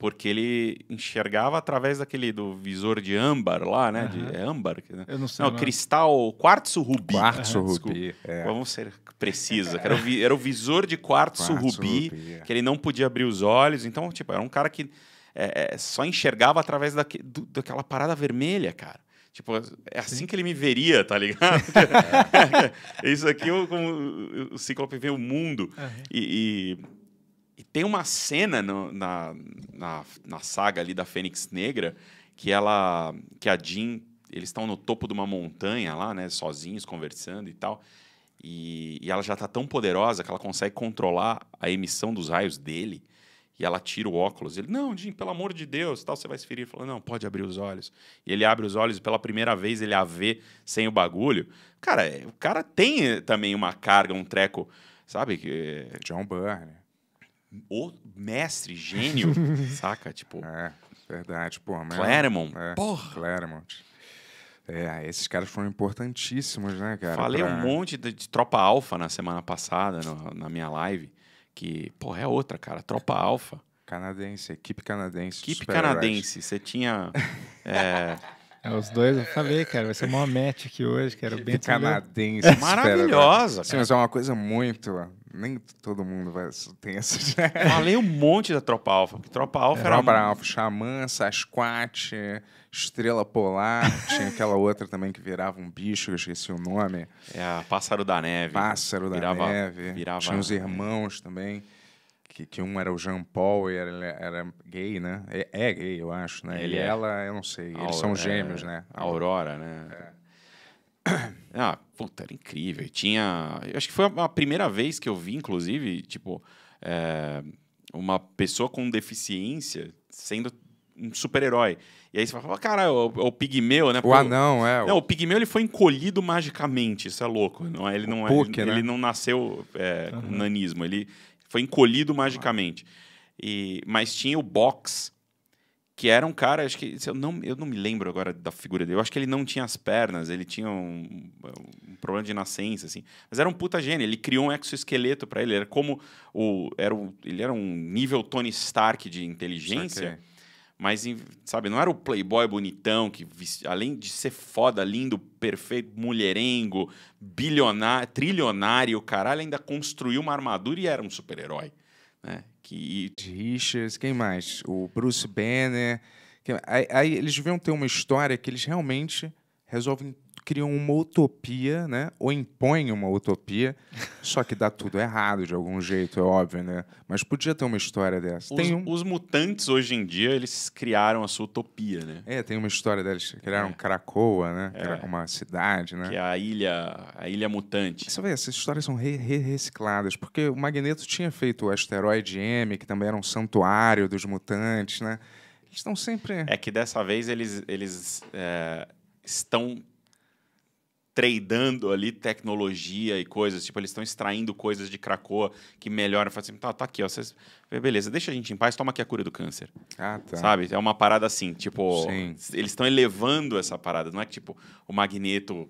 porque ele enxergava através daquele do visor de âmbar lá, né? Uhum. De, é âmbar? Né? Eu não sei. Não, não. cristal, quartzo rubi. Quartzo uhum. rubi. É. Vamos ser precisa. Era o, era o visor de quartzo, quartzo rubi, rubi é. que ele não podia abrir os olhos. Então, tipo, era um cara que é, é só enxergava através daque, do, daquela parada vermelha, cara. Tipo, é assim Sim. que ele me veria, tá ligado? <laughs> É. <laughs> Isso aqui, eu, é como o Ciclope vê o mundo. Uhum. e, e e tem uma cena no, na, na, na saga ali da Fênix Negra que ela. que a Jean. Eles estão no topo de uma montanha lá, né? Sozinhos, conversando e tal. E, e ela já está tão poderosa que ela consegue controlar a emissão dos raios dele. E ela tira o óculos. Ele, não, Jim, pelo amor de Deus, tal, você vai se ferir. Ele falou, não, pode abrir os olhos. E ele abre os olhos e pela primeira vez ele a vê sem o bagulho. Cara, é, o cara tem eh, também uma carga, um treco, sabe? Que... É John Byrne. Né? o mestre, gênio, <laughs> saca? Tipo. É, verdade, pô. Mesmo, Claremont. É, porra! Claremont. É, esses caras foram importantíssimos, né, cara? Falei pra... um monte de, de Tropa Alfa na semana passada, no, na minha live, que, porra, é outra, cara. Tropa Alfa. Canadense, equipe canadense. Equipe canadense. Você tinha. <laughs> É... É, os dois, eu falei, cara, vai ser uma match aqui hoje, que era bem canadense. Maravilhosa. Sim, mas é uma coisa muito nem todo mundo vai, tem essa. <laughs> Falei um monte da Tropa Alfa, porque Tropa Alfa é, era. Tropa Alfa, Xamã, Sasquatch, Estrela Polar, <laughs> tinha aquela outra também que virava um bicho, eu esqueci o nome. É, a Pássaro da Neve. Pássaro da virava, Neve. Virava... Tinha os irmãos também. Que, que, um era o Jean Paul e ele era gay, né? É, é gay, eu acho, né? Ele e é. ela, eu não sei. Eles são é, gêmeos, é. né? Aurora, né? É. <coughs> ah, puta, era incrível. Tinha. acho que foi a, primeira vez que eu vi, inclusive, tipo, é, uma pessoa com deficiência sendo um super-herói. E aí você fala, cara, o, o Pigmeu, né? O anão, é. Não, o Pigmeu ele foi encolhido magicamente, isso é louco. Não, é? ele, não, é, Puck, ele, né? ele não nasceu é, uhum. com nanismo, ele foi encolhido magicamente. E, mas tinha o box que era um cara, acho que eu não, eu não me lembro agora da figura dele. Eu acho que ele não tinha as pernas, ele tinha um, um problema de nascença, assim. Mas era um puta gênio. Ele criou um exoesqueleto para ele. Era como o, era um ele era um nível Tony Stark de inteligência. Mas, sabe, não era o playboy bonitão que, além de ser foda, lindo, perfeito, mulherengo, bilionário, trilionário, caralho, ainda construiu uma armadura e era um super-herói. Né? que rixas, quem mais? O Bruce Banner. Aí, aí eles vão ter uma história que eles realmente resolvem criam uma utopia, né? Ou impõem uma utopia, só que dá tudo errado de algum jeito, é óbvio, né? Mas podia ter uma história dessa. Os, um... os mutantes, hoje em dia, eles criaram a sua utopia, né? É, tem uma história deles. Criaram é. Cracoa, né? É. Uma cidade, né? Que é a ilha, a ilha mutante. Você vê, essas histórias são re -re recicladas, porque o Magneto tinha feito o asteroide M, que também era um santuário dos mutantes, né? Eles estão sempre. É que dessa vez eles, eles é, estão tradando ali tecnologia e coisas, tipo, eles estão extraindo coisas de Cracoa que melhoram, fazem assim, tá, tá aqui, ó, beleza, deixa a gente em paz, toma aqui a cura do câncer. Ah, tá. Sabe? É uma parada assim, tipo, Sim. eles estão elevando essa parada, não é que tipo o magneto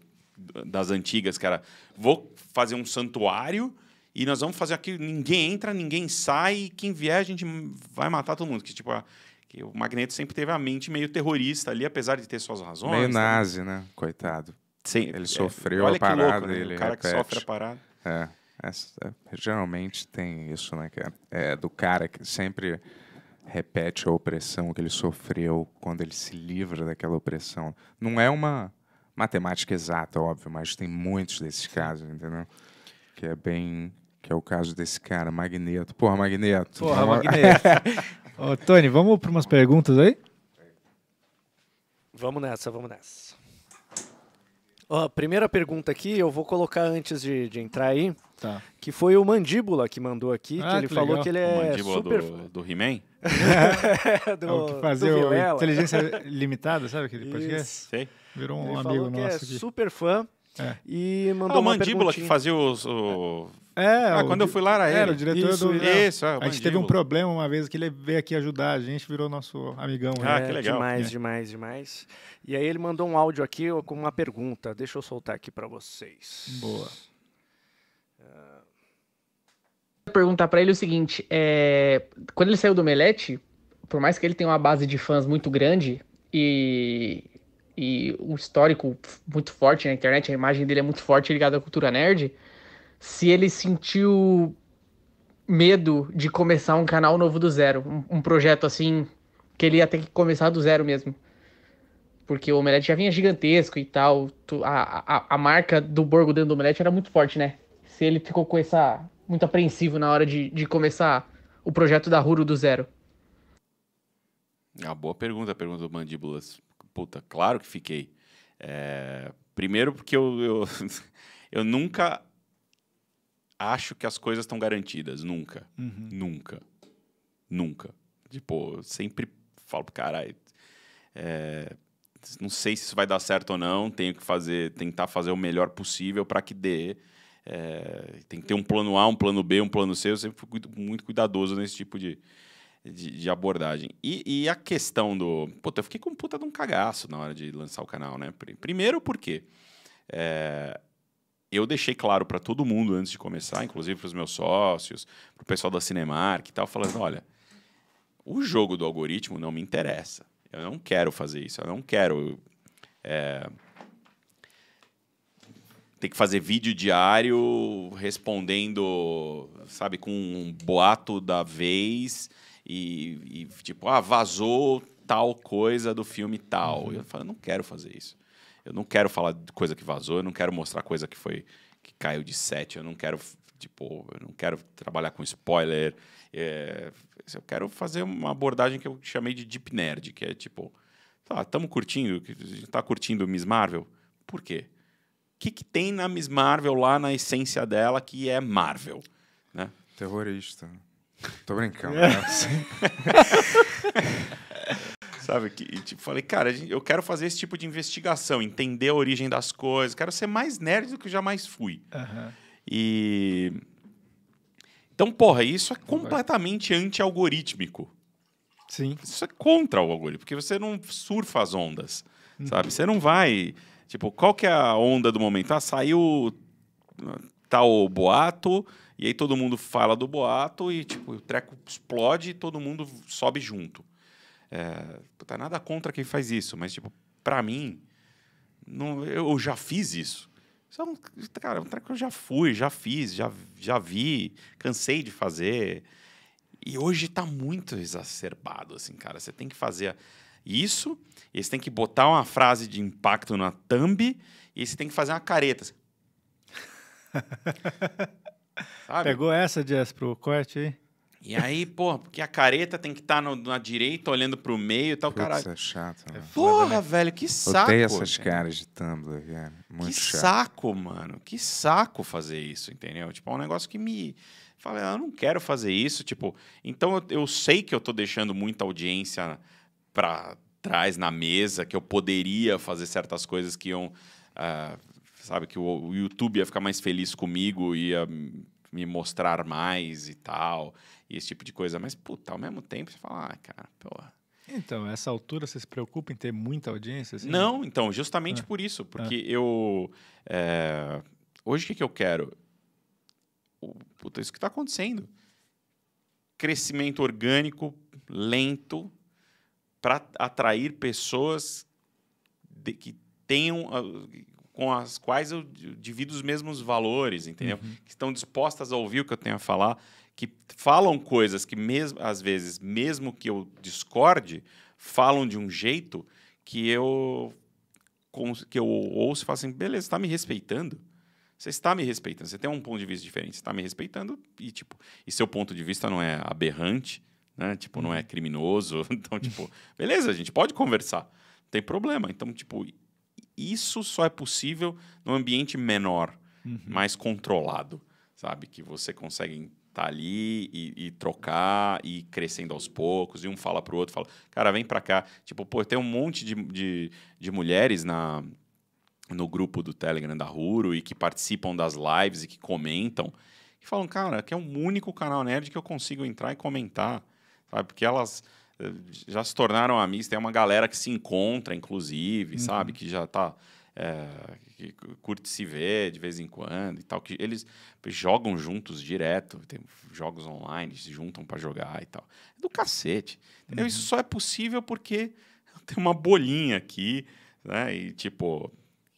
das antigas, cara vou fazer um santuário e nós vamos fazer aqui, ninguém entra, ninguém sai, e quem vier a gente vai matar todo mundo, que tipo, a que o Magneto sempre teve a mente meio terrorista ali, apesar de ter suas razões. Meio né? nazi, né? né? Coitado. Sim. Ele é, sofreu a parada, louco, né? ele O é cara repete. que sofre a parada. É. Essa, é, geralmente tem isso, né, cara? É, do cara que sempre repete a opressão que ele sofreu quando ele se livra daquela opressão. Não é uma matemática exata, óbvio, mas tem muitos desses casos, entendeu? Que é bem. Que é o caso desse cara, Magneto. Porra, Magneto. Porra, Magneto. <laughs> Ô, Tony, vamos para umas perguntas aí? Vamos nessa, vamos nessa. Ó, primeira pergunta aqui, eu vou colocar antes de, de entrar aí. Tá. Que foi o Mandíbula que mandou aqui, ah, que ele que falou legal. que ele é. O super... do, do He-Man? é, <laughs> do, é o que o Inteligência Limitada, sabe aquele Isso. Sei. Virou um ele amigo nosso. Que é aqui. super fã. É. E mandou ah, o Mandíbula que fazia os. O... É é, ah, quando eu fui lá era é, ele. Era o diretor isso, do. Isso, ah, a gente teve um problema uma vez que ele veio aqui ajudar a gente, virou nosso amigão. Ah, né? que legal. Demais, é. demais, demais. E aí ele mandou um áudio aqui com uma pergunta. Deixa eu soltar aqui para vocês. Boa. Uh... Perguntar para ele o seguinte: é... quando ele saiu do Melete, por mais que ele tenha uma base de fãs muito grande e e um histórico muito forte na internet, a imagem dele é muito forte ligada à cultura nerd se ele sentiu medo de começar um canal novo do zero, um, um projeto assim que ele ia ter que começar do zero mesmo. Porque o Omelete já vinha gigantesco e tal. a, a, a marca do Borgo dentro do Omelete era muito forte, né? Se ele ficou com essa. muito apreensivo na hora de, de começar o projeto da Ruro do zero. uma ah, boa pergunta, pergunta do Mandíbulas. Puta, claro que fiquei. É, primeiro porque eu, eu, <laughs> eu nunca acho que as coisas estão garantidas. Nunca. Uhum. Nunca. Nunca. Tipo, sempre falo pro caralho. É, não sei se isso vai dar certo ou não. Tenho que fazer, tentar fazer o melhor possível para que dê. É, tem que ter um plano A, um plano B, um plano C. Eu sempre fui muito cuidadoso nesse tipo de, de, de abordagem. E, e, a questão do. Puta, eu fiquei com puta de um cagaço na hora de lançar o canal, né? Primeiro porque. É, eu deixei claro para todo mundo antes de começar, inclusive para os meus sócios, para o pessoal da Cinemark e tal, falando: olha, o jogo do algoritmo não me interessa. Eu não quero fazer isso. Eu não quero é, ter que fazer vídeo diário respondendo, sabe, com um boato da vez e, e tipo, ah, vazou tal coisa do filme tal. Uhum. Eu falo, não quero fazer isso. Eu não quero falar de coisa que vazou, eu não quero mostrar coisa que foi que caiu de sete, eu não quero tipo, eu não quero trabalhar com spoiler. É, eu quero fazer uma abordagem que eu chamei de deep nerd, que é tipo, tá, estamos curtindo, a gente tá curtindo Miss Marvel. Por quê? O que, que tem na Miss Marvel lá na essência dela que é Marvel, né? Terrorista. Tô brincando. É. <laughs> Né? <laughs> Sabe? Que, e, tipo, falei, cara, eu quero fazer esse tipo de investigação, entender a origem das coisas, quero ser mais nerd do que eu jamais fui. Uhum. E. Então, porra, isso é completamente anti-algorítmico. Sim. Isso é contra o algoritmo, porque você não surfa as ondas, uhum. sabe? Você não vai... Tipo, qual que é a onda do momento? Ah, saiu ah, tal boato, e aí todo mundo fala do boato, e tipo, o treco explode e todo mundo sobe junto. É, puta, nada contra quem faz isso, mas, tipo, para mim, não, eu já fiz isso. Isso é um, cara, é um treco que eu já fui, já fiz, já, já vi, cansei de fazer. E hoje tá muito exacerbado, assim, cara. Você tem que fazer isso, e você tem que botar uma frase de impacto na thumb, e você tem que fazer uma careta. Assim. <laughs> Pegou essa, Jess, pro corte aí? E aí, pô, porque a careta tem que estar tá na direita, olhando pro meio e tal, Putz, caralho. Isso é chato, mano. Porra, é. velho, que saco. Odeio essas cara. caras de Tumblr, cara. Muito que chato. saco, mano. Que saco fazer isso, entendeu? Tipo, é um negócio que me... Falei, eu não quero fazer isso, tipo... Então, eu, eu sei que eu tô deixando muita audiência pra trás, na mesa, que eu poderia fazer certas coisas que iam... Uh, sabe, que o, o YouTube ia ficar mais feliz comigo, ia me mostrar mais e tal e esse tipo de coisa. Mas, puta, ao mesmo tempo, você fala, ah, cara, porra. Então, essa altura você se preocupa em ter muita audiência? Assim? Não, então, justamente ah. por isso. Porque ah. eu. É... Hoje o que, que eu quero? O... Puta, isso que está acontecendo. Crescimento orgânico, lento, para atrair pessoas de... que tenham. Ah, com as quais eu divido os mesmos valores, entendeu? Uhum. Que estão dispostas a ouvir o que eu tenho a falar que falam coisas que, mesmo, às vezes, mesmo que eu discorde, falam de um jeito que eu, que eu ouço e falo assim: beleza, está me respeitando? Você está me respeitando, você tem um ponto de vista diferente, você está me respeitando e, tipo, e seu ponto de vista não é aberrante, né? Tipo, não é uhum. criminoso. <laughs> Então, <laughs> tipo, beleza, a gente pode conversar, não tem problema. Então, tipo, isso só é possível num ambiente menor, uhum. mais controlado, sabe? Que você consegue tá ali e, e, trocar e crescendo aos poucos e um fala pro outro fala cara vem para cá tipo pô tem um monte de, de, de, mulheres na no grupo do Telegram da Ruro e que participam das lives e que comentam e falam cara que é o um único canal nerd que eu consigo entrar e comentar sabe porque elas eh, já se tornaram amigas tem uma galera que se encontra inclusive uhum. sabe que já tá é, que curte se ver de vez em quando e tal, que eles jogam juntos direto, tem jogos online, se juntam para jogar e tal. É do cacete. Uhum. Isso só é possível porque <laughs> tem uma bolinha aqui, né? E tipo,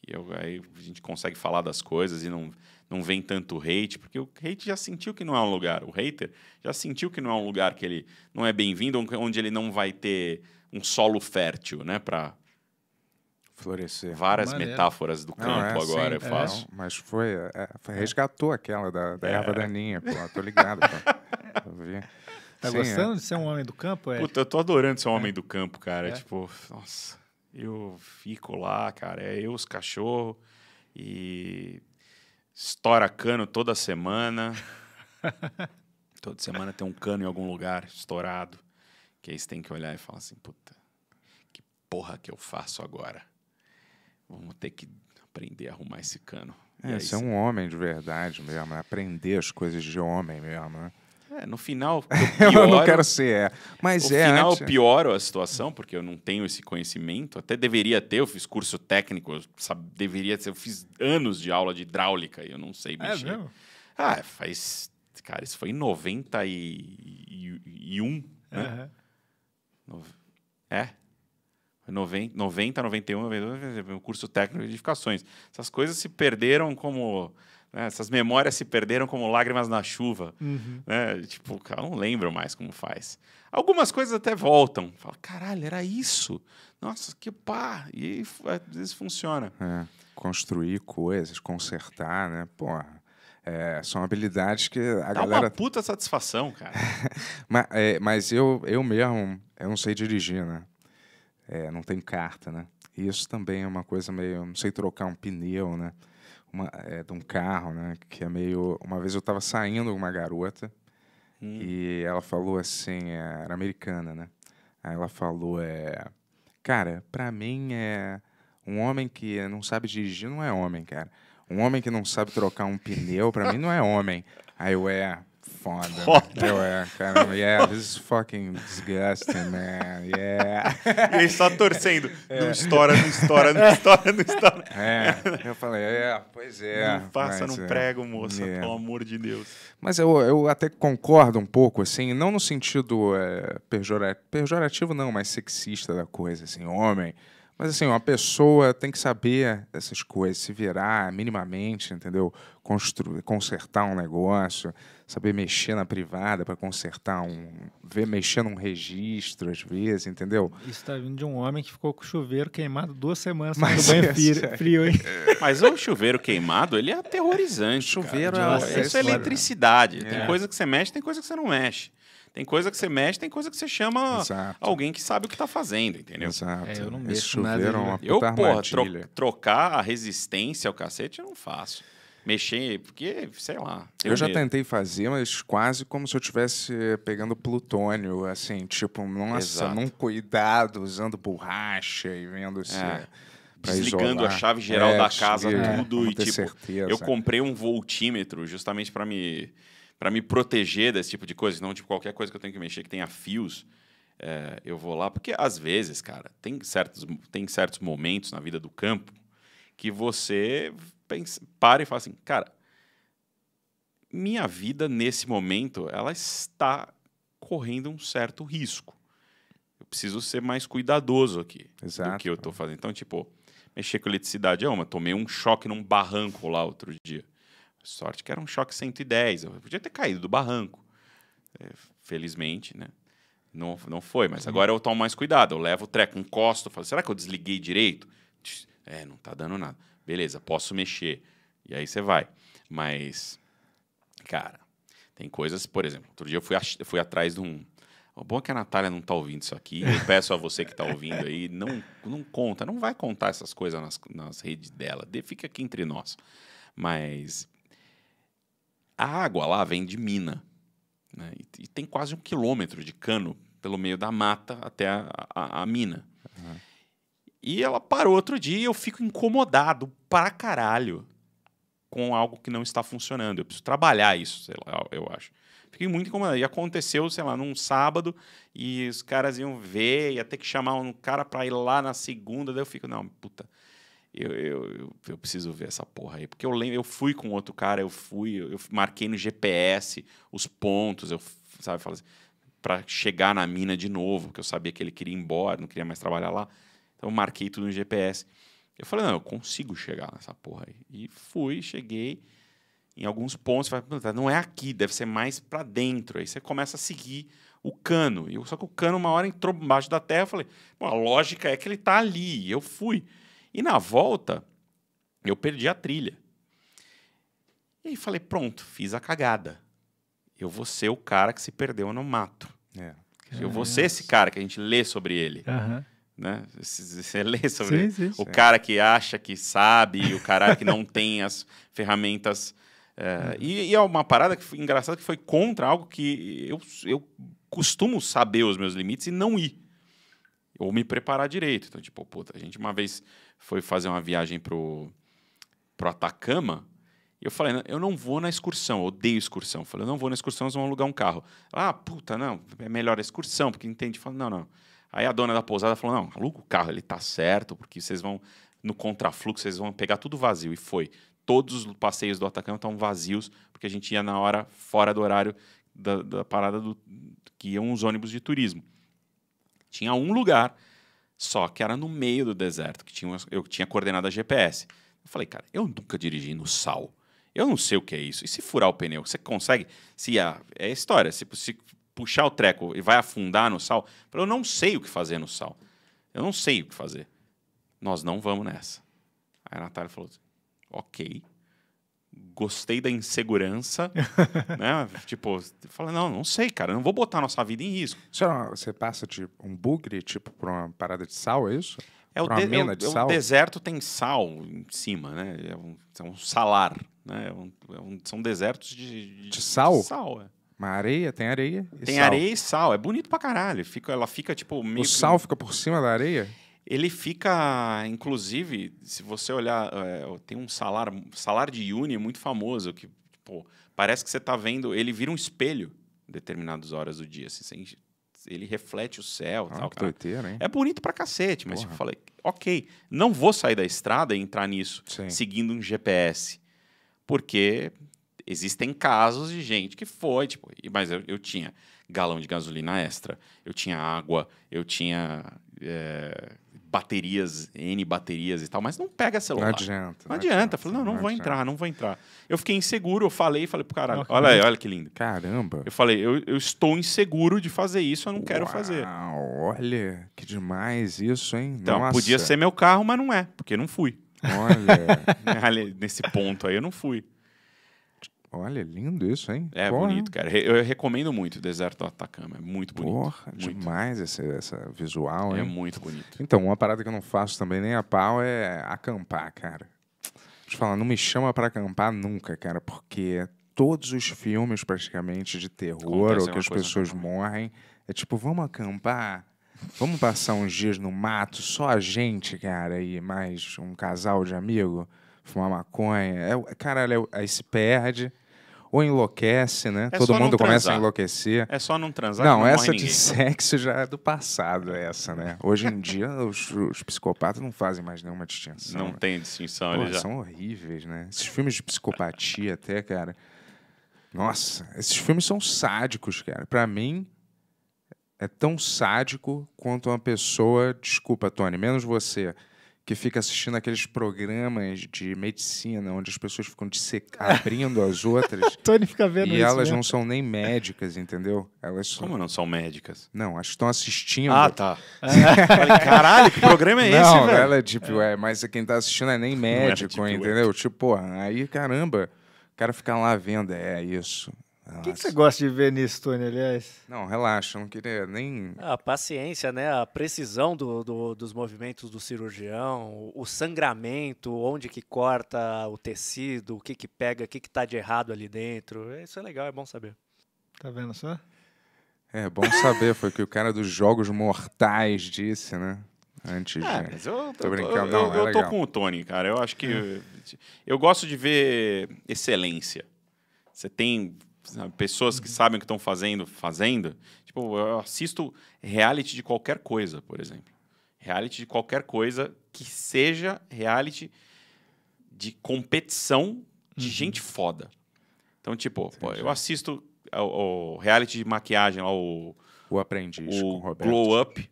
eu, aí a gente consegue falar das coisas e não, não vem tanto hate, porque o hate já sentiu que não é um lugar, o hater já sentiu que não é um lugar que ele não é bem-vindo, onde ele não vai ter um solo fértil, né, para florescer. Várias Maneiro. metáforas do campo não, é, assim, agora, sim, eu faço. Não, mas foi, é, foi, é. resgatou aquela da, da é. erva daninha, pô. Tô ligado, pô. <laughs> Tá sim, gostando é. de ser um homem do campo, é? Puta, eu tô adorando ser um é. homem do campo, cara. Tipo, nossa, eu fico lá, cara. É eu, os cachorros, e estoura cano toda semana. <laughs> toda semana tem um cano em algum lugar estourado. Que aí você tem que olhar e falar assim, puta, que porra que eu faço agora? Vamos ter que aprender a arrumar esse cano. É, é ser um homem de verdade mesmo, né? aprender as coisas de homem mesmo, né? É, no final. <laughs> Eu, pioro, eu não quero ser, é. Mas no é. No final, antes... eu pioro a situação, porque eu não tenho esse conhecimento. Até deveria ter, eu fiz curso técnico, eu sabe, deveria ter, eu fiz anos de aula de hidráulica e eu não sei é mexer. É mesmo? Ah, faz. Cara, isso foi em 91, uhum. né? No... É, 90, 90 91, 92, o curso técnico de edificações. Essas coisas se perderam como. Né, essas memórias se perderam como lágrimas na chuva. Uhum. Né? Tipo, eu não lembro mais como faz. Algumas coisas até voltam. Fala, caralho, era isso. Nossa, que pá. E às vezes funciona. É, construir coisas, consertar, né? Porra. É, são habilidades que a Dá galera. Uma puta satisfação, cara. <laughs> mas, é, mas eu, eu mesmo, eu não sei dirigir, né? é, não tem carta, né? isso também é uma coisa meio, não sei trocar um pneu, né? Uma, é, de um carro, né? Que é meio, uma vez eu estava saindo com uma garota hum. e ela falou assim, é, era americana, né? Aí ela falou, é, cara, para mim é um homem que não sabe dirigir não é homem, cara. Um homem que não sabe trocar um pneu, para mim não é homem. Aí eu é, foda. Né? Foda. Eu é, cara. Yeah, this is fucking disgusting, man. Yeah. E ele só tá torcendo. <laughs> É. Não estoura, não estoura, não estoura, não estoura. É. Eu falei, é, pois é. Não passa no é, prego, moça, yeah. pelo amor de Deus. Mas eu, eu até concordo um pouco, assim, não no sentido é, pejorativo não, mas sexista da coisa, assim, homem mas assim, uma pessoa tem que saber essas coisas, se virar minimamente, entendeu? Construir, consertar um negócio, saber mexer na privada para consertar um, ver mexer num registro às vezes, entendeu? Isso está vindo de um homem que ficou com o chuveiro queimado duas semanas Mas banho é <laughs> frio, hein? É. Mas o chuveiro queimado, ele é aterrorizante. O chuveiro cara, é, é, isso é eletricidade. Tem é. coisa que você mexe, tem coisa que você não mexe. Tem coisa que você mexe, tem coisa que você chama Exato. alguém que sabe o que está fazendo, entendeu? Exato. É, eu não mexo nada. É uma eu, porra, tro trocar a resistência ao cacete eu não faço. Mexer, porque, sei lá. Eu, já medo. tentei fazer, mas quase como se eu estivesse pegando plutônio, assim, tipo, nossa, Exato. num cuidado, usando borracha e vendo se. É desligando a chave geral é, da casa, é, tudo. e tipo, certeza. eu comprei um voltímetro justamente para me para me proteger desse tipo de coisa, não tipo qualquer coisa que eu tenho que mexer que tenha fios, é, eu vou lá, porque às vezes, cara, tem certos, tem certos momentos na vida do campo que você pensa, para e fala assim, cara, minha vida nesse momento ela está correndo um certo risco. Eu preciso ser mais cuidadoso aqui Exato. do que eu estou fazendo. Então, tipo, mexer com eletricidade é uma. Tomei um choque num barranco lá outro dia. Sorte que era um choque 110, eu podia ter caído do barranco. É, felizmente, né? Não, não foi, mas uhum. agora eu tomo mais cuidado. Eu levo o treco, encosto, falo, será que eu desliguei direito? É, não tá dando nada. Beleza, posso mexer. E aí você vai. Mas, cara, tem coisas, por exemplo, outro dia eu fui, fui atrás de um. O bom é que a Natália não tá ouvindo isso aqui. Eu peço a você que tá ouvindo aí, não, não conta, não vai contar essas coisas nas, nas redes dela. De, fica aqui entre nós. Mas a água lá vem de mina. Né? E, tem quase um quilômetro de cano pelo meio da mata até a, a, a mina. Uhum. E ela parou outro dia e eu fico incomodado pra caralho com algo que não está funcionando. Eu preciso trabalhar isso, sei lá, eu acho. Fiquei muito incomodado. E aconteceu, sei lá, num sábado, e os caras iam ver, ia ter que chamar um cara pra ir lá na segunda, daí eu fico, não, puta, eu, eu, eu, preciso ver essa porra aí. Porque eu lembro, eu fui com outro cara, eu fui, eu, eu marquei no GPS os pontos, eu, sabe, falei assim, pra chegar na mina de novo, porque eu sabia que ele queria ir embora, não queria mais trabalhar lá. Então eu marquei tudo no GPS. Eu falei, não, eu consigo chegar nessa porra aí. E fui, cheguei em alguns pontos, falei, não é aqui, deve ser mais para dentro. Aí você começa a seguir o cano. Eu, só que o cano, uma hora, entrou embaixo da terra. Eu falei, a lógica é que ele tá ali. E eu fui. E na volta, eu perdi a trilha. E aí falei, pronto, fiz a cagada. Eu vou ser o cara que se perdeu no mato. É. Eu vou ser esse cara que a gente lê sobre ele. Uhum. Né? Você lê sobre sim, sim, o sim. cara que acha que sabe, o cara que não tem as ferramentas. É, uhum. e, e, é uma parada que foi engraçada que foi contra algo que eu, eu costumo saber os meus limites e não ir. Ou me preparar direito. Então, tipo, puta, a gente uma vez foi fazer uma viagem pro, pro Atacama. E eu falei, eu não vou na excursão, eu odeio excursão. Eu falei, eu não vou na excursão, nós vamos alugar um carro. ah, puta, não, é melhor a excursão, porque entende. falei, não, não. Aí a dona da pousada falou, não, aluga o carro, ele tá certo, porque vocês vão, no contrafluxo, vocês vão pegar tudo vazio. E foi. Todos os passeios do Atacama estavam vazios, porque a gente ia na hora, fora do horário da, da parada do, que iam os ônibus de turismo. Tinha um lugar só que era no meio do deserto, que tinha uma, eu tinha coordenada GPS. Eu falei, cara, eu nunca dirigi no sal. Eu não sei o que é isso. E se furar o pneu, você consegue? Se a, é história, se, se puxar o treco e vai afundar no sal, eu não sei o que fazer no sal. Eu não sei o que fazer. Nós não vamos nessa. Aí a Natália falou: assim, ok, gostei da insegurança, <laughs> né? Tipo, fala, não, não sei, cara, não vou botar nossa vida em risco. Senhora, você passa de um bugre, tipo, por uma parada de sal, é isso? É o, de, mina é, de é, é sal? o deserto tem sal em cima, né? É um, é um salar, né? É um, é um, são desertos de, de, de sal? De sal, é. Uma areia, tem areia. tem sal. areia e sal. É bonito pra caralho. Fica, ela fica tipo meio. O sal que... fica por cima da areia? Ele fica, inclusive, se você olhar, é, tem um salário, salário de Uni muito famoso, que pô, parece que você está vendo, ele vira um espelho em determinadas horas do dia. Assim, ele reflete o céu. Ah, tal, que tá? doiteira, hein? É bonito pra cacete, mas eu falei, ok, não vou sair da estrada e entrar nisso Sim. seguindo um GPS. Porque existem casos de gente que foi, tipo, mas eu, eu, tinha galão de gasolina extra, eu tinha água, eu tinha é, baterias, N baterias e tal, mas não pega celular. Não adianta. Não, não adianta. adianta. Falei, não, não, não vou adianta. entrar, não vou entrar. Eu fiquei inseguro, eu falei, falei pro caralho, olha aí, olha que lindo. Caramba. Eu falei, eu, eu estou inseguro de fazer isso, eu não Uau, quero fazer. Olha, que demais isso, hein? Então, Nossa. podia ser meu carro, mas não é, porque não fui. Olha. <laughs> nesse ponto aí eu não fui. Olha, lindo isso, hein? É Porra. bonito, cara. Eu recomendo muito o Deserto do Atacama. É muito bonito. Porra, muito. demais essa, essa visual, É muito bonito. Então, uma parada que eu não faço também nem a pau é acampar, cara. Deixa eu falar, não me chama para acampar nunca, cara, porque todos os filmes, praticamente, de terror Acontece ou que as pessoas morrem, é tipo, vamos acampar. Vamos passar uns dias no mato, só a gente, cara, e mais um casal de amigo, fumar maconha. É, caralho, é aí se perde, ou enlouquece, né? É Todo mundo começa a enlouquecer. É só não transar. Não, não essa de ninguém. sexo já é do passado, essa, né? Hoje em dia os, os, psicopatas não fazem mais nenhuma distinção. Não né? tem distinção, Pô, eles já... são horríveis, né? Esses filmes de psicopatia até, cara. Nossa, esses filmes são sádicos, cara. Para mim é tão sádico quanto uma pessoa, desculpa, Tony, menos você que fica assistindo aqueles programas de medicina onde as pessoas ficam abrindo as <laughs> outras. Tony fica vendo E isso, elas né? não são nem médicas, entendeu? Elas são... Como não são médicas? Não, as que estão assistindo. Ah, tá. Caralho, que programa é não, esse, Não, ela é tipo, é, mas quem tá assistindo é nem é médico, é tipo entendeu? Tipo, ah, aí caramba, o cara fica lá vendo, é isso. O que, você gosta de ver nisso, Tony, aliás? Não, relaxa, não queria nem. A ah, paciência, né? A precisão do, do, dos movimentos do cirurgião, o sangramento, onde que corta o tecido, o que que pega, o que que tá de errado ali dentro. Isso é legal, é bom saber. Tá vendo só? É, é bom saber, foi o que o cara dos Jogos Mortais disse, né? Antes é, de... eu, tô brincando, eu, não, eu, é eu tô com o Tony, cara. Eu acho que. É. Eu gosto de ver excelência. Você tem sabe, pessoas que sabem o que estão fazendo, fazendo. Tipo, eu assisto reality de qualquer coisa, por exemplo. Reality de qualquer coisa que seja reality de competição de uhum. gente foda. Então, tipo, pô, eu assisto o, o, reality de maquiagem o. O Aprendiz, o Roberto. Glow Up.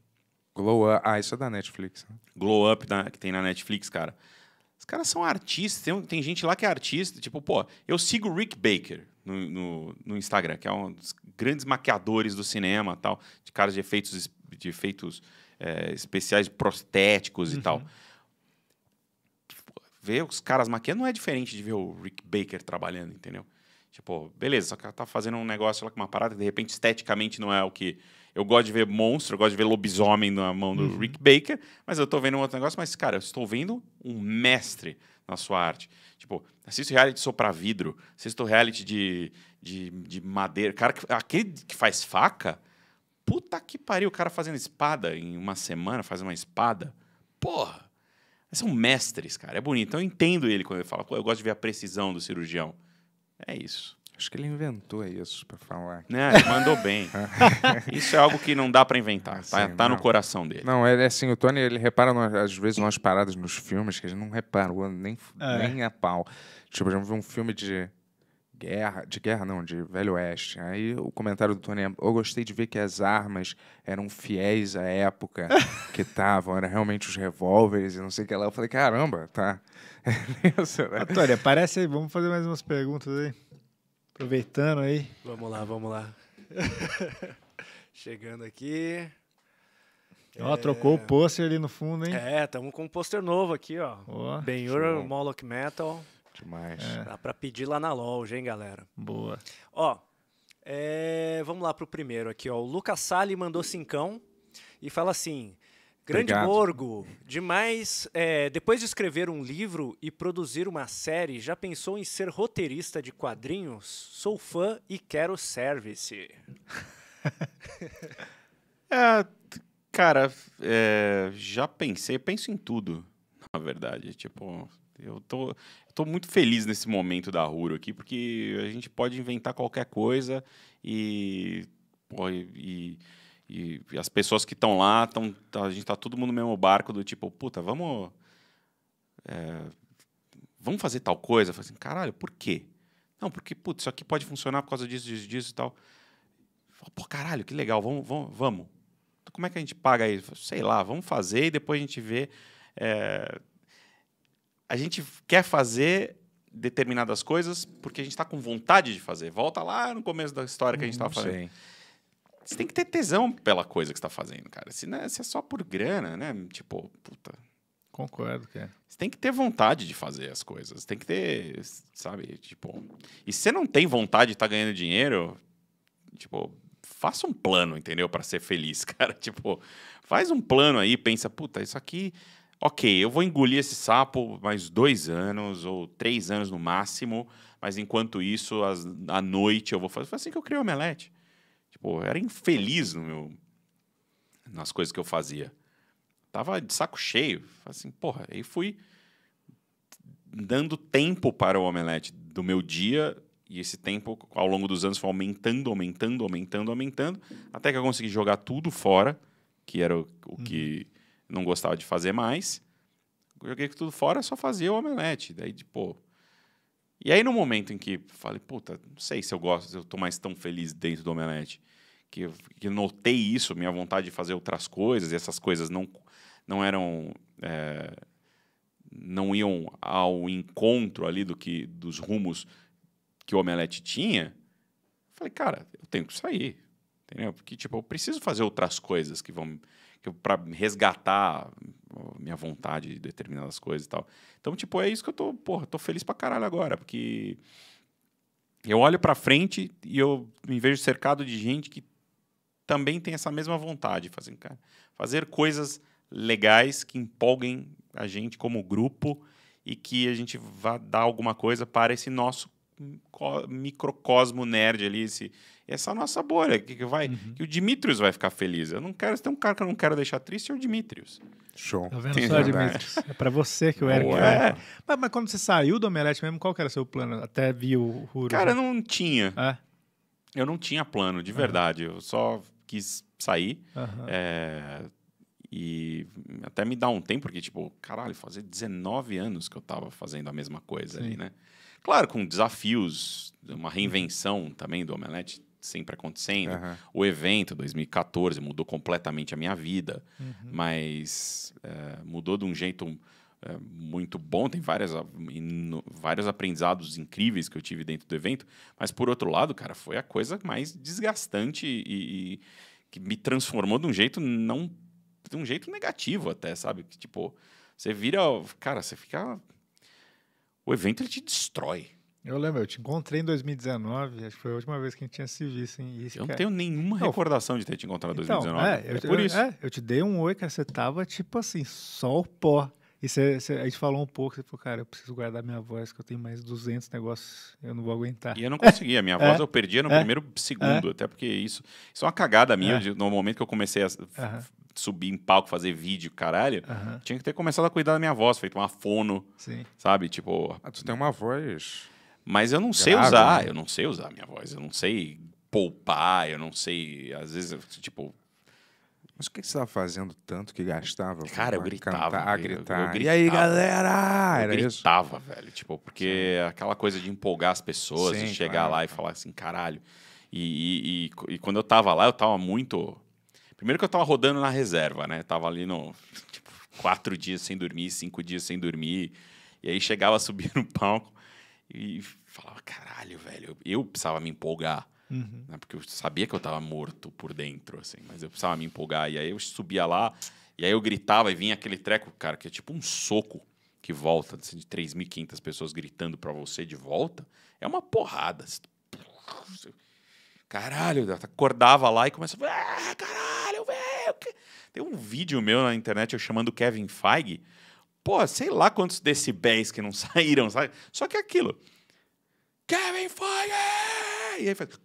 Glow Up. Ah, isso é da Netflix. Né? Glow Up na, que tem na Netflix, cara. Os caras são artistas, tem, tem gente lá que é artista. Tipo, pô, eu sigo o Rick Baker no, no, no, Instagram, que é um dos grandes maquiadores do cinema tal, de caras de efeitos, de efeitos é, especiais prostéticos uhum. e tal. Ver os caras maquiando não é diferente de ver o Rick Baker trabalhando, entendeu? Tipo, beleza, só que ela tá fazendo um negócio lá com uma parada que de repente esteticamente não é o que. Eu gosto de ver monstro, eu gosto de ver lobisomem na mão do uhum. Rick Baker, mas eu tô vendo um outro negócio, mas, cara, eu estou vendo um mestre na sua arte. Tipo, assisto reality de soprar vidro, assisto reality de, de, de madeira. Cara, aquele que faz faca, puta que pariu, o cara fazendo espada em uma semana, faz uma espada. Porra! São mestres, cara. É bonito. Então eu entendo ele quando ele fala, pô, eu gosto de ver a precisão do cirurgião. É isso. Acho que ele inventou isso para falar. Né, mandou bem. <laughs> isso é algo que não dá para inventar. Tá? Assim, tá, tá no coração dele. Não, é, é assim, o Tony, ele repara às vezes umas paradas nos filmes que a gente não reparou nem, é. nem a pau. Tipo, por exemplo, um filme de guerra, de guerra não, de Velho Oeste. Aí o comentário do Tony é: eu gostei de ver que as armas eram fiéis à época <laughs> que estavam, eram realmente os revólveres e não sei o que lá. Eu falei: caramba, tá. <laughs> É né? Tony, aparece aí, vamos fazer mais umas perguntas aí. Aproveitando aí. Vamos lá, vamos lá. <laughs> Chegando aqui. Ó, é... trocou o é. pôster ali no fundo, hein? É, estamos com um pôster novo aqui, ó. Oh, Benhur Moloch Metal. Demais. É. Dá para pedir lá na loja, hein, galera? Boa. Ó, é... vamos lá pro primeiro aqui, ó. O Lucas Sali mandou cincão e fala assim: Grande Obrigado. demais. É, depois de escrever um livro e produzir uma série, já pensou em ser roteirista de quadrinhos? Sou fã e quero service. <laughs> é, cara, é, já pensei, penso em tudo, na verdade. Tipo, eu tô, tô muito feliz nesse momento da Ruro aqui, porque a gente pode inventar qualquer coisa e, pô, e e, e as pessoas que estão lá, tá, a gente está todo mundo no mesmo barco do tipo, puta, vamos. É, vamos fazer tal coisa? Eu assim, caralho, por quê? Não, porque, puta isso aqui pode funcionar por causa disso, disso, disso e tal. Falei, Pô, caralho, que legal, vamos, vamos, vamos. Então, como é que a gente paga isso? Sei lá, vamos fazer e depois a gente vê. É... A gente quer fazer determinadas coisas porque a gente está com vontade de fazer. Volta lá no começo da história que a gente estava hum, fazendo. Você tem que ter tesão pela coisa que você tá fazendo, cara. Se, né, se é só por grana, né? Tipo, puta. Concordo, cara. Você tem que ter vontade de fazer as coisas. Tem que ter, sabe? Tipo. E se você não tem vontade de estar tá ganhando dinheiro, tipo, faça um plano, entendeu? Para ser feliz, <laughs> cara. Tipo, faz um plano aí, pensa, puta, isso aqui. Ok, eu vou engolir esse sapo mais dois anos ou três anos no máximo, mas enquanto isso, as à noite eu vou fazer. Foi assim que eu criei o omelete. Tipo, eu era infeliz no meu, nas coisas que eu fazia. Tava de saco cheio. Assim, porra, aí fui dando tempo para o omelete do meu dia e esse tempo, ao longo dos anos, foi aumentando, aumentando, aumentando, aumentando, até que eu consegui jogar tudo fora, que era o, o que uhum. não gostava de fazer mais. Joguei tudo fora, só fazia o omelete. Daí, pô, tipo, e aí, no momento em que falei, puta, não sei se eu gosto, se eu tô mais tão feliz dentro do Omelete, que, que notei isso, minha vontade de fazer outras coisas, e essas coisas não, não eram. É, não iam ao encontro ali do que dos rumos que o Omelete tinha. Falei, cara, eu tenho que sair. Entendeu? Porque, tipo, eu preciso fazer outras coisas que vão. Que, para resgatar minha vontade de determinadas coisas e tal. Então, tipo, é isso que eu tô, porra, tô feliz pra caralho agora, porque eu olho pra frente e eu me vejo cercado de gente que também tem essa mesma vontade, de cara, fazer coisas legais que empolguem a gente como grupo e que a gente vá dar alguma coisa para esse nosso microcosmo nerd ali, esse, essa é nossa bolha, que, que vai, uhum. que o Dimitrios vai ficar feliz. Eu não quero, se tem um cara que eu não quero deixar triste, é o Dimitrios. Show. Tá vendo Sim, só, é Dimitrios? É pra você que o Eric é. Mas, mas, quando você saiu do Omelete mesmo, qual que era o seu plano? Até vi o Ruru. Cara, né? não tinha. É? Eu não tinha plano, de verdade. Uhum. Eu só quis sair. Uhum. É, e até me dá um tempo, porque, tipo, caralho, fazer 19 anos que eu tava fazendo a mesma coisa Sim. ali, né? Claro, com desafios, uma reinvenção também do Omelete, sempre acontecendo. Uhum. O evento, 2014, mudou completamente a minha vida, uhum. mas é, mudou de um jeito é, muito bom. Tem várias, vários aprendizados incríveis que eu tive dentro do evento, mas por outro lado, cara, foi a coisa mais desgastante e, e que me transformou de um jeito não de um jeito negativo até, sabe? Que, tipo, você vira, cara, você fica o evento ele te destrói. Eu lembro, eu te encontrei em 2019, acho que foi a última vez que a gente tinha se visto. Hein? eu cara... não tenho nenhuma não, recordação de ter te encontrado em 2019. Então, é, eu, é por eu, isso. É, eu te dei um oi, cara, você tava tipo assim, só o pó. E cê, cê, a gente falou um pouco, você falou, cara, eu preciso guardar minha voz, que eu tenho mais 200 negócios, eu não vou aguentar. E eu não consegui, a minha <laughs> voz é, eu perdia no é, primeiro segundo, é, até porque isso, isso é uma cagada minha, é. de, no momento que eu comecei a uh -huh. subir em palco, fazer vídeo, caralho, uh -huh. tinha que ter começado a cuidar da minha voz, feito uma fono, Sim. sabe, tipo... Ah, tu tem uma voz... Mas eu não sei usar, né? eu não sei usar a minha voz, eu não sei poupar, eu não sei. Às vezes, eu, tipo, mas o que você estava fazendo tanto que gastava? Cara, eu gritava. Cantar, gritar. Eu, eu, gritava. E aí, galera? Eu gritava, isso? velho. Tipo, porque Sim. aquela coisa de empolgar as pessoas Sim, e chegar claro. lá e falar assim, caralho. E, e, e, e, quando eu tava lá, eu tava muito. Primeiro que eu tava rodando na reserva, né? tava ali no. <laughs> Tipo, quatro dias sem dormir, cinco dias sem dormir. E aí chegava a subir no palco e falava, caralho, velho, eu, precisava me empolgar. Uhum. Né? Porque eu sabia que eu tava morto por dentro, assim, mas eu precisava me empolgar. E aí eu subia lá, e aí eu gritava e vinha aquele treco, cara, que é tipo um soco que volta, assim, de 3.500 pessoas gritando para você de volta. É uma porrada. Assim, caralho, acordava lá e começava. Ah, caralho, velho. Tem um vídeo meu na internet eu chamando Kevin Feige. Pô, sei lá quantos decibéis que não <laughs> saíram, sabe? Só que é aquilo. Kevin Feige! E aí faz. <laughs>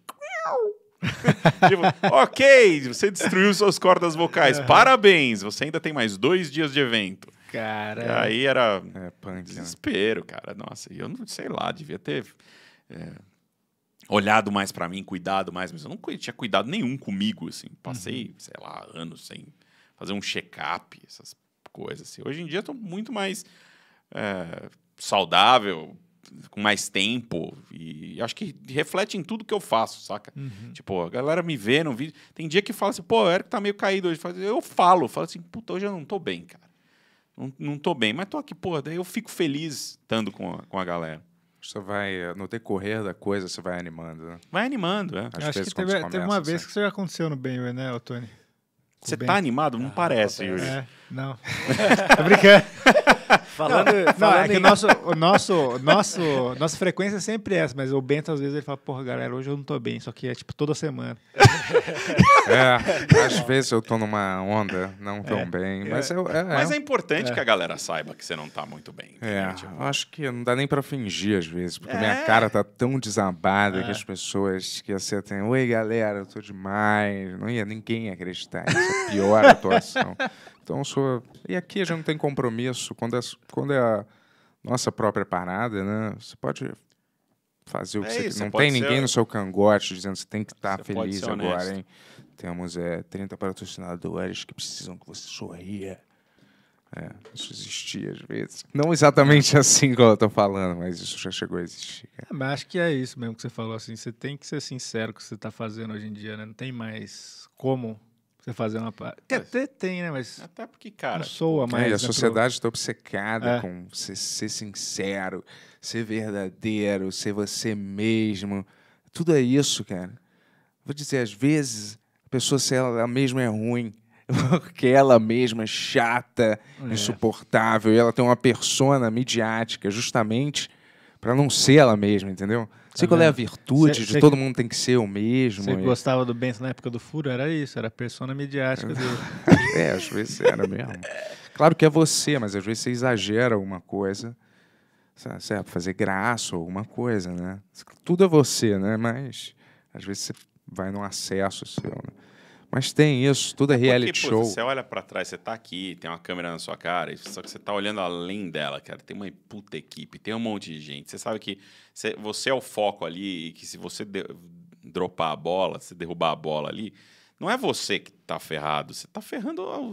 tipo, ok, você destruiu suas cordas vocais. Uhum. Parabéns, você ainda tem mais dois dias de evento. Cara. Aí era é, punk, né? desespero, né? cara. Nossa, eu não sei lá, devia ter é, olhado mais para mim, cuidado mais, mas eu não tinha cuidado nenhum comigo, assim. Passei, uhum. sei lá, anos sem fazer um check-up, essas coisas assim. Hoje em dia eu tô muito mais é, saudável, com mais tempo. E acho que reflete em tudo que eu faço, saca? Uhum. Tipo, a galera me vê no vídeo. Tem dia que fala assim, pô, o Eric tá meio caído hoje. Eu falo, falo assim, puta, hoje eu não tô bem, cara. Não, não tô bem, mas tô aqui, pô, daí eu fico feliz estando com a, com a galera. Você vai, eh, no decorrer da coisa, você vai animando, né? Vai animando, é. acho que teve, teve uma assim. vez que isso já aconteceu no bem, né, Tony? Você tá animado? Não ah, parece, não Yuri. É, não. <laughs> Tô brincando. <laughs> Falando, não, falando não, é em... que o nosso, o nosso, nosso, nossa frequência é sempre essa, mas o Bento às vezes ele fala, porra, galera, hoje eu não tô bem, só que é tipo toda semana. <laughs> É, às vezes eu tô numa onda, não tão é, bem, é. mas é, Mas é, é importante é. que a galera saiba que você não tá muito bem. É, tipo... eu acho que não dá nem pra fingir às vezes, porque minha cara tá tão desabada que as pessoas que acertam, oi galera, eu tô demais, não ia ninguém acreditar, isso é a pior <laughs> atuação. Então, sou... E aqui a gente não tem compromisso. Quando é, quando é a nossa própria parada, né? Você pode fazer o que é você quiser. Não tem ninguém no seu cangote dizendo que você tem que estar tá feliz agora, hein? Temos é, 30 patrocinadores que precisam que você sorria. É, isso existia às vezes. Não exatamente <laughs> assim como eu tô falando, mas isso já chegou a existir. É, mas acho que é isso mesmo que você falou, assim, você tem que ser sincero com o que você está fazendo hoje em dia, né? Não tem mais como você fazer uma parte. Até tem, né? Mas. Até porque, cara. Não soa é, mais. É, a sociedade está pro... obcecada é. com ser, ser, sincero, ser verdadeiro, ser você mesmo. Tudo é isso, cara. Vou dizer, às vezes, a pessoa ser ela mesma é ruim. <laughs> Porque ela mesma é chata, é. insuportável, e ela tem uma persona midiática justamente para não ser ela mesma, entendeu? Sei qual é a virtude cê, de cê todo que, mundo tem que ser o mesmo. Você gostava do Benz na época do furo? Era isso, era a persona midiática dele. <laughs> é, às vezes era mesmo. Claro que é você, mas às vezes você exagera alguma coisa, certo? Fazer graça ou alguma coisa, né? Tudo é você, né? Mas às vezes você vai num acesso seu, né? Mas tem isso, tudo é, é reality porque, show. Pô, você olha para trás, você tá aqui, tem uma câmera na sua cara, só que você tá olhando além dela, cara. Tem uma puta equipe, tem um monte de gente. Você sabe que você é o foco ali e que se você de, dropar a bola, se derrubar a bola ali, não é você que tá ferrado, você tá ferrando o,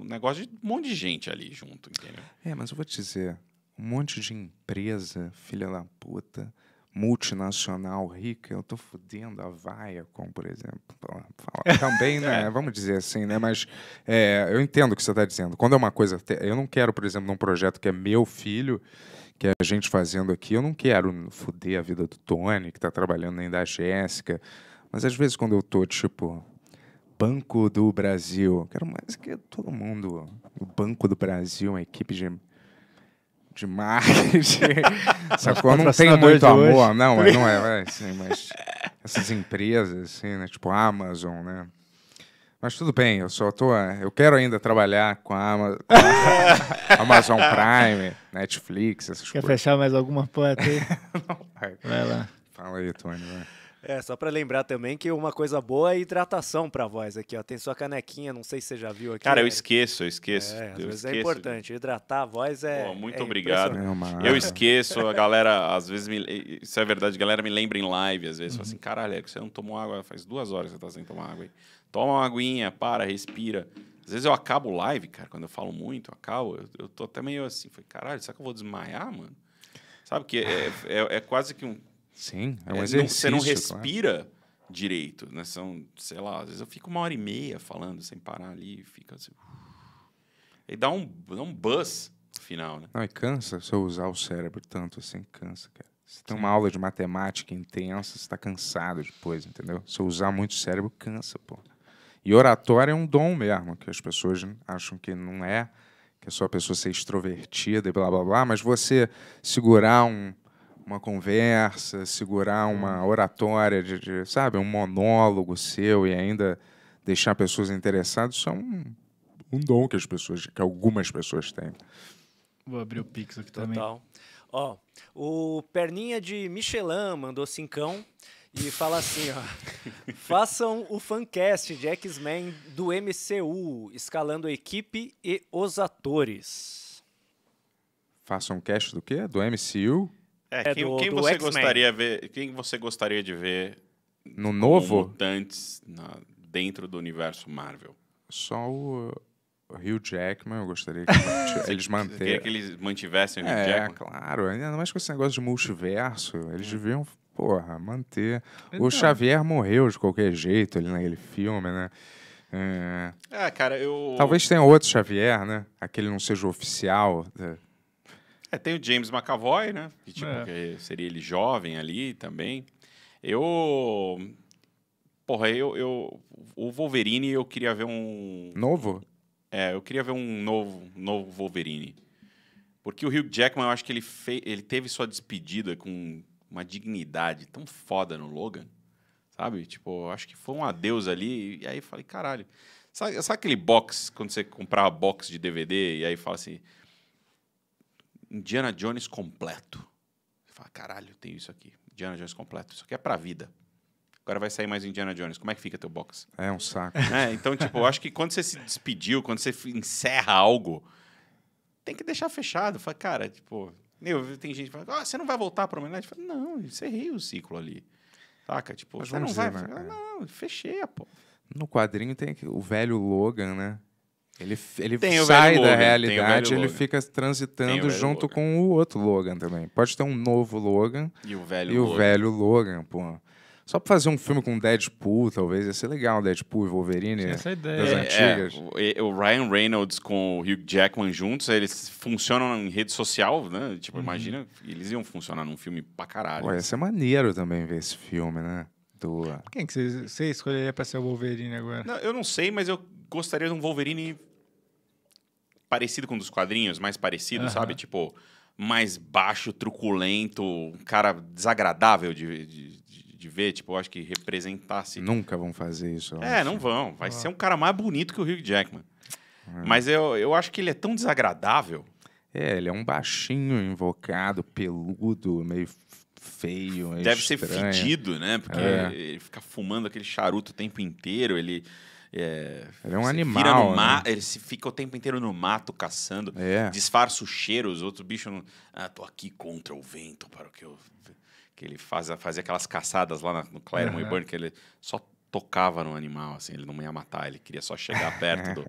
o negócio de um monte de gente ali junto, entendeu? É, mas eu vou te dizer, um monte de empresa, filha da puta, multinacional rica, eu tô fodendo a Viacom, por exemplo. <laughs> Também, né? É. Vamos dizer assim, né? Mas é, eu entendo o que você está dizendo. Quando é uma coisa. Eu não quero, por exemplo, num projeto que é meu filho, que é a gente fazendo aqui, eu não quero fuder a vida do Tony, que está trabalhando nem da Jéssica. Mas às vezes quando eu tô, tipo, Banco do Brasil, quero mais que todo mundo. O Banco do Brasil, uma equipe de de marketing. <laughs> Sacou? Não tem muito amor, não não, <laughs> não é, é assim, mas essas empresas, assim, né? Tipo Amazon, né? Mas tudo bem, eu só tô. Eu quero ainda trabalhar com a Amazon, com a <laughs> Amazon Prime, Netflix, essas Quer coisas. Quer fechar mais alguma porta aí? não, vai. vai lá. Fala aí, Tony, vai. É, só para lembrar também que uma coisa boa é hidratação para voz aqui, ó. Tem sua canequinha, não sei se você já viu aqui. Cara, eu né? esqueço, eu esqueço. É, eu é esqueço. é importante, hidratar a voz é. Pô, muito é obrigado. É eu esqueço, a galera, às vezes, me, isso é verdade, a galera me lembra em live, às vezes, assim, uhum. assim: caralho, é que você não tomou água, faz duas horas que você tá sem tomar água. aí. Toma uma aguinha, para, respira. Às vezes eu acabo live, cara, quando eu falo muito, eu acabo, eu, eu tô até meio assim, falei, caralho, será que eu vou desmaiar, mano? Sabe que é, é, é quase que um Sim, é um exercício. É, não, você não respira claro. direito, né? São, sei lá, às vezes eu fico uma hora e meia falando sem parar ali, fica assim. E dá um, dá um buzz no final, né? Não, e cansa se eu usar o cérebro tanto assim, cansa, cara. Você tem uma aula de matemática intensa, você tá cansado depois, entendeu? Se eu usar muito o cérebro, cansa, pô. E oratória é um dom mesmo, que as pessoas acham que não é, que é só a pessoa ser extrovertida e blá blá blá, mas você segurar um, uma conversa, segurar uma oratória, de, de, sabe, um monólogo seu e ainda deixar pessoas interessadas, isso é um, um dom que as pessoas, que algumas pessoas têm. Vou abrir o Pix aqui Total. também. Ó, o Perninha de Michelin mandou cincão e fala assim, ó. <laughs> Façam o fancast de X-Men do MCU, escalando a equipe e os atores. Façam um cast do quê? Do MCU? É, é quem, do, quem do você gostaria ver, quem você gostaria de ver no novo mutantes na, dentro do universo Marvel? Só o Hugh Jackman, eu gostaria que <laughs> eles que eles mantivessem o Hugh é, Jackman. claro. Ainda mais com esse negócio de multiverso, eles é. deviam, porra, manter. Então. O Xavier morreu de qualquer jeito ali naquele filme, né? É, ah, cara, eu. Talvez tenha outro Xavier, né? Aquele não seja oficial. Né? É, tem o James McAvoy, né? Que, tipo, é. que seria ele jovem ali também. Eu. Porra, eu, eu. O Wolverine eu queria ver um. Novo? É, eu queria ver um novo, novo Wolverine. Porque o Hugh Jackman, eu acho que ele, fe... ele teve sua despedida com uma dignidade tão foda no Logan, sabe? Tipo, acho que foi um adeus ali. E aí eu falei, caralho. Sabe, sabe aquele box, quando você comprava box de DVD e aí fala assim, Indiana Jones completo. Você fala, caralho, tem isso aqui. Indiana Jones completo. Isso aqui é pra vida. Agora vai sair mais Indiana Jones. Como é que fica teu box? É um saco. É, então, tipo, eu acho que quando você se despediu, quando você encerra algo, tem que deixar fechado. Fala, cara, tipo. Eu, tem gente que fala, ah, você não vai voltar pra homenagem? Fala, não, encerrei o ciclo ali. Saca? Tipo, Mas você não dizer, vai. Né? Fala, não, fechei, pô. No quadrinho tem o velho Logan, né? Ele, ele tem sai da Logan, realidade, ele Logan. fica transitando junto Logan. com o outro Logan também. Pode ter um novo Logan e o velho, e Logan. O velho Logan, pô. Só pra fazer um filme com Deadpool, talvez, ia ser legal, Deadpool e Wolverine essa é ideia. das é, antigas. É, o Ryan Reynolds com o Hugh Jackman juntos, eles funcionam em rede social, né? Tipo, uhum. imagina, eles iam funcionar num filme pra caralho. Pô, ia ser maneiro também ver esse filme, né? Do... Quem que você escolheria pra ser o Wolverine agora? Não, eu não sei, mas eu gostaria de um Wolverine parecido com um dos quadrinhos, mais parecido, uhum. sabe? Tipo, mais baixo, truculento, um cara desagradável de, de, de, de ver, tipo, eu acho que representasse. Nunca vão fazer isso. É, acho. não vão. Vai ah. ser um cara mais bonito que o Hugh Jackman. É. Mas eu, eu acho que ele é tão desagradável. É, ele é um baixinho, invocado, peludo, meio feio. Deve estranho. ser fedido, né? Porque é. ele fica fumando aquele charuto o tempo inteiro, ele é, ele é um animal. né? Ele se fica o tempo inteiro no mato caçando, é. disfarça o cheiro, os outros bichos não. Ah, tô aqui contra o vento para o que eu. Que ele faz, fazia aquelas caçadas lá no Claremont uhum. e Burn, que ele só tocava no animal, assim, ele não ia matar, ele queria só chegar <laughs> perto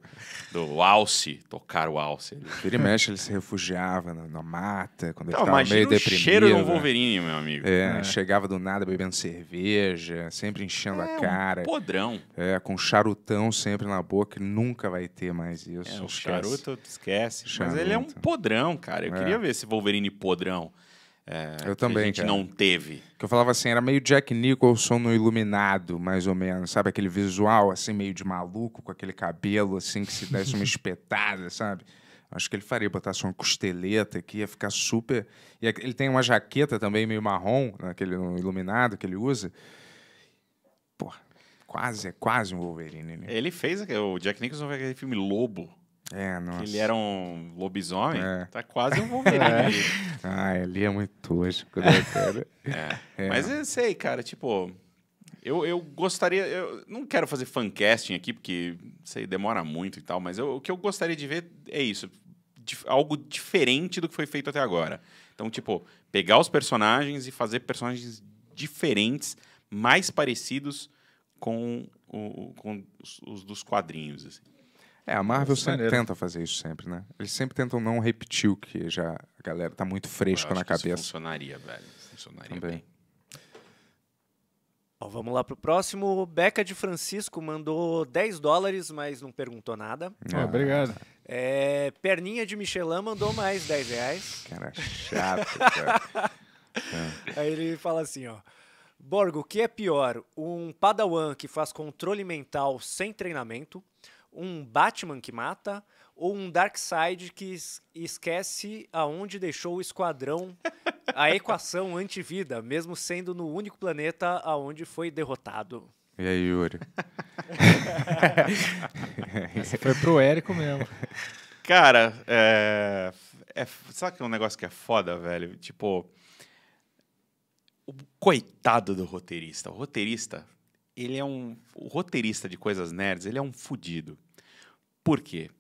do, do alce, tocar o alce. Ele... Vira e mexe, ele se refugiava na, na mata, quando então, ele tava meio deprimido. o cheiro um né? Wolverine, meu amigo. É, é. chegava do nada bebendo cerveja, sempre enchendo é, a cara. Um podrão. É, com charutão sempre na boca, nunca vai ter mais isso. É, o esquece. charuto, esquece. Charuto. Mas ele é um podrão, cara. Eu é. queria ver esse Wolverine podrão. É, eu também. a gente cara. não teve. Que eu falava assim, era meio Jack Nicholson no Iluminado, mais ou menos, sabe? Aquele visual, assim, meio de maluco, com aquele cabelo, assim, que se desse uma <laughs> espetada, sabe? Acho que ele faria, botar só uma costeleta aqui, ia ficar super. E ele tem uma jaqueta também meio marrom, naquele né? Iluminado que ele usa. Porra, quase, é quase um Wolverine, né? Ele fez, o Jack Nicholson fez aquele filme Lobo. É, nossa. Que ele era um lobisomem. É. Tá quase um Wolverine. É. Ah, ele é muito tosco, né, é. cara? É. é. Mas eu sei, cara, tipo... Eu, eu gostaria... Eu não quero fazer fancasting aqui, porque, sei, demora muito e tal, mas eu, o que eu gostaria de ver é isso. Dif algo diferente do que foi feito até agora. Então, tipo, pegar os personagens e fazer personagens diferentes, mais parecidos com, o, com os, os dos quadrinhos, assim. É, a Marvel é sempre tenta fazer isso sempre, né? Eles sempre tentam não repetir o que já a galera tá muito fresco na cabeça. funcionaria, velho. Funcionaria Também. bem. Ó, vamos lá pro próximo. O Beca de Francisco mandou 10 dólares, mas não perguntou nada. Ah, obrigado. É, Perninha de Michelin mandou mais 10 reais. <laughs> Cara, chato, <laughs> cara. Aí ele fala assim, ó. Borgo, o que é pior? Um padawan que faz controle mental sem treinamento um Batman que mata ou um Darkseid que esquece aonde deixou o esquadrão, a <laughs> equação antivida, mesmo sendo no único planeta aonde foi derrotado. E aí, Yuri? <laughs> Esse foi pro Érico mesmo. Cara, é, é, sabe que é um negócio que é foda, velho? Tipo, o coitado do roteirista. O roteirista, ele é um... O roteirista de coisas nerds, ele é um fudido. Por quê?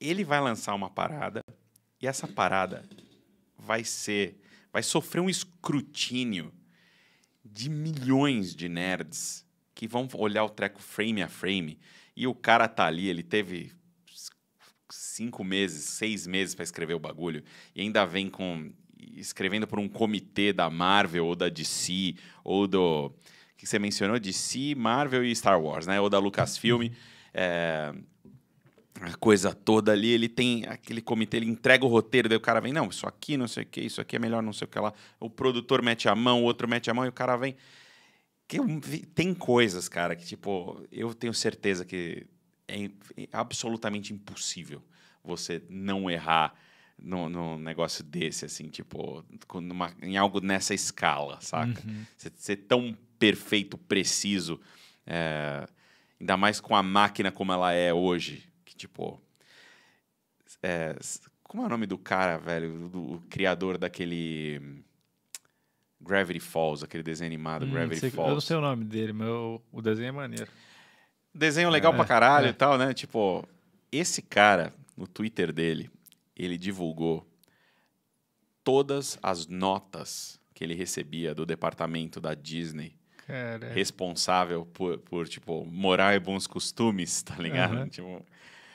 Ele vai lançar uma parada e essa parada vai ser, vai sofrer um escrutínio de milhões de nerds que vão olhar o treco frame a frame e o cara tá ali, ele teve cinco meses, seis meses para escrever o bagulho e ainda vem com escrevendo por um comitê da Marvel ou da DC ou do que você mencionou DC, Marvel e Star Wars, né? Ou da Lucasfilm. Uhum. É a coisa toda ali, ele tem aquele comitê, ele entrega o roteiro, daí o cara vem, não, isso aqui não sei o que, isso aqui é melhor não sei o que lá. O produtor mete a mão, o outro mete a mão e o cara vem. Tem coisas, cara, que tipo, eu tenho certeza que é, é absolutamente impossível você não errar num, negócio desse, assim, tipo, numa, em algo nessa escala, saca? Uhum. Ser, ser tão perfeito, preciso, é, ainda mais com a máquina como ela é hoje, tipo. É, como é o nome do cara, velho? Do, do criador daquele. Gravity Falls, aquele desenho animado hum, Gravity sei, Falls. Eu não sei o nome dele, mas o desenho é maneiro. Desenho legal é, pra caralho é. e tal, né? Tipo, esse cara, no Twitter dele, ele divulgou todas as notas que ele recebia do departamento da Disney. Responsável por, por, tipo, moral e bons costumes, tá ligado? Uhum. Tipo,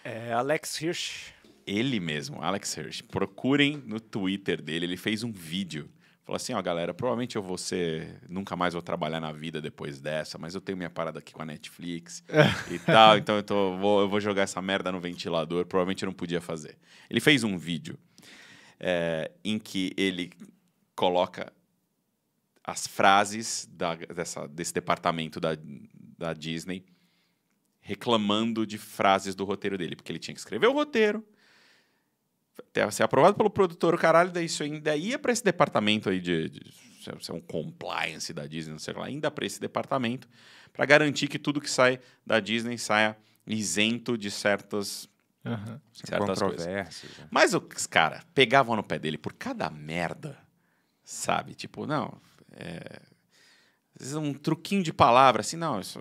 é Alex Hirsch. Ele mesmo, Alex Hirsch. Procurem no Twitter dele, ele fez um vídeo. Falou assim, ó, galera, provavelmente eu vou ser... Nunca mais vou trabalhar na vida depois dessa, mas eu tenho minha parada aqui com a Netflix e <laughs> tal, então eu, tô, vou, eu vou jogar essa merda no ventilador, provavelmente eu não podia fazer. Ele fez um vídeo é, em que ele coloca as frases da, dessa, desse departamento da, da Disney reclamando de frases do roteiro dele, porque ele tinha que escrever o roteiro, ser aprovado pelo produtor, o caralho, daí isso ainda ia para esse departamento aí de, de, é, é um compliance da Disney, não sei lá, ainda para esse departamento, para garantir que tudo que sai da Disney saia isento de certas Uhum. Certas coisas. Né? Mas os caras pegavam no pé dele por cada merda, sabe? Tipo, não. É... Às vezes é um truquinho de palavra, assim, não, isso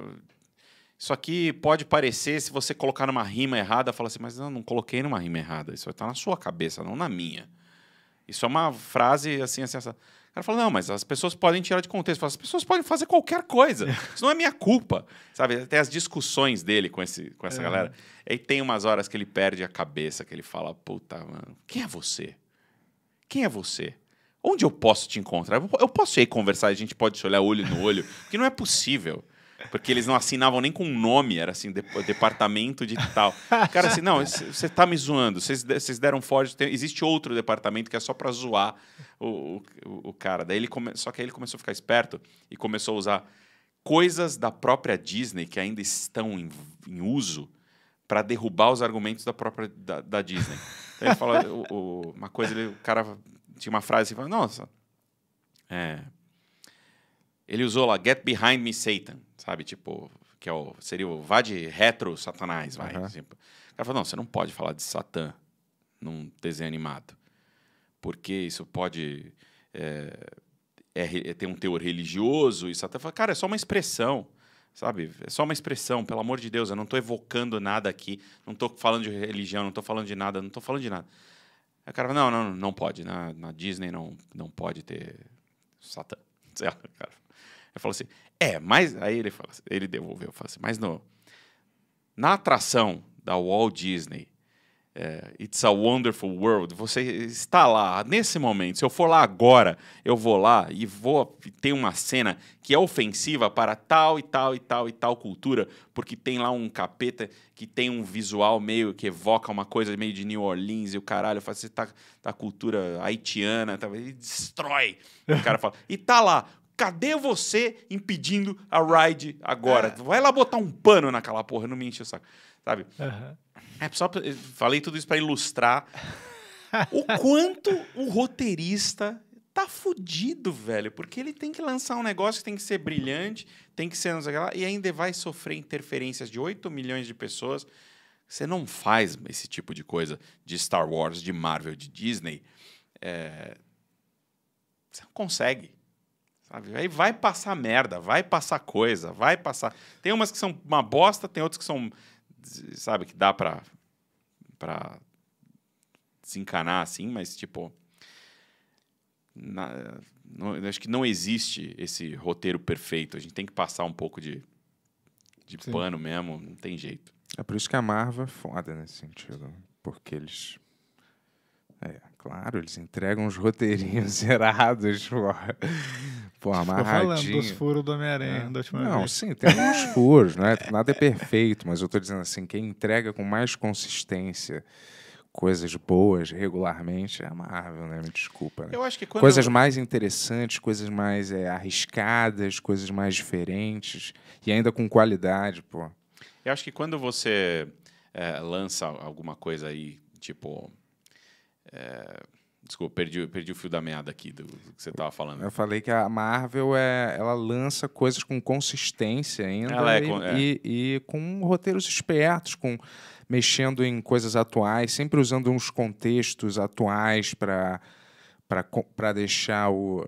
isso aqui pode parecer, se você colocar numa rima errada, fala assim, mas eu não coloquei numa rima errada. Isso está na sua cabeça, não na minha. Isso é uma frase assim, assim, assim. O cara fala, não, mas as pessoas podem tirar de contexto. as pessoas podem fazer qualquer coisa. <laughs> Isso não é minha culpa. Sabe? Até as discussões dele com, esse, com essa é. galera. Aí tem umas horas que ele perde a cabeça, que ele fala, puta, mano, quem é você? Quem é você? Onde eu posso te encontrar? Eu posso ir conversar, a gente pode se olhar olho no olho, porque não é possível. Porque eles não assinavam nem com nome, era assim, de, departamento de tal. Cara, assim, não, você tá me zoando, vocês deram Ford, existe outro departamento que é só para zoar o, o, o, cara. Daí ele come, só que aí ele começou a ficar esperto e começou a usar coisas da própria Disney que ainda estão em, em uso para derrubar os argumentos da própria da, da Disney. Então ele fala o, o, uma coisa, ele, o cara tinha uma frase e assim, nossa, é, ele usou lá Get Behind Me Satan sabe? Tipo, que é o, seria o vá de retro satanás, vai. Uhum. O cara falou, não, você não pode falar de satã num desenho animado. Porque isso pode... Eh, é, é, ter um teor religioso e satã. Fala, cara, é só uma expressão, sabe? É só uma expressão, pelo amor de Deus. Eu não estou evocando nada aqui. Não estou falando de religião, não estou falando de nada, não estou falando de nada. Aí o cara fala, não, não, não pode. Na, na Disney não, não pode ter satã. <laughs> Sei lá, cara. Eu falo assim, é, mas. Aí ele fala, assim, ele devolveu, falou assim, mas no, na atração da Walt Disney, é, It's a Wonderful World, você está lá nesse momento. Se eu for lá agora, eu vou lá e vou ter uma cena que é ofensiva para tal e tal e tal e tal cultura, porque tem lá um capeta que tem um visual meio que evoca uma coisa meio de New Orleans e o caralho, faz assim, tá, tá cultura haitiana, tá, e destrói. O cara fala, e tá lá Cadê você impedindo a ride agora? É. Vai lá botar um pano naquela porra, não me enche o saco. Sabe? Uhum. É só, falei tudo isso para ilustrar o <laughs> quanto o roteirista tá fudido, velho. Porque ele tem que lançar um negócio que tem que ser brilhante, tem que ser sei lá, e ainda vai sofrer interferências de 8 milhões de pessoas. Você não faz esse tipo de coisa de Star Wars, de Marvel, de Disney. É... Você não consegue. Sabe? Aí vai passar merda, vai passar coisa, vai passar. Tem umas que são uma bosta, tem outras que são. Sabe, que dá pra. pra desencanar assim, mas tipo. Na, não, acho que não existe esse roteiro perfeito. A gente tem que passar um pouco de, de pano mesmo, não tem jeito. É por isso que a Marvel é foda nesse sentido. Porque eles. É. Claro, eles entregam os roteirinhos <laughs> errados porra. Pô, amarradinho. falando dos furos do Homem-Aranha é. da última Não, vez. sim, tem uns furos, né? Nada é perfeito, mas eu estou dizendo assim, quem entrega com mais consistência coisas boas regularmente é a Marvel, né? Me desculpa. Né? Eu acho que quando... Coisas mais interessantes, coisas mais é, arriscadas, coisas mais diferentes e ainda com qualidade, pô. Eu acho que quando você é, lança alguma coisa aí, tipo é... Desculpa, perdi, perdi o fio da meada aqui do, que você estava falando. Eu falei que a Marvel é, ela lança coisas com consistência ainda é e, é, é. e, e, com roteiros espertos, com mexendo em coisas atuais, sempre usando uns contextos atuais para deixar o.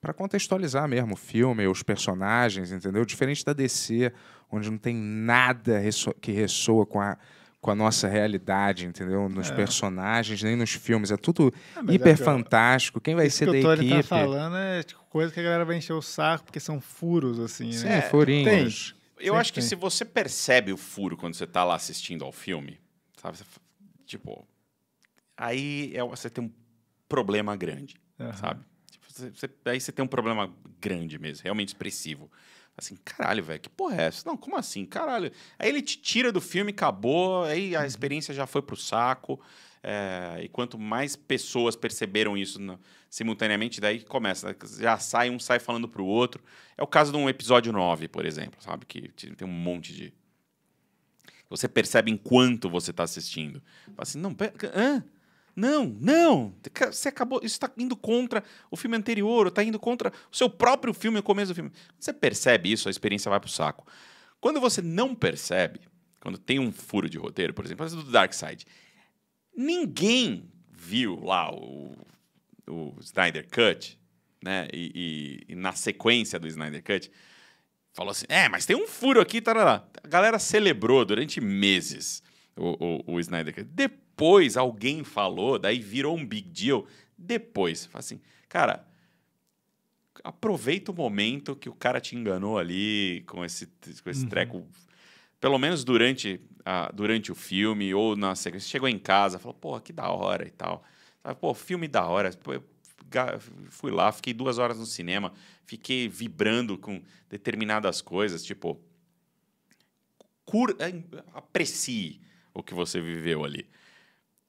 para contextualizar mesmo o filme, os personagens, entendeu? Diferente da DC, onde não tem nada que ressoa com a com a nossa realidade, entendeu? Nos é. personagens, nem nos filmes. É tudo ah, é hiper é fantástico. Quem vai ser que da o Tony tá equipe? tá falando é tipo, coisa que a galera vai encher o saco, porque são furos, assim, né? Sim, né? É, furinhos. Tem. Eu acho que tem. se você percebe o furo quando você tá lá assistindo ao filme, sabe? Tipo, aí é, você tem um problema grande, uhum. sabe? Tipo, você, você, aí você tem um problema grande mesmo, realmente expressivo. Assim, caralho, velho, que porra é essa? Não, como assim? Caralho. Aí ele te tira do filme, acabou, aí a uhum. experiência já foi pro saco. É, e quanto mais pessoas perceberam isso no, simultaneamente, daí começa. Né, já sai, um sai falando pro outro. É o caso de um episódio 9, por exemplo, sabe? Que tem um monte de. Você percebe enquanto você tá assistindo. Fala assim, não, pera. Hã? Ah? Não, não. Você acabou. Isso está indo contra o filme anterior, ou está indo contra o seu próprio filme, o começo do filme. você percebe isso, a experiência vai pro saco. Quando você não percebe, quando tem um furo de roteiro, por exemplo, do Dark Side, ninguém viu lá o, o Snyder Cut, né? E, e, e, na sequência do Snyder Cut, falou assim: é, mas tem um furo aqui, tarará. A galera celebrou durante meses o, o, o Snyder Cut. Depois, depois alguém falou, daí virou um big deal. Depois, fala assim, cara, aproveita o momento que o cara te enganou ali com esse, com esse uhum. treco. Pelo menos durante, a, durante o filme ou na sequência. Você chegou em casa, falou, pô, que da hora e tal. pô, filme da hora. Pô, fui lá, fiquei duas horas no cinema, fiquei vibrando com determinadas coisas, tipo, cur... Eh, aprecie o que você viveu ali.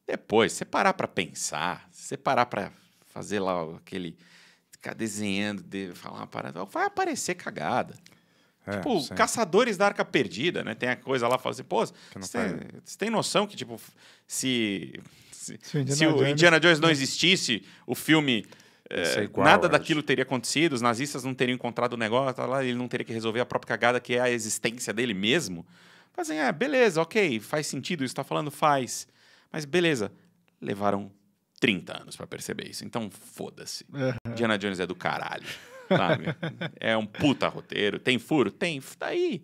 Depois, você parar para pensar, você parar para fazer lá aquele. ficar desenhando, de, falar uma parada, vai aparecer cagada. É, tipo, sim. Caçadores da Arca Perdida, né? Tem a coisa lá, fala assim, pô, você tem noção que, tipo, se. Se, se, o, Indiana, se o Jones... Indiana, Jones... não existisse, o filme. É, igual, nada daquilo teria acontecido, os nazistas não teriam encontrado o negócio, tá lá, ele não teria que resolver a própria cagada que é a existência dele mesmo. Fazem, assim, é, beleza, ok, faz sentido isso, tá falando, faz. Mas beleza, levaram 30 anos para perceber isso. Então, foda-se. Uhum. Diana Jones é do caralho. Sabe? <laughs> é um puta roteiro. Tem furo? Tem. Tá aí.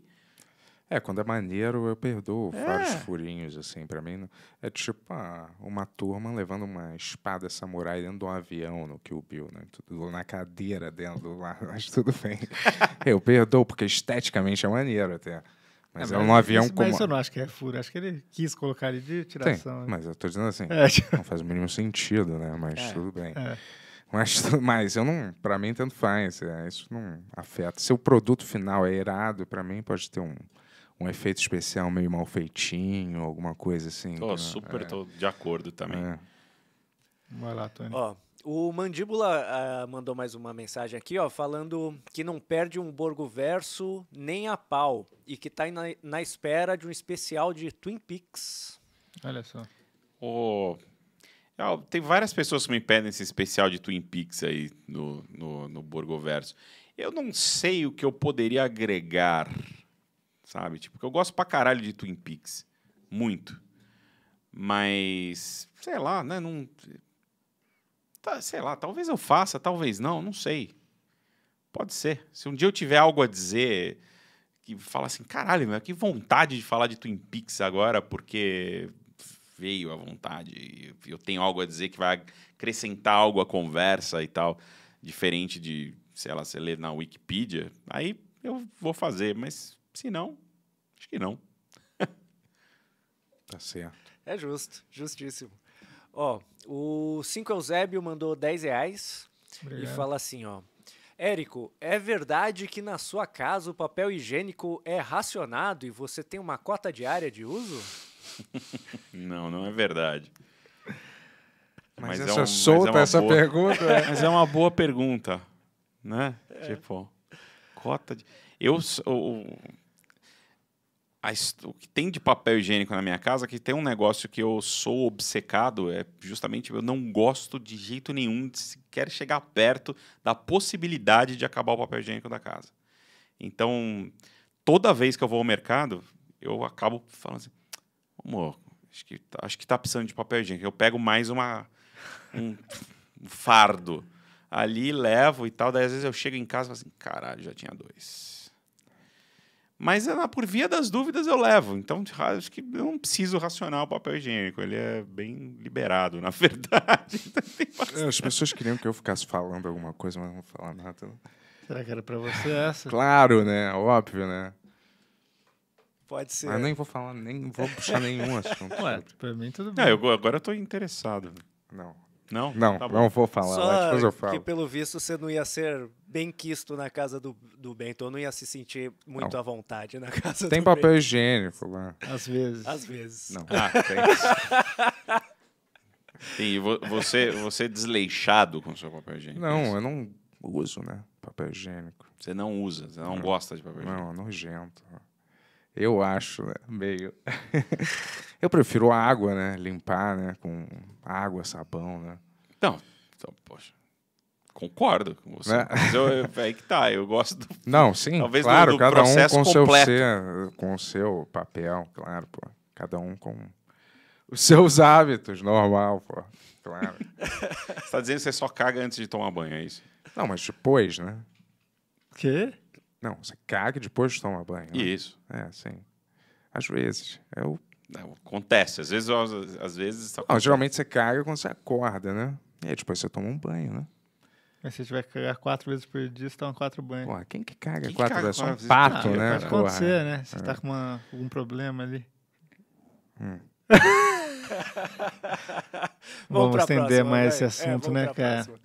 É, quando é maneiro, eu perdoo é. vários furinhos, assim, para mim. É tipo ah, uma turma levando uma espada samurai dentro de um avião no Kill Bill, né? Tudo na cadeira dentro do lá, <laughs> mas tudo bem. <laughs> eu perdoo, porque esteticamente é maneiro até. Mas é, é um avião isso, como. Mas eu não acho que é furo, acho que ele quis colocar ele de tiração. Sim, né? mas eu tô dizendo assim, <laughs> é. Tipo não faz o mínimo sentido, né? Mas é, tudo bem. É. Mas, mas eu não, para mim tanto faz, é, isso não afeta. Se o produto final é irado, para mim pode ter um, um efeito especial meio mal feitinho, alguma coisa assim. Tô né? super é. tô de acordo também. Vai lá, Tony. Ó, o Mandíbula uh, mandou mais uma mensagem aqui, ó, falando que não perde um Borgo Verso nem a pau e que está na, na, espera de um especial de Twin Peaks. Olha só. Oh, tem várias pessoas que me pedem esse especial de Twin Peaks aí no, no, no Borgo Verso. Eu não sei o que eu poderia agregar, sabe? Tipo, eu gosto pra caralho de Twin Peaks. Muito. Mas, sei lá, né? Não, tá, sei lá, talvez eu faça, talvez não, não sei. Pode ser. Se um dia eu tiver algo a dizer que fala assim, caralho, meu, que vontade de falar de Twin Peaks agora, porque veio a vontade, eu tenho algo a dizer que vai acrescentar algo à conversa e tal, diferente de, sei lá, você ler na Wikipedia, aí eu vou fazer, mas se não, acho que não. <laughs> tá certo. É justo, justíssimo. Ó, o 5 Eusébio mandou 10 reais Obrigado. e fala assim, ó. Érico, é verdade que na sua casa o papel higiênico é racionado e você tem uma cota diária de uso? <laughs> não, não é verdade. <laughs> Mas, mas essa é um, solta mas é essa é boa... pergunta. É. <laughs> mas é uma boa pergunta, né? É. Tipo, cota de. Eu, eu a, o que tem de papel higiênico na minha casa, que tem um negócio que eu sou obcecado, é justamente eu não gosto de jeito nenhum, de sequer chegar perto da possibilidade de acabar o papel higiênico da casa. Então, toda vez que eu vou ao mercado, eu acabo falando assim, amor, acho que, tá, acho que tá precisando de papel higiênico. Eu pego mais uma, um, um fardo ali, levo e tal, daí às vezes eu chego em casa e falo assim, caralho, já tinha dois mas é por via das dúvidas eu levo. Então, acho que eu não preciso racionar o papel higiênico. Ele é bem liberado, <laughs> na verdade. Então, As pessoas queriam que eu ficasse falando alguma coisa, mas não vou falar nada. Será que era pra você essa? Claro, né? Óbvio, né? Pode ser. Mas ah, nem vou falar, nem vou puxar nenhum <laughs> assunto. Ué, pra mim tudo bem. Não, eu, agora eu tô interessado. Não, não? Não, tá não vou falar. Só depois eu falo. que, pelo visto, você não ia ser bem quisto na casa do, do Bento, ou não ia se sentir muito não. à vontade na casa Tem do papel Bento. higiênico lá. Né? Às vezes. Às vezes. Não. Ah, tem. Sim, você, você é desleixado com o seu papel higiênico? Não, eu não uso, né? Papel higiênico. Você não usa, você não, não gosta de papel higiênico? Não, é nojento. Eu acho, né? Meio. <laughs> eu prefiro a água, né? Limpar, né? Com água, sabão, né? Não, então, poxa. Concordo com você. Né? Mas eu, eu, é que tá, eu gosto do. <laughs> Não, sim, Talvez claro, do, do cada um com seu seu com o seu papel, claro, pô. Cada um com os seus <laughs> hábitos, normal, pô. Claro. você tá dizendo que você só caga antes de tomar banho, é isso? Não, mas depois, né? Quê? Não, você caga e depois toma banho. Né? Isso. É, assim. Às vezes. É o... Não, é, acontece. Às vezes, às, às vezes. Não, geralmente você caga quando você acorda, né? E aí depois você toma um banho, né? Mas se tiver que cagar quatro vezes por dia, você toma quatro banhos. Porra, quem que caga quem quatro vezes? Só um pato, não, né? Pode Porra. acontecer, né? Você é. tá com uma, algum problema ali. Hum. <laughs> vamos estender próxima, mais esse é, assunto, é, né, cara? Ó,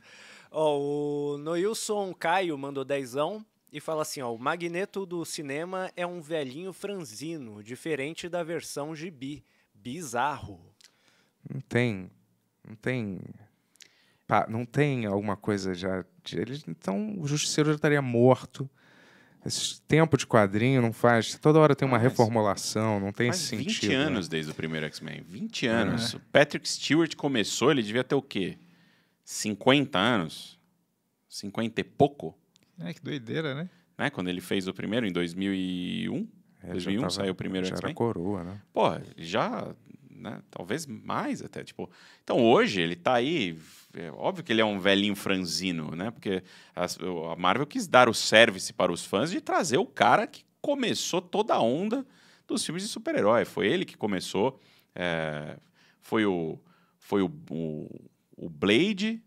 Oh, o Noilson Caio mandou dezão e fala assim: ó, o Magneto do cinema é um velhinho franzino, diferente da versão gibi. Bizarro. Não tem. Não tem. Pá, não tem alguma coisa já. De, então o Justiceiro já estaria morto. Esse tempo de quadrinho não faz. Toda hora tem uma ah, reformulação, não tem faz esse 20 sentido. 20 né? anos né? desde o primeiro X-Men. 20 é. anos. É. O Patrick Stewart começou, ele devia ter o quê? 50 anos? 50 e pouco? É, que doideira, né? né? Quando ele fez o primeiro, em 2001. É, 2001 tava, saiu o primeiro Já era coroa, né? Pô, já. Né? Talvez mais até. tipo Então hoje ele tá aí. É óbvio que ele é um velhinho franzino, né? Porque a, a Marvel quis dar o service para os fãs de trazer o cara que começou toda a onda dos filmes de super-herói. Foi ele que começou. É, foi o, foi o, o, o Blade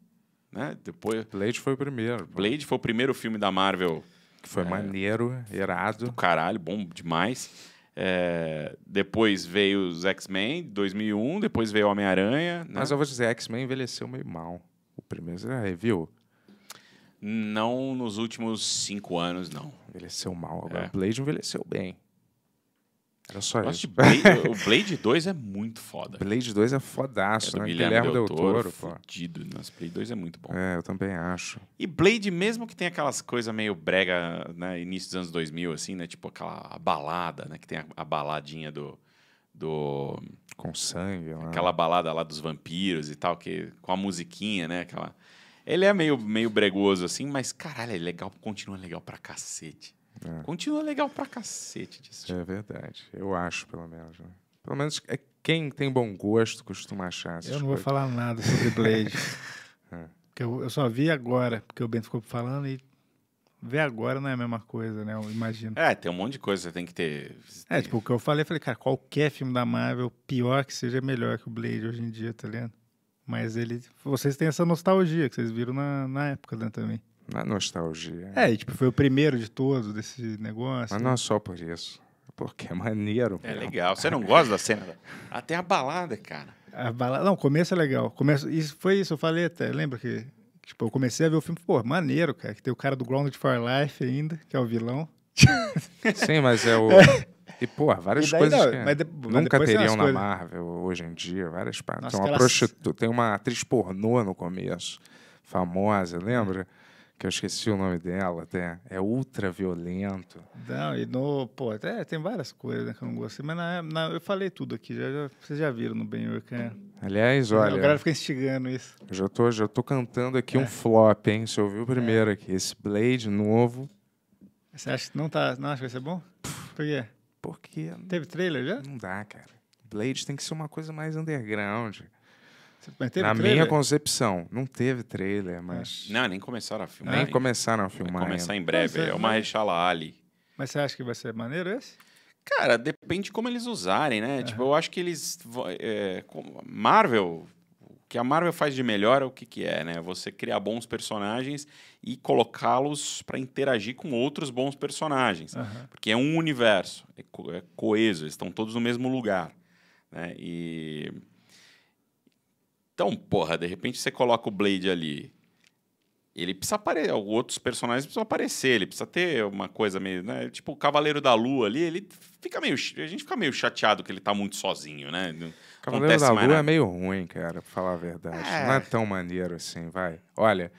né? Depois... Blade foi o primeiro. Blade foi o primeiro filme da Marvel. Que foi é... maneiro, irado. Do caralho, bom demais. É, depois veio os X-Men, 2001. Depois veio Homem-Aranha. Né? Mas eu vou dizer, X-Men envelheceu meio mal. O primeiro você já Não nos últimos cinco anos, não. Envelheceu mal. Agora, é. Blade envelheceu bem. Era só Nossa, isso. Blade, <laughs> o Blade 2 é muito foda. Blade 2 é fodaço, é né? Guilherme, Guilherme Del, Toro, Toro fudido. Blade 2 é muito bom. É, eu também acho. E Blade, mesmo que tem aquelas coisas meio brega, né? Início dos anos 2000, assim, né? Tipo aquela balada, né? Que tem a, a baladinha do... do... Com sangue, né? Aquela balada lá dos vampiros e tal, que com a musiquinha, né? Aquela... Ele é meio, meio bregoso, assim, mas caralho, é legal, continua legal pra cacete. É. Continua legal pra cacete disso. É verdade. Eu acho, pelo menos. Né? Pelo menos é quem tem bom gosto costuma achar. Eu não coisas. vou falar nada sobre Blade. <laughs> é. Porque eu, eu, só vi agora, porque o Bento ficou falando e ver agora não é a mesma coisa, né? Eu imagino. É, tem um monte de coisa, que tem que ter. É, tipo, o que eu falei, falei, cara, qualquer filme da Marvel, pior que seja, é melhor que o Blade hoje em dia, tá ligado? Mas ele. Vocês têm essa nostalgia que vocês viram na, na época né, também na nostalgia. É, e, tipo, foi o primeiro de todos desse negócio. Mas né? não é só por isso. Porque é maneiro. É mesmo. legal. Você não gosta da cena? Até a balada, cara. A balada. Não, o começo é legal. Começo... Isso, foi isso, eu falei até. Lembra que tipo, eu comecei a ver o filme, pô, maneiro, cara. Que tem o cara do Ground for Life ainda, que é o vilão. <laughs> Sim, mas é o. <laughs> É. E, pô, várias e daí, coisas não, que mas de... nunca teriam na coisas... Marvel hoje em dia, várias partes. Nossa, tem uma tem uma atriz pornô no começo, famosa, lembra? que eu esqueci o nome dela até, é ultra violento. Não, e no, pô, até tem várias coisas né, que eu não gostei, mas na, na, eu falei tudo aqui, já, já, vocês já viram no Ben né? Aliás, olha. O cara fica instigando isso. Já tô, já tô cantando aqui é. um flop, hein? Você ouviu primeiro é. aqui, esse Blade novo. Você acha que não, tá, não acha que vai ser bom? Por quê? Porque. Teve trailer já? Não dá, cara. Blade tem que ser uma coisa mais underground. Na trailer? minha concepção, não teve trailer, mas. Não, nem começaram a filmar. Nem começaram a filmar. Vai começar ainda. em breve. Mas, é, é uma rechala ali. Mas você acha que vai ser maneiro esse? Cara, depende como eles usarem, né? Uhum. Tipo, eu acho que eles. É, Marvel. O que a Marvel faz de melhor é o que, que é, né? Você criar bons personagens e colocá-los para interagir com outros bons personagens. Uhum. Porque é um universo, é, é coeso, eles estão todos no mesmo lugar. Né? E então, porra, de repente você coloca o Blade ali. Ele precisa aparecer, outros personagens precisam aparecer, ele precisa ter uma coisa meio, né? Tipo, o Cavaleiro da Lua ali, ele fica meio. A gente fica meio chateado que ele tá muito sozinho, né? Cavaleiro da Lua é meio ruim, cara, pra falar a verdade. É. Não é tão maneiro assim, vai. Olha,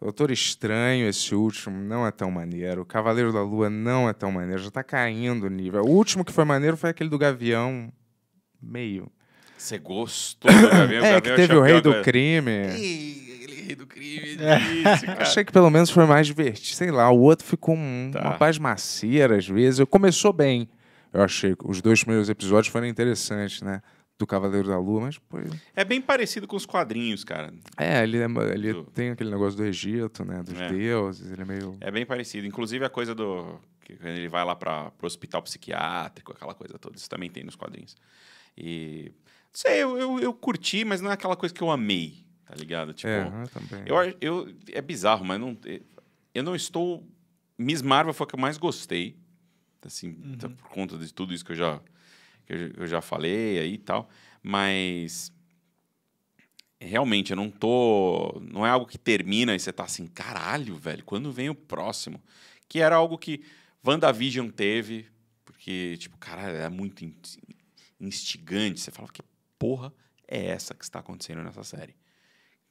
Doutor Estranho, esse último, não é tão maneiro. Cavaleiro da Lua não é tão maneiro. Já tá caindo o nível. O último que foi maneiro foi aquele do Gavião. Meio. Você gostou do né? Gavião? é, que é teve o Rei do Crime. Ei, Rei do Crime, é difícil, cara. Achei que pelo menos foi mais divertido. Sei lá, o outro ficou um, tá. uma às vezes. começou bem. Eu achei que os dois primeiros episódios foram interessantes, né? do Cavaleiro da Lua, mas pô, É bem parecido com os quadrinhos, cara. É, ele, é, ele do... tem aquele negócio do Egito, né? Dos é. deuses, ele é meio. É bem parecido. Inclusive a coisa do. Quando ele vai lá para o hospital psiquiátrico, aquela coisa toda. Isso também tem nos quadrinhos. E sei, eu, eu, eu, curti, mas não é aquela coisa que eu amei, tá ligado? Tipo, é, eu também. Eu, eu, é bizarro, mas não, eh, eu não estou. Miss Marvel foi a que eu mais gostei, assim, uhum. tá por conta de tudo isso que eu já, que eu, já falei aí e tal, mas. Realmente, eu não tô. Não é algo que termina e você tá assim, caralho, velho, quando vem o próximo? Que era algo que WandaVision teve, porque, tipo, caralho, é muito instigante. Você fala, que porra é essa que está acontecendo nessa série?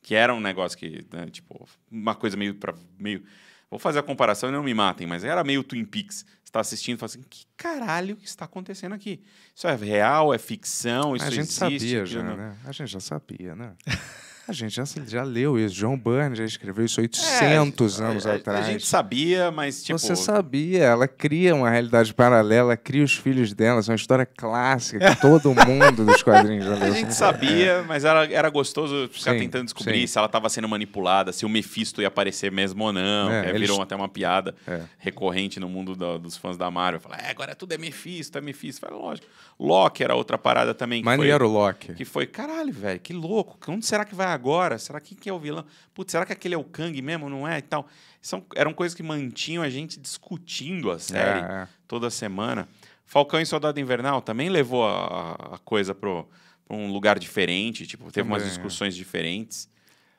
Que era um negócio que, né, tipo, uma coisa meio para meio Vou fazer a comparação e não me matem, mas era meio Twin Peaks. Você tá assistindo e fala assim, que caralho que está acontecendo aqui? Isso é real, é ficção, isso A gente existe, sabia já, né? A gente já sabia, né? <laughs> A gente já, já leu isso. John Byrne já escreveu isso 800 é, anos a, a, atrás. A gente sabia, mas tipo... Você sabia. Ela cria uma realidade paralela, cria os filhos dela. É uma história clássica que <laughs> todo mundo dos quadrinhos já leu. A gente né? sabia, é. mas era, era gostoso ficar sim, tentando descobrir sim. se ela estava sendo manipulada, se o Mephisto ia aparecer mesmo ou não. É, eles... Virou até uma piada é. recorrente no mundo do, dos fãs da Marvel. Fala, é, agora tudo é Mephisto, é Mephisto. Fala, lógico. Loki era outra parada também. não era o Loki. Que foi, caralho, velho, que louco. Onde será que vai agora? agora? Será que quem é o vilão? Putz, será que aquele é o Kang mesmo? Não é? E tal. São, eram coisas que mantinham a gente discutindo a série é. é. toda semana. Falcão e Soldado Invernal também levou a, a coisa para um lugar diferente. Tipo, teve também, umas é. discussões é. diferentes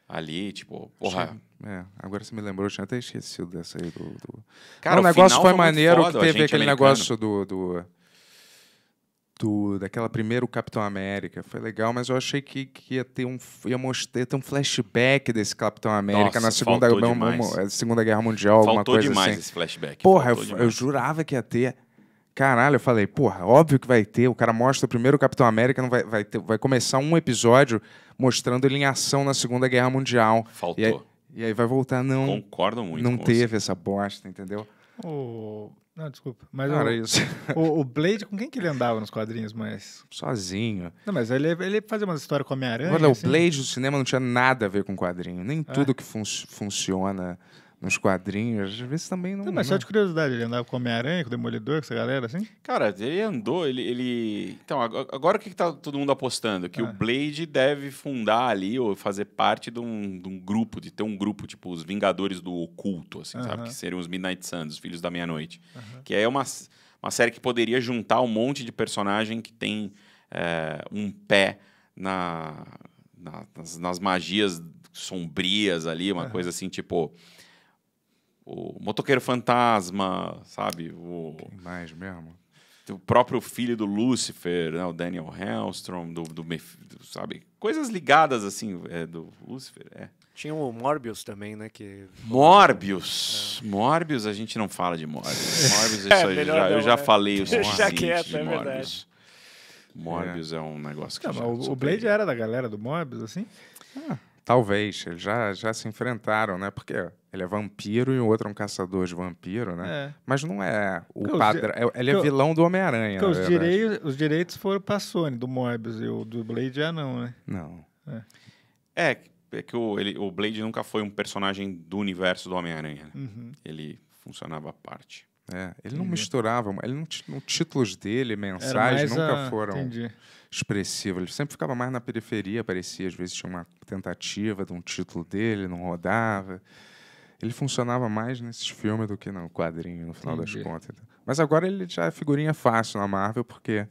ali, tipo, porra. É, agora você me lembrou, eu tinha até esquecido dessa aí do. do... Cara, Não, o, negócio foi, foi maneiro foda, que teve aquele americano. negócio do... do do daquela primeiro Capitão América. Foi legal, mas eu achei que, que ia ter um ia mostrar ter um flashback desse Capitão América Nossa, na Segunda, Segunda Guerra Mundial, faltou alguma coisa demais assim. esse flashback. Porra, eu, eu jurava que ia ter. Caralho, eu falei, porra, óbvio que vai ter. O cara mostra o primeiro Capitão América, não vai, vai, ter, vai começar um episódio mostrando ele em ação na Segunda Guerra Mundial. Faltou. E aí, e aí vai voltar, não. Concordo muito. Não teve você. essa bosta, entendeu? O... Não, desculpa. Mas o, isso. <laughs> O, o, Blade, com quem que ele andava nos quadrinhos mais? Sozinho. Não, mas ele, ele fazia umas histórias com a Homem-Aranha. Olha, assim. o Blade do cinema não tinha nada a ver com quadrinho. Nem ah. tudo que fun funciona nos quadrinhos, às vezes também não. mas só de curiosidade, ele andava com Homem-Aranha, com o Demolidor, com essa galera, assim? Cara, ele andou, ele. ele... Então, agora o que, que tá todo mundo apostando? Que ah. o Blade deve fundar ali, ou fazer parte de um, de um, grupo, de ter um grupo, tipo, os Vingadores do Oculto, assim, uh -huh. sabe? Que seriam os Midnight Suns, os Filhos da Meia-Noite. Uh -huh. Que é uma, uma série que poderia juntar um monte de personagem que tem é, um pé na, na nas, nas, magias sombrias ali, uma uh -huh. coisa assim, tipo o Motoqueiro Fantasma, sabe? O... mais mesmo? O próprio filho do Lucifer, né? o Daniel Hellstrom, do, do, do, sabe? Coisas ligadas, assim, é, do Lucifer, é. Tinha o Morbius também, né? Que... Morbius! É. Morbius, a gente não fala de Morbius. <laughs> Morbius, é, eu, já, não, né? eu já falei o suficiente <laughs> quieto, de é Morbius. Verdade. Morbius é. um negócio é. que não, já, O, o Blade era da galera do Morbius, assim? Ah. Talvez, eles já, já se enfrentaram, né? Porque ele é vampiro e o outro é um caçador de vampiro, né? É. Mas não é o Porque padrão. Di... É ele é vilão do Homem-Aranha. Os, direi... os direitos foram pra Sony, do Morbius, e o do Blade já não, né? Não. É, é, é que o, ele, o Blade nunca foi um personagem do universo do Homem-Aranha. Né? Uhum. Ele funcionava à parte. É, ele não misturava, ele não, títulos dele, mensagens, nunca a... foram. Entendi expressivo. Ele sempre ficava mais na periferia, parecia. Às vezes tinha uma tentativa de um título dele, não rodava. Ele funcionava mais nesses filmes do que no quadrinho, no final Entendi. das contas. Mas agora ele já é figurinha fácil na Marvel, porque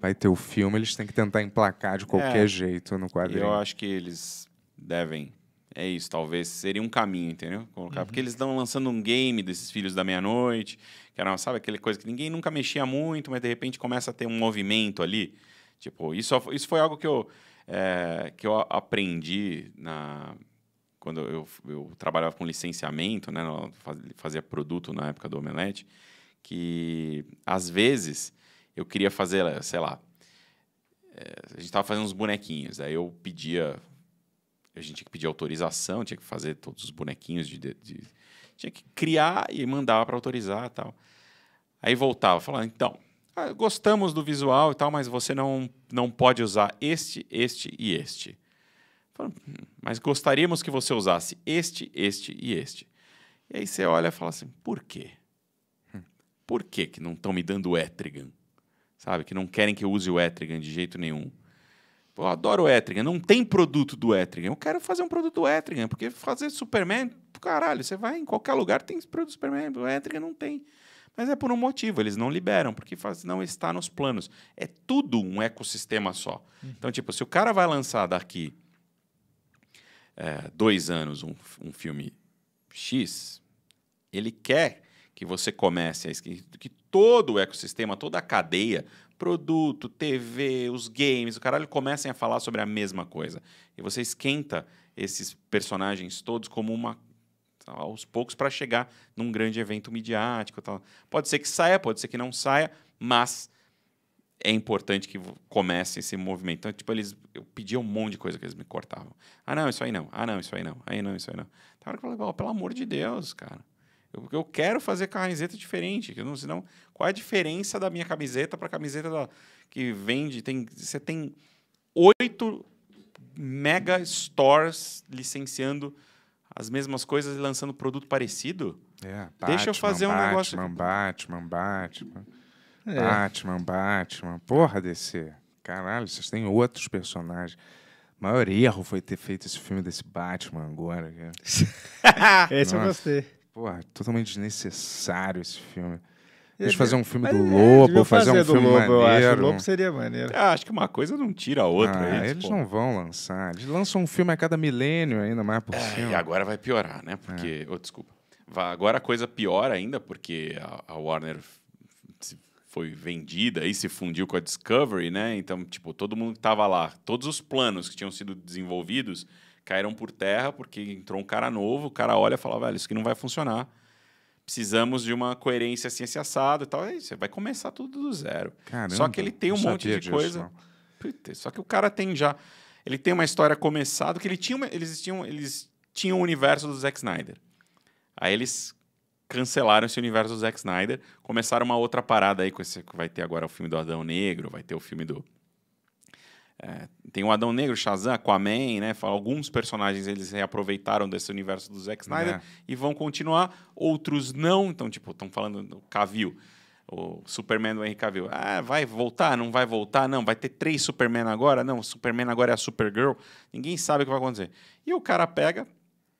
vai ter o filme, eles têm que tentar emplacar de qualquer é, jeito no quadrinho. Eu acho que eles devem é isso, talvez seria um caminho, entendeu? Colocar, uhum. porque eles estão lançando um game desses filhos da meia-noite, que era, sabe, aquele coisa que ninguém nunca mexia muito, mas de repente começa a ter um movimento ali. Tipo, isso, isso foi algo que eu, é, que eu aprendi na, quando eu, eu trabalhava com licenciamento, né? Fazia produto na época do Omelete, que às vezes eu queria fazer, sei lá, eh, a gente estava fazendo uns bonequinhos, aí eu pedia a gente tinha que pedir autorização, tinha que fazer todos os bonequinhos de, de, tinha que criar e mandava para autorizar tal. Aí voltava, falando, então, ah, gostamos do visual e tal, mas você não, não pode usar este, este e este. Falo, hum, mas gostaríamos que você usasse este, este e este. E aí você olha e fala assim, por quê? Hum. Por que que não estão me dando o Etrigan? Sabe, que não querem que eu use o Etrigan de jeito nenhum. Eu adoro o Etrigan. Não tem produto do Etrigan. Eu quero fazer um produto do Etrigan, porque fazer Superman, caralho, você vai em qualquer lugar, tem produto do Superman. O Etrigan não tem. Mas é por um motivo, eles não liberam, porque faz, não está nos planos. É tudo um ecossistema só. Uhum. Então, tipo, se o cara vai lançar daqui é, dois anos um, um filme X, ele quer que você comece a que, que todo o ecossistema, toda a cadeia produto, TV, os games, o caralho, comecem a falar sobre a mesma coisa. E você esquenta esses personagens todos como uma aos poucos para chegar num grande evento midiático, tal. Pode ser que saia, pode ser que não saia, mas é importante que comece esse movimento. Então, tipo, eles eu pedi um monte de coisa que eles me cortavam. Ah, não, isso aí não. Ah, não, isso aí não. Aí não, isso aí não. Tá hora que eu falei, pelo amor de Deus, cara. Eu, eu quero fazer camiseta diferente. não, senão, qual é a diferença da minha camiseta para a camiseta da, que vende? Tem, você tem oito mega stores licenciando as mesmas coisas e lançando produto parecido? É, Batman, Deixa eu fazer um Batman, negócio. Batman, Batman, Batman. É. Batman, Batman. Porra, DC. Caralho, vocês têm outros personagens. O maior erro foi ter feito esse filme desse Batman agora. <laughs> esse Nossa. eu gostei. Porra, é totalmente desnecessário esse filme. Deixa eu é fazer um filme do é, Lobo, fazer, fazer um filme Lobo, maneiro. Eu acho. O Lobo seria maneiro. acho que uma coisa não tira a outra. Ah, eles, eles não vão lançar. Eles lançam um filme a cada milênio ainda mais por é, cima. E agora vai piorar, né? Porque... É. Oh, desculpa. Agora a coisa piora ainda, porque a Warner foi vendida e se fundiu com a Discovery, né? Então, tipo, todo mundo que tava lá, todos os planos que tinham sido desenvolvidos caíram por terra porque entrou um cara novo, o cara olha e fala, velho, isso aqui não vai funcionar. Precisamos de uma coerência ciência assim, assada e tal. Aí você vai começar tudo do zero. Caramba, só que ele tem um monte de disso, coisa. Puta, só que o cara tem já. Ele tem uma história começada que ele tinha uma, eles tinham eles tinham o universo do Zack Snyder. Aí eles cancelaram esse universo do Zack Snyder, começaram uma outra parada aí com esse vai ter agora o filme do Adão Negro, vai ter o filme do é, tem o Adão Negro, Shazam, Aquaman, né? Alguns personagens eles reaproveitaram desse universo do Zack Snyder é. e vão continuar, outros não. Então, tipo, estão falando do Cavill, o Superman do Henry Cavill. Ah, vai voltar? Não vai voltar? Não, vai ter três Superman agora? Não, o Superman agora é a Supergirl. Ninguém sabe o que vai acontecer. E o cara pega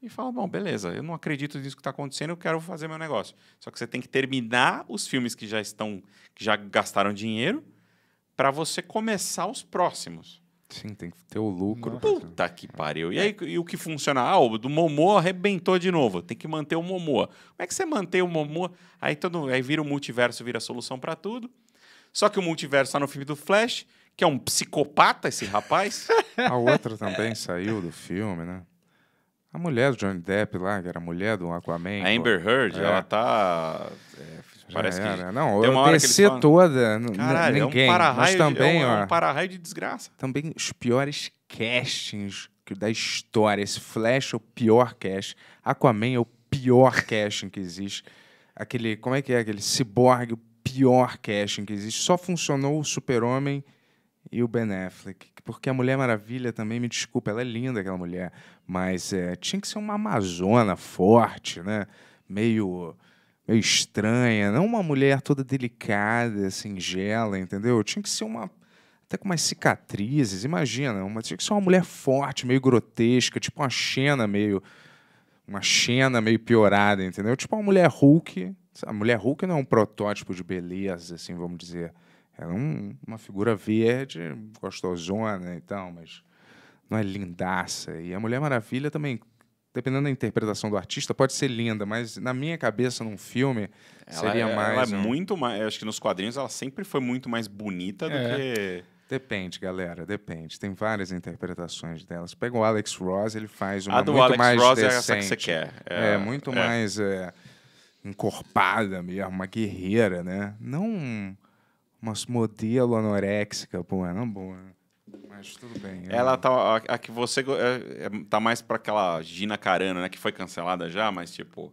e fala: bom, beleza, eu não acredito nisso que está acontecendo, eu quero fazer meu negócio. Só que você tem que terminar os filmes que já estão, que já gastaram dinheiro para você começar os próximos. Sim, tem que ter o lucro. Nossa. Puta que pariu. E aí, e o que funciona? Ah, o do Momô arrebentou de novo. Tem que manter o Momô. Como é que você mantém o Momô? Aí, todo, aí vira o multiverso, vira a solução para tudo. Só que o multiverso tá no filme do Flash, que é um psicopata esse rapaz. <laughs> a outra também saiu do filme, né? A mulher do Johnny Depp lá, que era a mulher do Aquaman. A Amber Heard, é. ela tá é, Parece era. que. Não, eu uma toda. Caralho, ninguém. É um para-raio também, é um, ó, um para-raio de desgraça. Também os piores castings da história. Esse Flash é o pior casting. Aquaman é o pior casting que existe. Aquele. Como é que é? Aquele ciborgue, o pior casting que existe. Só funcionou o Super-Homem e o Ben Affleck. Porque a Mulher Maravilha também, me desculpa, ela é linda, aquela mulher. Mas é, tinha que ser uma Amazona forte, né? Meio meio estranha, não uma mulher toda delicada, singela, entendeu? Tinha que ser uma até com umas cicatrizes, imagina, uma, tinha que ser uma mulher forte, meio grotesca, tipo uma Xena meio uma Xena meio piorada, entendeu? Tipo uma mulher Hulk, a mulher Hulk não é um protótipo de beleza, assim, vamos dizer. é um, uma figura verde, gostosona e então, tal, mas não é lindaça. E a Mulher Maravilha também dependendo da interpretação do artista, pode ser linda, mas na minha cabeça, num filme, ela seria é, mais. Ela é um... muito mais. Acho que nos quadrinhos ela sempre foi muito mais bonita é. do que. Depende, galera, depende. Tem várias interpretações delas. Pega o Alex Ross, ele faz uma a do muito Alex mais Ross decente. é essa que você quer. É, é muito é. mais é, encorpada mesmo, uma guerreira, né? Não uma modelo anoréxica, pô, não boa. Mas tudo bem. Eu... Ela tá. A, a, que você. É, é, tá mais pra aquela Gina Carano, né? Que foi cancelada já, mas tipo.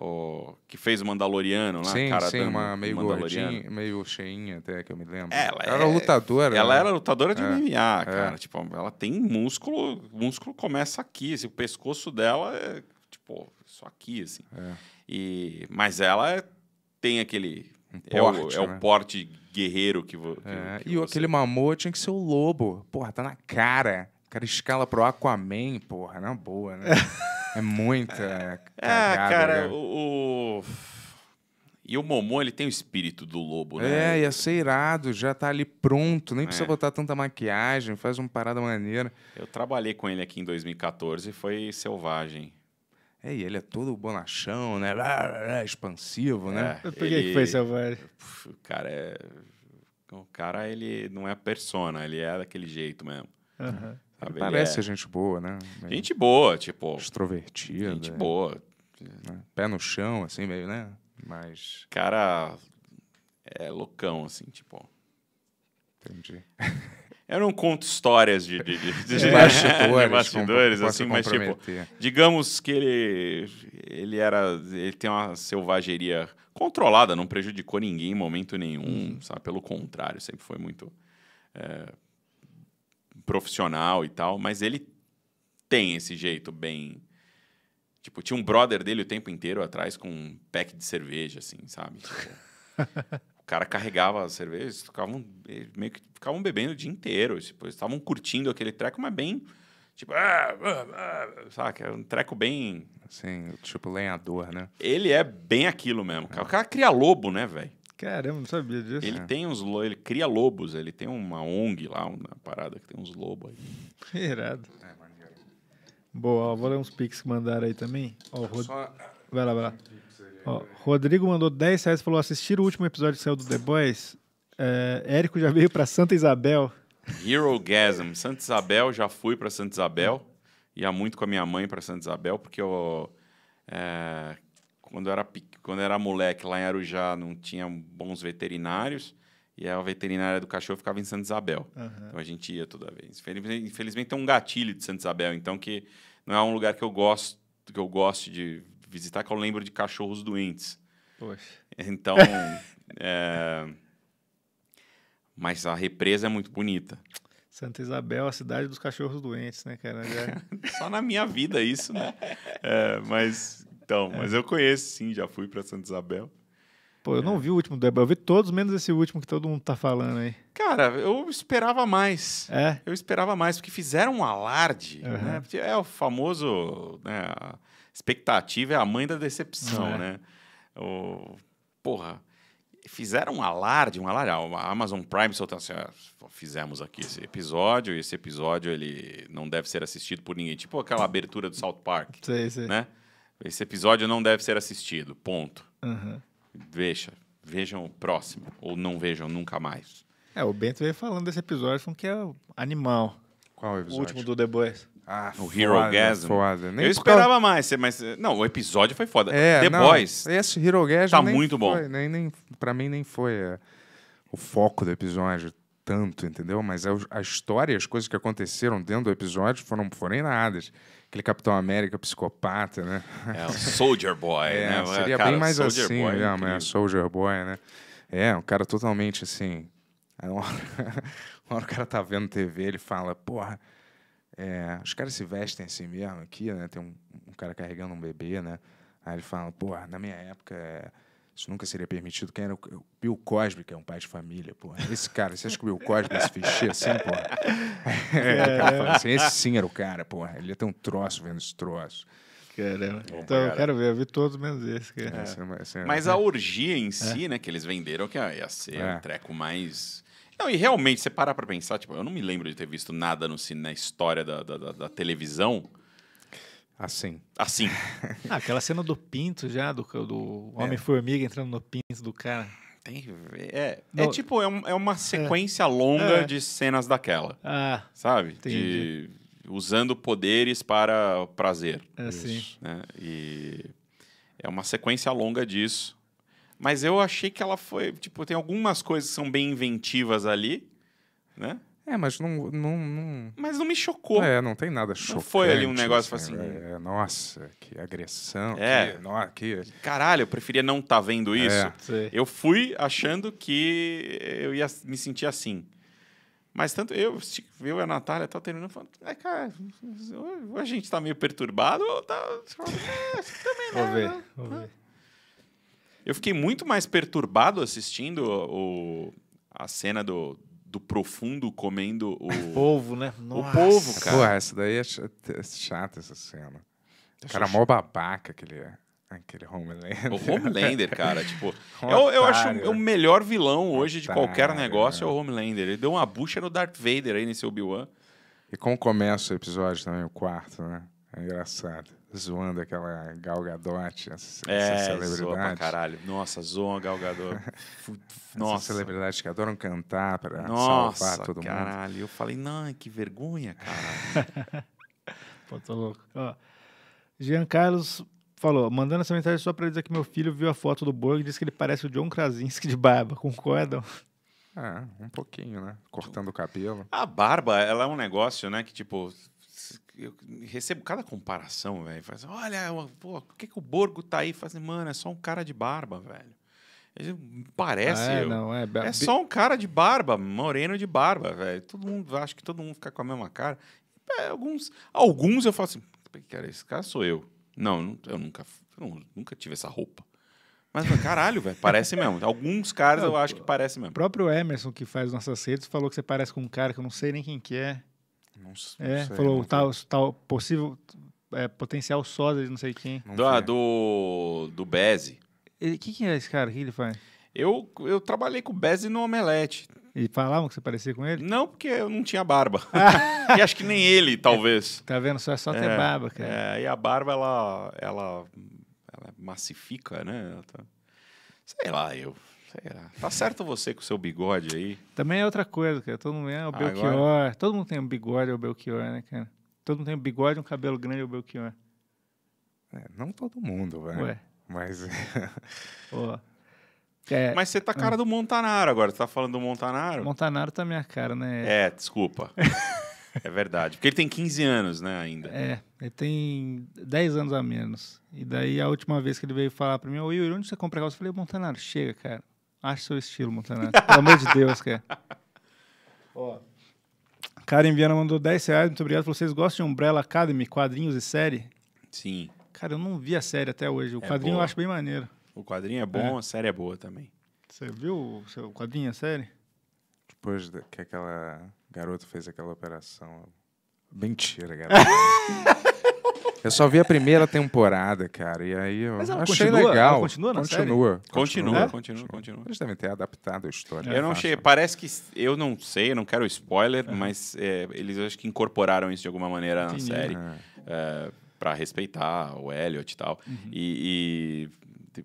O, que fez o Mandaloriano lá, sim, cara. Sim, uma meio gordinha, meio cheinha até, que eu me lembro. Ela, ela é... era lutadora. Ela né? era lutadora de é. MMA, é. cara. É. Tipo, ela tem músculo, músculo começa aqui, assim, o pescoço dela é, tipo, só aqui, assim. É. E, mas ela tem aquele é porte, é, o, é né? o porte guerreiro que, vo, que, é, que E você... aquele Mamor tinha que ser o lobo. Porra, tá na cara. O cara escala pro Aquaman, porra, na boa, né? é muita. <laughs> é, cagada, cara, né? o. E o Momô, ele tem o espírito do lobo, né? É, ia é ser irado, já tá ali pronto, nem é. precisa botar tanta maquiagem, faz uma parada maneira. Eu trabalhei com ele aqui em 2014 e foi selvagem. É, e ele é todo bonachão, né? Expansivo, né? É, Por que, ele... que foi Selvani? O cara é. O cara, ele não é persona, ele é daquele jeito mesmo. Uhum. parece é... gente boa, né? Meio gente boa, tipo. Extrovertida. Gente é. boa. É, pé no chão, assim, meio, né? Mas. Cara é loucão, assim, tipo. Entendi. <laughs> Eu não conto histórias de, de, de, de bastidores, de bastidores assim, mas tipo, digamos que ele, ele era, ele tem uma selvageria controlada, não prejudicou ninguém em momento nenhum, hum. sabe? Pelo contrário, sempre foi muito é, profissional e tal, mas ele tem esse jeito bem Tipo, tinha um brother dele o tempo inteiro atrás com um pack de cerveja, assim, sabe? Tipo, <laughs> cara carregava a cerveja, eles ficavam, eh, meio que ficavam bebendo o dia inteiro. Tipo, eles estavam curtindo aquele treco, mas bem. Tipo, ah, ah, ah, sabe? É um treco bem. Assim, tipo lenhador, né? Ele é bem aquilo mesmo. É. O cara cria lobo, né, velho? Caramba, não sabia disso. Ele é. tem uns ele cria lobos, ele tem uma ONG lá, uma parada que tem uns lobos aí. <laughs> Irado. É, maneiro. Boa, ó, vou ler uns pics que mandaram aí também. Ó, Rod... Só... Vai lá, vai lá. Ó, Rodrigo mandou 10 reais e falou: assistir o último episódio que saiu do The Boys. É, Érico já veio para Santa Isabel. Hero Gasm. Santa Isabel, já fui para Santa Isabel. Ia muito com a minha mãe para Santa Isabel, porque eu. É, quando, eu era, quando eu era moleque lá em Arujá, não tinha bons veterinários. E a veterinária do cachorro ficava em Santa Isabel. Uhum. Então a gente ia toda vez. Infelizmente, é tem um gatilho de Santa Isabel, então que não é um lugar que eu gosto, que eu gosto de, visitar que eu lembro de cachorros doentes. Poxa. Então. <laughs> é... Mas a represa é muito bonita. Santa Isabel, a cidade dos cachorros doentes, né, cara? Já... <laughs> Só na minha vida isso, né? É, mas então, é. mas eu conheço, sim, já fui para Santa Isabel. Pô, eu é. não vi o último do Ebel, eu vi todos menos esse último que todo mundo tá falando aí. Cara, eu esperava mais. É? Eu esperava mais, porque fizeram um alarde, uhum. né? É o famoso, né, expectativa é a mãe da decepção, é. né? O, porra, fizeram um alarde, um alarde. A ah, Amazon Prime soltou assim, ah, fizemos aqui esse episódio, e esse episódio ele não deve ser assistido por ninguém. Tipo aquela abertura do South Park, sei, sei. né? Esse episódio não deve ser assistido, ponto. Uhum. vejam o próximo, ou não vejam nunca mais. É, o Bento veio falando desse episódio, falando que é animal. Qual é o episódio? O último do The Boys. Ah, o Hero foda, Gasm. Foda. Nem eu esperava eu... mais, mas. Eh, não, o episódio foi foda. É, The não, Boys. Esse Hero Gasm. Tá muito foi, bom. Nem, nem, pra mim, nem foi é, o foco do episódio tanto, entendeu? Mas a, é a história e as coisas que aconteceram dentro do episódio foram, foram nada Aquele Capitão América psicopata, né? É, o Soldier Boy, <laughs> é, né? É, seria cara, bem mais Soldier assim, Boy, não, é, é Soldier Boy, né? É, um cara totalmente assim. <laughs> Uma hora, uma hora o cara tá vendo TV, ele fala, porra é, os caras se vestem assim mesmo aqui, né? Tem um, um, cara carregando um bebê, né? Aí ele fala, pô, na minha época é, isso nunca seria permitido. Quem era o, o Bill Cosby, que é um pai de família, pô. Esse cara, você acha que o Bill Cosby se vestia assim, pô? É, <laughs> assim, esse sim era o cara, pô. Ele ia ter um troço vendo esse troço. Caramba. então, eu quero ver, eu vi todos menos esse. Cara. É, é, é Mas a <laughs> orgia em si, né, que eles venderam, que ia ser é. o treco mais não, e realmente, você parar pra pensar, tipo, eu não me lembro de ter visto nada no na história da, da, da, da televisão. Assim. Assim. <laughs> ah, aquela cena do pinto já, do, do é. Homem-Formiga entrando no pinto do cara. Tem é, é no... tipo, é, um, é uma é. sequência é. longa de cenas daquela. Ah. Sabe? Entendi. De usando poderes para prazer. É, sim. Né? E é uma sequência longa disso. Mas eu achei que ela foi. Tipo, tem algumas coisas que são bem inventivas ali, né? É, mas não, não, não... Mas não me chocou. É, não tem nada chocante. Não foi ali um negócio assim. assim é, nossa, que agressão. É. Que, que... Caralho, eu preferia não estar tá vendo é. isso. É. Eu fui achando que eu ia me sentir assim. Mas tanto eu, eu e a Natália tá terminando falando, é, cara, ou a gente tá meio perturbado, ou tá. É, também não. Né? Né? Vou ver, vou ver. Eu fiquei muito mais perturbado assistindo o, a cena do, do profundo comendo o. <laughs> O povo, né? Nossa. O povo, cara. Pô, essa daí é, é chata, essa cena. O cara, mó babaca que ele é. Aquele Homelander. O Homelander, cara, tipo. <laughs> eu, eu acho o melhor vilão hoje de qualquer negócio é o Homelander. Ele deu uma bucha no Darth Vader aí nesse Obi-Wan. E como começa o episódio também, o quarto, né? É engraçado zoando aquela Gal essa, é, essa celebridade. Zoa pra caralho. Nossa, zoa Gal Gadot. Nossa. Essas que adoram cantar para salvar todo caralho. mundo. caralho. Eu falei, não, que vergonha, cara. <laughs> Pô, tô louco. Ó, Jean Carlos falou, mandando essa mensagem só para dizer que meu filho viu a foto do Borg e disse que ele parece o John Krasinski de barba. <laughs> Concordam? É, um pouquinho, né? Cortando o cabelo. A barba, ela é um negócio, né? Que tipo, eu recebo cada comparação, velho. Faz, assim, olha, pô, por que, que o Borgo tá aí? Faz, assim, mano, é só um cara de barba, velho. Ele parece. É, eu, não, é, é só um cara de barba, moreno de barba, velho. Todo mundo, acho que todo mundo fica com a mesma cara. É, alguns, alguns eu falo assim, cara, esse cara sou eu. Não, eu nunca, eu nunca tive essa roupa. Mas, caralho, velho, parece mesmo. <laughs> Alguns caras eu acho que parece mesmo. O próprio Emerson, que faz nossas redes, falou que você parece com um cara que eu não sei nem quem que é. Não, não é, sei, falou tal, tal possível é, potencial sósia de não sei quem. Não do, ah, é. do, do Beze. O que, que é esse cara? O que ele faz? Eu, eu trabalhei com o Beze no Omelete. E falavam que você parecia com ele? Não, porque eu não tinha barba. <laughs> e acho que nem ele, talvez. tá vendo? Só é só ter é, barba, cara. É, e a barba, ela, ela, ela massifica, né? Tá, sei lá, eu Será? Tá certo você com o seu bigode aí? Também é outra coisa, cara. Todo mundo é o ah, Belchior. Agora... Todo mundo tem um bigode é o Belchior, né, cara? Todo mundo tem um bigode, um cabelo grande é o Belchior. É, não todo mundo, velho. Né? Ué. Mas. Pô. <laughs> É, Mas você tá cara ah. do Montanaro agora. Você tá falando do Montanaro? Montanaro tá minha cara, né? É, desculpa. <laughs> é verdade. Porque ele tem 15 anos, né, ainda. É, ele tem 10 anos a menos. E daí a última vez que ele veio falar pra mim, ô Yuri, onde você compra calça? Eu falei, Montanaro, chega, cara. Acha seu estilo, Montanari. Pelo amor de Deus, cara. <laughs> Ó. Karen Viana mandou 10 reais. Muito obrigado. Vocês gostam de Umbrella Academy, quadrinhos e série? Sim. Cara, eu não vi a série até hoje. O é quadrinho boa. eu acho bem maneiro. O quadrinho é bom, é. a série é boa também. Você viu o seu quadrinho, a série? Depois que aquela garota fez aquela operação. Mentira, <laughs> garota. Eu só vi a primeira temporada, cara, e aí eu Mas ela achei continua? legal. Ela continua na série? continua, Continua, continua, continua, continua. Eles devem ter adaptado a história. eu não achei, parece que eu não sei, eu não quero spoiler, mas é, eles acho que incorporaram isso de alguma maneira na série. É, para respeitar o Elliot e tal. Uhum. E, e,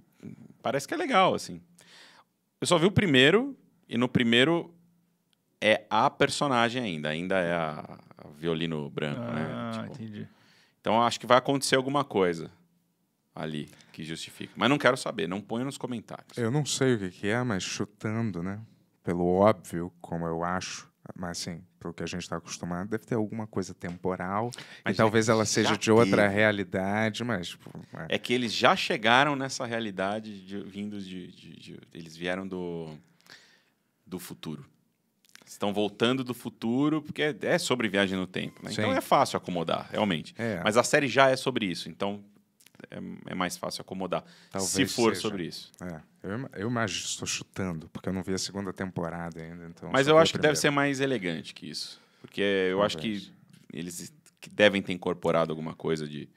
parece que é legal, assim. Eu só vi o primeiro, e no primeiro é a personagem ainda, ainda é a, a violino branco, né? ah, né? Tipo, entendi. Então eu acho que vai acontecer alguma coisa ali que justifica. Mas não quero saber, não ponha nos comentários. Eu não sei o que, que é, mas chutando, né? Pelo óbvio, como eu acho, mas assim, pelo que a gente está acostumado, deve ter alguma coisa temporal. Mas e talvez é ela seja de outra teve. realidade, mas. Tipo, é. é. que eles já chegaram nessa realidade de, vindos de, de, de. Eles vieram do, do futuro estão voltando do futuro, porque é, é sobre viagem no tempo. Né? Então é fácil acomodar, realmente. É. Mas a série já é sobre isso, então é, é mais fácil acomodar, Talvez se for seja. sobre isso. É. Eu, eu imagino, estou chutando, porque eu não vi a segunda temporada ainda. Então Mas eu acho que deve ser mais elegante que isso. Porque eu Talvez. acho que eles devem ter incorporado alguma coisa de,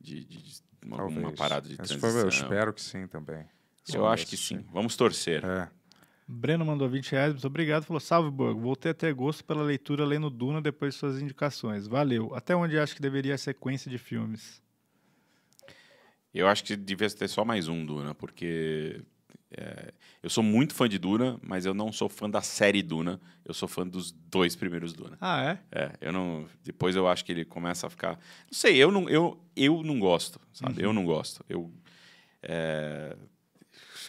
de, de, de uma, uma, parada de transição. eu espero que sim também. Eu acho que sim. Vamos torcer. É. Breno mandou 20 reais, muito obrigado. Falou: Salve, Borgo. Voltei a ter gosto pela leitura lendo Duna depois de suas indicações. Valeu. Até onde acho que deveria a sequência de filmes? Eu acho que devia ter só mais um Duna, porque é, eu sou muito fã de Duna, mas eu não sou fã da série Duna. Eu sou fã dos dois primeiros Duna. Ah, é? É, eu não. Depois eu acho que ele começa a ficar. Não sei, eu não, eu, eu não gosto, sabe? Uhum. Eu não gosto. Eu. É,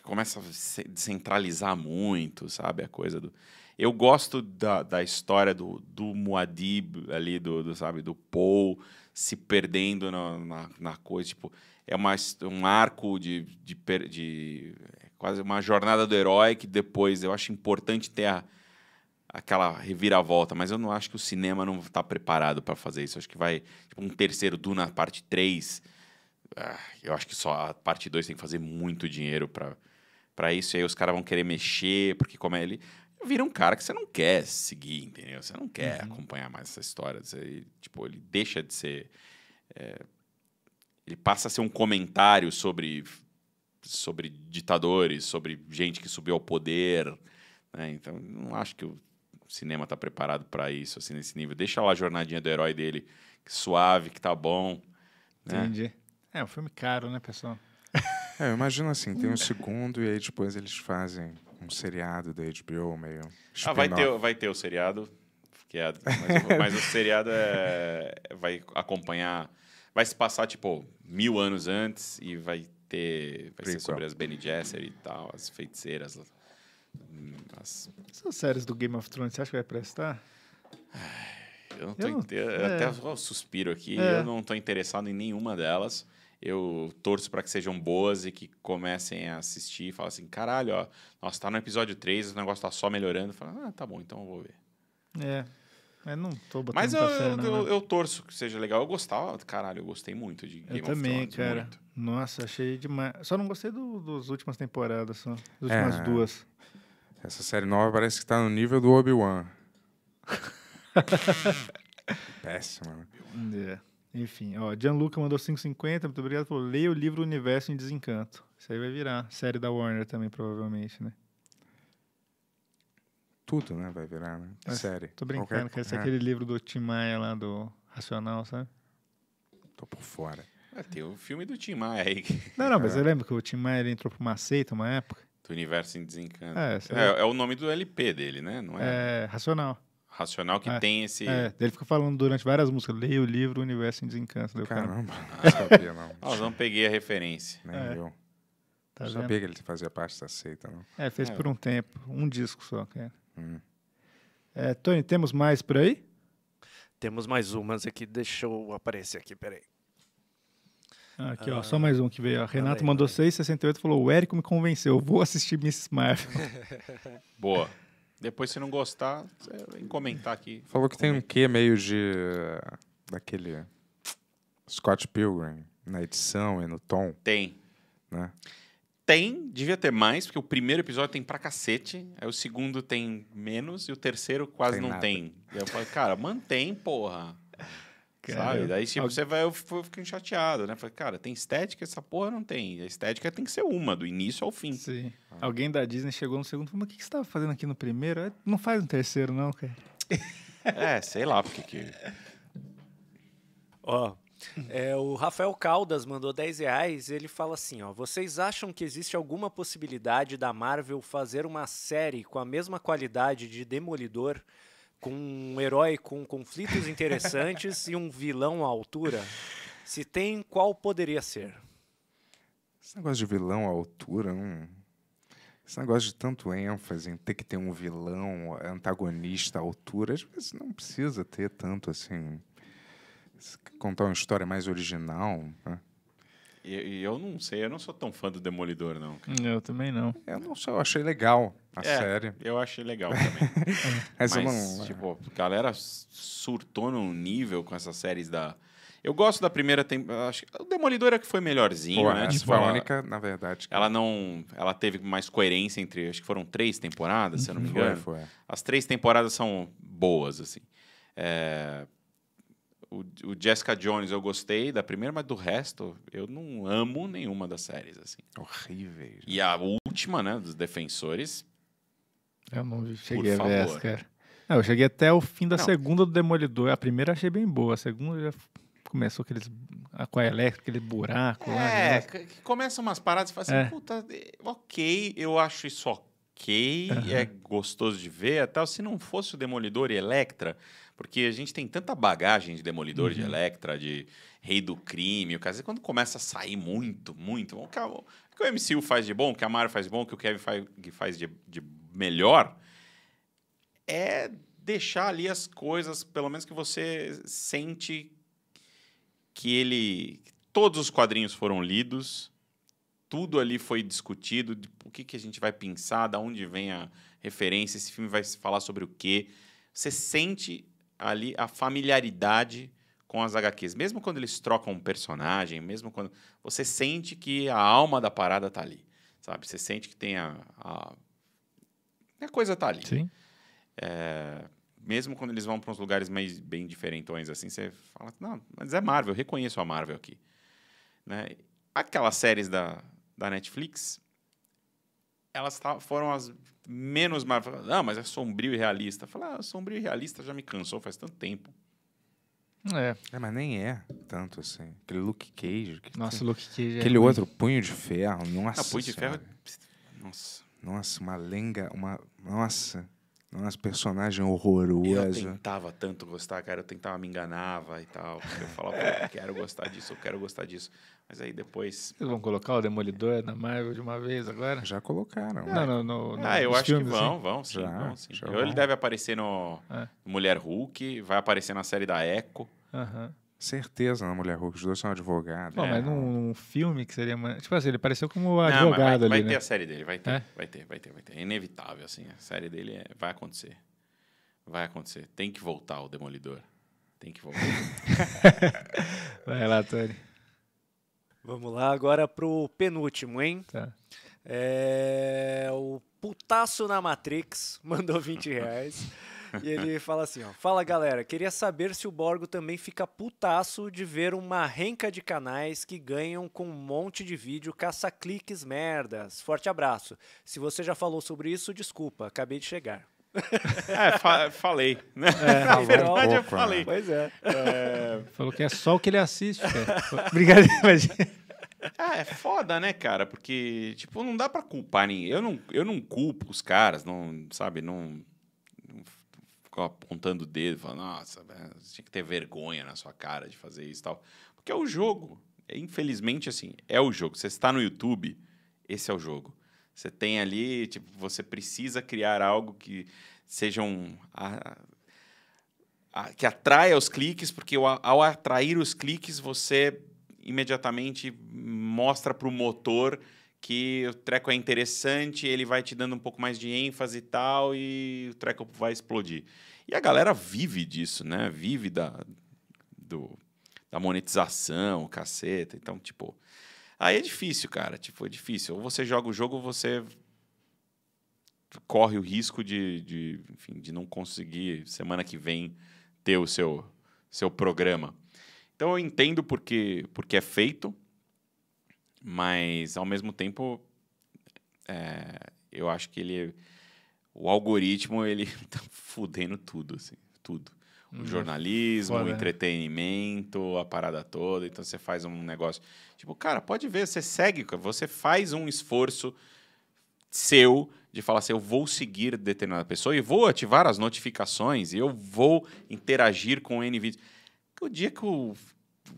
começa a descentralizar muito, sabe? A coisa do. Eu gosto da, da história do, do Muadib ali, do, do, sabe, do Paul se perdendo na, na, na coisa. Tipo, é uma, um arco de, de, de, de é quase uma jornada do herói que depois eu acho importante ter a, aquela reviravolta, mas eu não acho que o cinema não está preparado para fazer isso. Eu acho que vai tipo, um terceiro Duna, parte 3. Ah, eu acho que só a parte 2 tem que fazer muito dinheiro para para isso, e aí os caras vão querer mexer, porque como é ele. Vira um cara que você não quer seguir, entendeu? Você não quer uhum. acompanhar mais essa história. Você, tipo, ele deixa de ser. É, ele passa a ser um comentário sobre, sobre ditadores, sobre gente que subiu ao poder. Né? Então, não acho que o cinema está preparado para isso, assim, nesse nível. Deixa lá a jornadinha do herói dele, que suave, que tá bom. Né? Entendi. É um filme caro, né, pessoal? É, eu imagino assim, tem um segundo e aí depois eles fazem um seriado da HBO meio. Ah, vai ter, vai ter o seriado. Que é, mas, mas o seriado é, vai acompanhar. Vai se passar, tipo, mil anos antes e vai ter. Vai ser sobre as Benny Jesser e tal, as feiticeiras. As... Essas séries do Game of Thrones, você acha que vai prestar? Eu não tô eu, é. até suspiro aqui, é. eu não tô interessado em nenhuma delas eu torço para que sejam boas e que comecem a assistir e falem assim: caralho, ó, nossa, tá no episódio 3, o negócio tá só melhorando. Fala, ah, tá bom, então eu vou ver. É. Mas não tô botando Mas eu, fé, não, eu, né? eu, torço que seja legal. Eu gostava, caralho, eu gostei muito de Game eu of também, Thrones. Cara. Muito. Nossa, achei demais. Só não gostei do, dos últimas temporadas, só. Das é. últimas é, duas. Essa série nova parece que tá no nível do Obi-Wan. <laughs> Péssima, mano. Né? Yeah. É. Enfim, ó, Gianluca mandou 5,50, muito obrigado. Falou, leia o livro Universo em Desencanto. Isso aí vai virar série da Warner também, provavelmente, né? Tudo, né, vai virar, né? Mas, série. Tô brincando, Qualquer... que esse é, é aquele livro do Tim Maia lá, do Racional, sabe? Tô por fora. É, tem o filme do Tim Maia aí. <laughs> Não, não, mas é. eu lembro que o Tim Maia ele entrou pra uma seita uma época? Do Universo em Desencanto. É, é, é, o nome do LP dele, né? Não é? é Racional racional que é, tem esse. É, ele fica falando durante várias músicas, leia o livro, o universo em desencanto. Caramba, cara. <laughs> não sabia, não. Nós não peguei a referência. Nem é. eu. Tá não sabia que ele fazia parte da seita, não. É, fez é. por um tempo, um disco só, é. Hum. É, Tony, temos mais por aí? Temos mais umas aqui, deixa eu aparecer aqui, peraí. Ah, aqui, ah, ó, só mais um que veio. Ó. Renato aí, mandou 6,68 e falou: O Érico me convenceu, vou assistir Miss Marvel. <laughs> <laughs> Boa. Depois, se não gostar, vem comentar aqui. Falou que tem um quê meio de. daquele. Scott Pilgrim na edição e no tom. Tem. Né? Tem, devia ter mais, porque o primeiro episódio tem pra cacete, aí o segundo tem menos e o terceiro quase tem não nada. tem. E eu falo, cara, mantém, porra sabe? É Daí, tipo, você vai, eu fico chateado, né? Falei, cara, tem estética, essa porra não tem. A estética tem que ser uma, do início ao fim. Sim. Ah. Alguém da Disney chegou no segundo e falou, mas o que, que você tava fazendo aqui no primeiro? É, não faz no terceiro, não, cara. <laughs> é, sei lá porque que... Ó, oh, é, o Rafael Caldas mandou 10 reais. Ele fala assim: ó, vocês acham que existe alguma possibilidade da Marvel fazer uma série com a mesma qualidade de Demolidor com um herói com conflitos interessantes e um vilão à altura? Se tem, qual poderia ser? Esse negócio de vilão à altura, hum. esse negócio de tanto ênfase em ter que ter um vilão antagonista à altura, às vezes não precisa ter tanto assim. Contar uma história mais original. Né? E eu, não sei, eu não sou tão fã do Demolidor, não. Eu também não. Eu não sou, eu achei legal a é, série. Eu achei legal também. <laughs> Mas, Mas não... tipo, a galera surtou num nível com essas séries da. Eu gosto da primeira temporada. O Demolidor é que foi melhorzinho, Pô, né? Essa tipo, foi a única, na verdade. Ela não. Ela teve mais coerência entre. Acho que foram três temporadas, uhum. se eu não me engano. Foi, foi. As três temporadas são boas, assim. É, o, o, Jessica Jones eu gostei da primeira, mas do resto eu não amo nenhuma das séries, assim. Horrível. E a última, né, dos Defensores. Eu não cheguei a ver essa, cara. Não, eu cheguei até o fim da não. segunda do Demolidor. A primeira achei bem boa, a segunda já começou aqueles com a elétrica, aquele buraco é, lá. É, né? que começa umas paradas e fala assim, é. puta, é, ok, eu acho isso ok, uhum. é gostoso de ver, é tal. Se não fosse o Demolidor e Electra, porque a gente tem tanta bagagem de Demolidor, uhum. de Electra, de Rei do Crime, o caso quando começa a sair muito, muito, o que, é o que o MCU faz de bom, o que a Marvel faz de bom, o que o Kevin que faz de, de melhor, é deixar ali as coisas, pelo menos que você sente que ele... todos os quadrinhos foram lidos, tudo ali foi discutido, o que, que a gente vai pensar, da onde vem a referência, esse filme vai falar sobre o quê. Você sente ali a familiaridade com as HQs. Mesmo quando eles trocam um personagem, mesmo quando. Você sente que a alma da parada tá ali. Sabe? Você sente que tem a. A, a coisa tá ali. Sim. É, mesmo quando eles vão para uns lugares mais bem diferentões, assim, você fala, não, mas é Marvel, eu reconheço a Marvel aqui. Né? Aquelas séries da, da Netflix, elas foram as menos Marvel. Não, mas é sombrio e realista. Falar ah, sombrio e realista já me cansou faz tanto tempo. É. é, mas nem é tanto assim. Aquele Luke Cage. Que nossa, tem... Luke Cage. É aquele é outro punho de ferro. Nossa. Não, punho de ferro. É nossa. Nossa, uma lenga. Uma... Nossa. Nossa, personagem horrorosa. Eu tentava tanto gostar, cara. Eu tentava, me enganava e tal. Eu falava, eu quero gostar disso, eu quero gostar disso. Mas aí depois. Eles vão colocar o Demolidor na Marvel de uma vez agora? Já colocaram. Não, não, no, no, ah, eu acho filmes, que vão, assim. vão, sim. Já, vão, sim. Já Ele deve aparecer no é. Mulher Hulk, vai aparecer na série da Echo. Uhum. Certeza na né, Mulher Hulk, os dois são advogados. Pô, é. mas num filme que seria. Tipo assim, ele apareceu como advogado não, vai, ali. Vai né? ter a série dele, vai ter, é? vai ter, vai ter, vai ter. É inevitável, assim. A série dele é, vai acontecer. Vai acontecer. Tem que voltar o Demolidor. Tem que voltar. <laughs> vai lá, Tony. Vamos lá agora pro penúltimo, hein? Tá. É... O Putaço na Matrix <laughs> mandou 20 reais. e ele fala assim, ó. Fala, galera. Queria saber se o Borgo também fica putaço de ver uma renca de canais que ganham com um monte de vídeo caça-cliques merdas. Forte abraço. Se você já falou sobre isso, desculpa. Acabei de chegar. <laughs> é, fa falei. Né? É, Na verdade, um pouco, eu falei. Né? Pois é. é. Falou que é só o que ele assiste. Obrigado, imagina. Ah, é foda, né, cara? Porque, tipo, não dá para culpar ninguém. Eu não, eu não culpo os caras, não, sabe, não, não fico apontando o dedo, falando, nossa, você tinha que ter vergonha na sua cara de fazer isso e tal. Porque é o jogo. É, infelizmente, assim, é o jogo. Você está no YouTube, esse é o jogo. Você tem ali, tipo, você precisa criar algo que seja um. A, a, que atraia os cliques, porque ao, ao atrair os cliques, você imediatamente mostra para o motor que o treco é interessante, ele vai te dando um pouco mais de ênfase e tal, e o treco vai explodir. E a galera vive disso, né? Vive da, do, da monetização, caceta. Então, tipo. Aí é difícil, cara. Tipo, é difícil. Ou você joga o jogo você corre o risco de, de, enfim, de não conseguir semana que vem ter o seu, seu programa. Então eu entendo porque, porque é feito, mas ao mesmo tempo é, eu acho que ele o algoritmo ele <laughs> tá fudendo tudo assim, tudo. O hum, jornalismo, foda, o né? entretenimento, a parada toda. Então você faz um negócio. Tipo, cara, pode ver, você segue, você faz um esforço seu de falar assim, eu vou seguir determinada pessoa e vou ativar as notificações e eu vou interagir com o NVideo. Porque o dia que o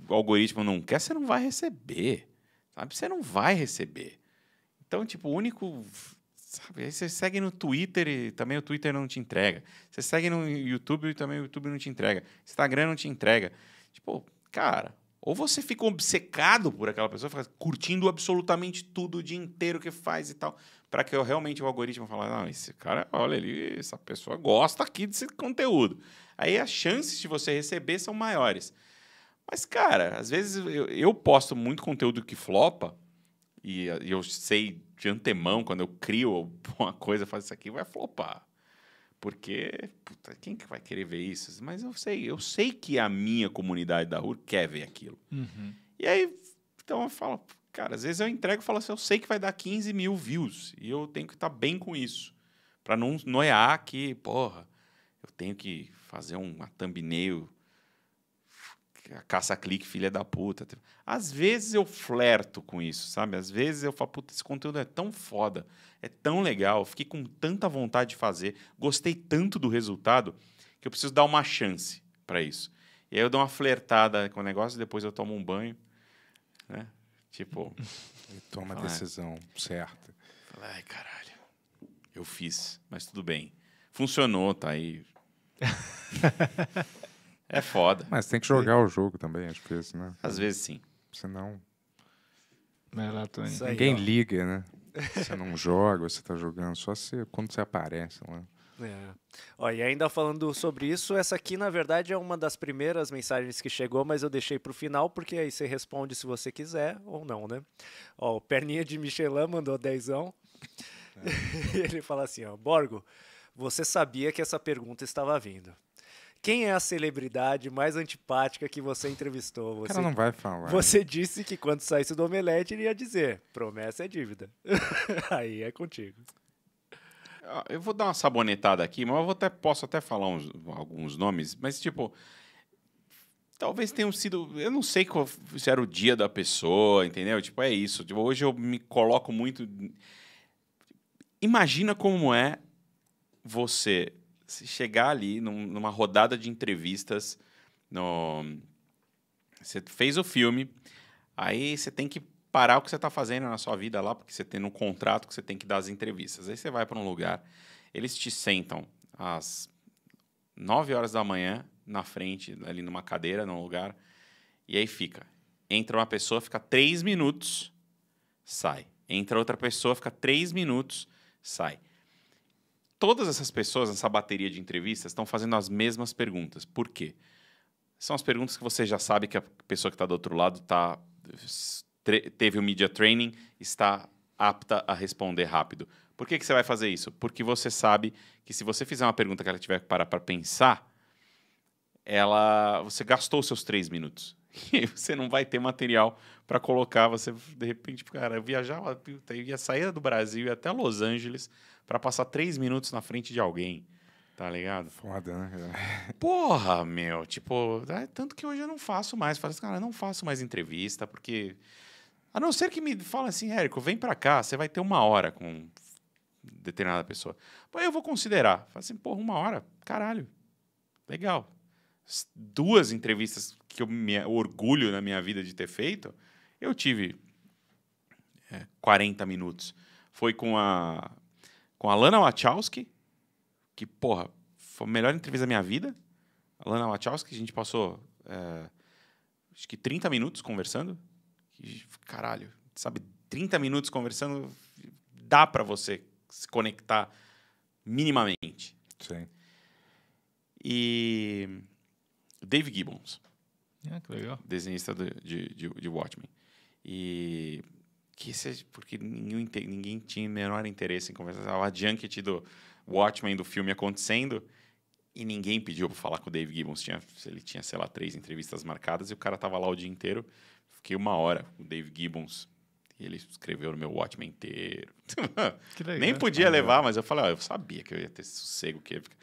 algoritmo não quer, você não vai receber. Sabe? Você não vai receber. Então, tipo, o único. Sabe? Aí você segue no Twitter e também o Twitter não te entrega. Você segue no YouTube e também o YouTube não te entrega. Instagram não te entrega. Tipo, cara, ou você fica obcecado por aquela pessoa, fica curtindo absolutamente tudo o dia inteiro que faz e tal, para que eu realmente o algoritmo fale, não, esse cara, olha ali, essa pessoa gosta aqui desse conteúdo. Aí as chances de você receber são maiores. Mas, cara, às vezes eu, eu posto muito conteúdo que flopa, e, e, eu sei de antemão, quando eu crio uma coisa, eu faço isso aqui, vai flopar. Porque, puta, quem que vai querer ver isso? Mas eu sei, eu sei que a minha comunidade da rua quer ver aquilo. Uhum. E aí, então eu falo, cara, às vezes eu entrego e falo assim, eu sei que vai dar 15 mil views, e eu tenho que estar tá bem com isso. para não noiar que, porra, eu tenho que fazer uma thumbnail, caça-clique, filha da puta. Às vezes eu flerto com isso, sabe? Às vezes eu falo, puta, esse conteúdo é tão foda, é tão legal, fiquei com tanta vontade de fazer, gostei tanto do resultado, que eu preciso dar uma chance para isso. E aí eu dou uma flertada com o negócio, depois eu tomo um banho, né? Tipo. <laughs> E toma a ah, decisão certa. Fala, ai, caralho. Eu fiz, mas tudo bem. Funcionou, tá aí. <laughs> é foda. Mas tem que jogar o jogo também, às é vezes, né? Às vezes sim. Senão. não, Ninguém ó. liga, né? <laughs> Você não joga, você tá jogando só se, quando você aparece lá. É. Ó, e ainda falando sobre isso, essa aqui na verdade é uma das primeiras mensagens que chegou, mas eu deixei para o final, porque aí você responde se você quiser ou não, né? Ó, o Perninha de Michelin mandou dezão. É. <laughs> Ele fala assim: ó, Borgo, você sabia que essa pergunta estava vindo. Quem é a celebridade mais antipática que você entrevistou? Você, cara não vai falar. Você disse que quando saísse do Omelete, ele ia dizer: promessa é dívida. <laughs> Aí é contigo. Ah, eu vou dar uma sabonetada aqui, mas eu até, posso até falar uns, alguns nomes, mas tipo. Talvez tenham sido. Eu não sei qual, se era o dia da pessoa, entendeu? Tipo, é isso. Tipo, hoje eu me coloco muito. Imagina como é você chegar ali num, numa rodada de entrevistas, no... você fez o filme, aí você tem que parar o que você está fazendo na sua vida lá, porque você tem um contrato que você tem que dar as entrevistas. Aí você vai para um lugar, eles te sentam às 9 horas da manhã na frente, ali numa cadeira, num lugar, e aí fica. Entra uma pessoa, fica 3 minutos, sai. Entra outra pessoa, fica 3 minutos, sai todas essas pessoas nessa bateria de entrevistas estão fazendo as mesmas perguntas. Por quê? São as perguntas que você já sabe que a pessoa que está do outro lado tá, teve o media training, está apta a responder rápido. Por que, que você vai fazer isso? Porque você sabe que se você fizer uma pergunta que ela tiver que parar para pensar, ela, você gastou seus três minutos. <laughs> E você não vai ter material para colocar. Você, de repente, cara, eu viajava, eu ia sair do Brasil e até Los Angeles para passar três minutos na frente de alguém. Tá ligado? Foda, né? <laughs> Porra, meu. Tipo, é, tanto que hoje eu não faço mais. Falo assim, cara, eu não faço mais entrevista, porque. A não ser que me fale assim, Érico, vem para cá, você vai ter uma hora com determinada pessoa. Pô, eu vou considerar. Falo assim, porra, uma hora? Caralho. Legal. duas entrevistas que eu me orgulho na minha vida de ter feito, eu tive é, 40 minutos. Foi com a com a Lana Wachowski, que, porra, foi a melhor entrevista da minha vida. A Lana Wachowski, a gente passou é, acho que 30 minutos conversando. E, caralho, sabe, 30 minutos conversando dá para você se conectar minimamente. Sim. E Dave Gibbons. Ah, que legal. Desenhista de, de, de, de Watchmen. E que porque ninguém, ninguém tinha o menor interesse em conversar. Estava a junket do Watchmen do filme acontecendo e ninguém pediu para falar com o Dave Gibbons. Tinha, ele tinha, sei lá, três entrevistas marcadas e o cara tava lá o dia inteiro. Fiquei uma hora com o Dave Gibbons. E ele escreveu no meu Watchmen inteiro. <laughs> Nem podia levar, mas eu falei, ó, eu sabia que eu ia ter esse sossego. Que ia ficar...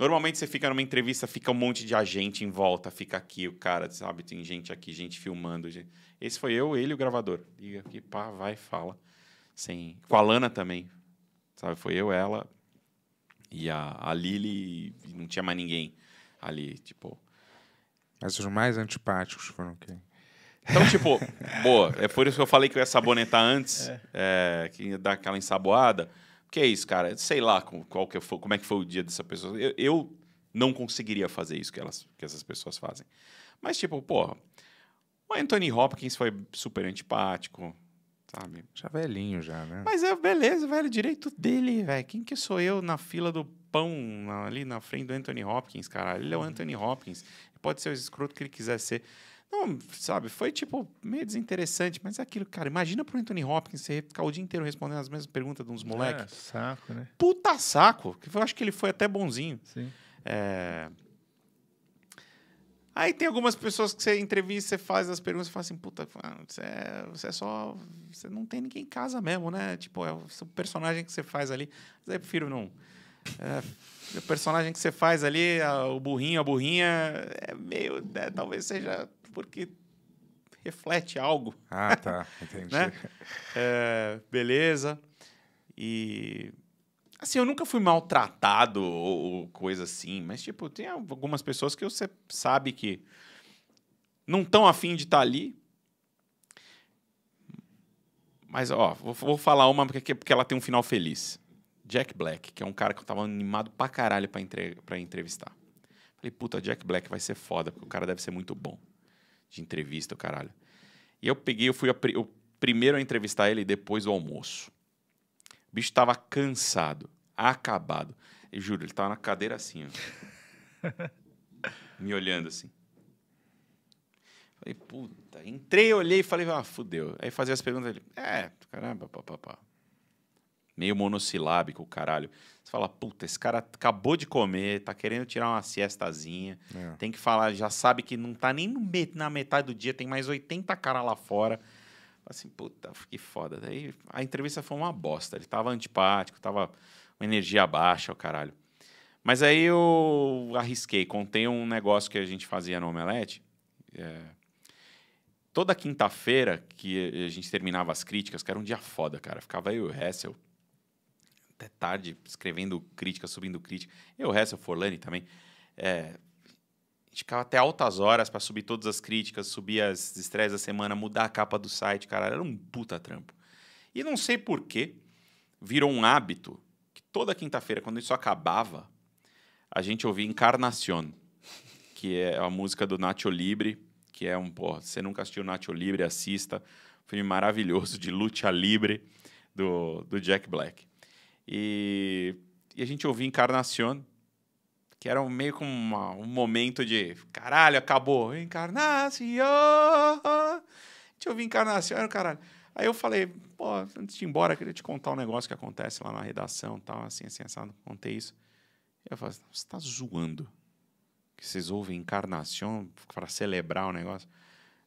Normalmente você fica numa entrevista, fica um monte de agente em volta, fica aqui o cara, sabe? Tem gente aqui, gente filmando. Gente... Esse foi eu, ele e o gravador. Liga aqui, pá, vai, fala. Sim. Com a Lana também, sabe? Foi eu, ela e a, a Lili, e não tinha mais ninguém ali, tipo... Mas os mais antipáticos foram quem? Então, tipo, <laughs> boa, é por isso que eu falei que eu ia sabonetar antes, é. É, que ia dar aquela ensaboada que é isso, cara? Sei lá qual que foi, como é que foi o dia dessa pessoa. Eu, eu não conseguiria fazer isso que, elas, que essas pessoas fazem. Mas, tipo, porra, o Anthony Hopkins foi super antipático, sabe? Já velhinho, já, né? Mas é beleza, velho, direito dele, velho. Quem que sou eu na fila do pão, ali na frente do Anthony Hopkins, cara? Ele é o Anthony Hopkins. Ele pode ser o escroto que ele quiser ser. Não, sabe, foi tipo meio desinteressante, mas é aquilo, cara. Imagina pro Anthony Hopkins você ficar o dia inteiro respondendo as mesmas perguntas de uns moleques. É, saco, né? Puta saco! Eu acho que ele foi até bonzinho. Sim. É... Aí tem algumas pessoas que você entrevista, você faz as perguntas e fala assim: puta, você é, você é só. Você não tem ninguém em casa mesmo, né? Tipo, é o personagem que você faz ali. Mas aí eu prefiro não. É, o personagem que você faz ali, a, o burrinho, a burrinha, é meio. É, talvez seja porque reflete algo. Ah, <laughs> tá. Entendi. né? é, beleza. E. Assim, eu nunca fui maltratado ou, coisa assim, mas, tipo, tem algumas pessoas que você sabe que não estão afim de estar tá ali. Mas, ó, vou, vou falar uma porque, porque ela tem um final feliz. Jack Black, que é um cara que eu tava animado pra caralho pra, entre, pra entrevistar. Falei, puta, Jack Black vai ser foda, porque o cara deve ser muito bom de entrevista, caralho. E eu peguei, eu fui o primeiro a entrevistar ele depois do almoço. O bicho tava cansado, acabado. Eu juro, ele tava na cadeira assim, ó. <laughs> me olhando assim. Falei, puta. Entrei, olhei e falei, ah, fudeu. Aí fazia as perguntas, ele, é, caramba, papapá meio monossilábico, caralho. Você fala, puta, esse cara acabou de comer, tá querendo tirar uma siestazinha, é. tem que falar, já sabe que não tá nem na metade do dia, tem mais 80 caras lá fora. Assim, puta, que foda. Daí a entrevista foi uma bosta. Ele tava antipático, tava com energia baixa, o caralho. Mas aí eu arrisquei, contei um negócio que a gente fazia no Omelete. É... Toda quinta-feira que a gente terminava as críticas, que era um dia foda, cara. Ficava eu e o Hessel até tarde escrevendo crítica, subindo crítica. Eu, o resto, o Forlani também. É, a gente ficava até altas horas para subir todas as críticas, subir as estreias da semana, mudar a capa do site, cara. Era um puta trampo. E não sei porquê, virou um hábito que toda quinta-feira, quando isso acabava, a gente ouvia Encarnacion, que é a música do Nacho Libre, que é um. Pô, você nunca assistiu Nacho Libre, assista. Um filme maravilhoso de luta livre do, do Jack Black. E, e a gente ouvia Encarnacion, que era meio como uma, um momento de caralho, acabou, Encarnacion. A gente ouvia Encarnacion, caralho. Aí eu falei, pô, antes de ir embora, eu queria te contar um negócio que acontece lá na redação tal, assim, assim, assado. Contei isso. Eu falei, você está zoando. Que vocês ouvem encarnação para celebrar o negócio.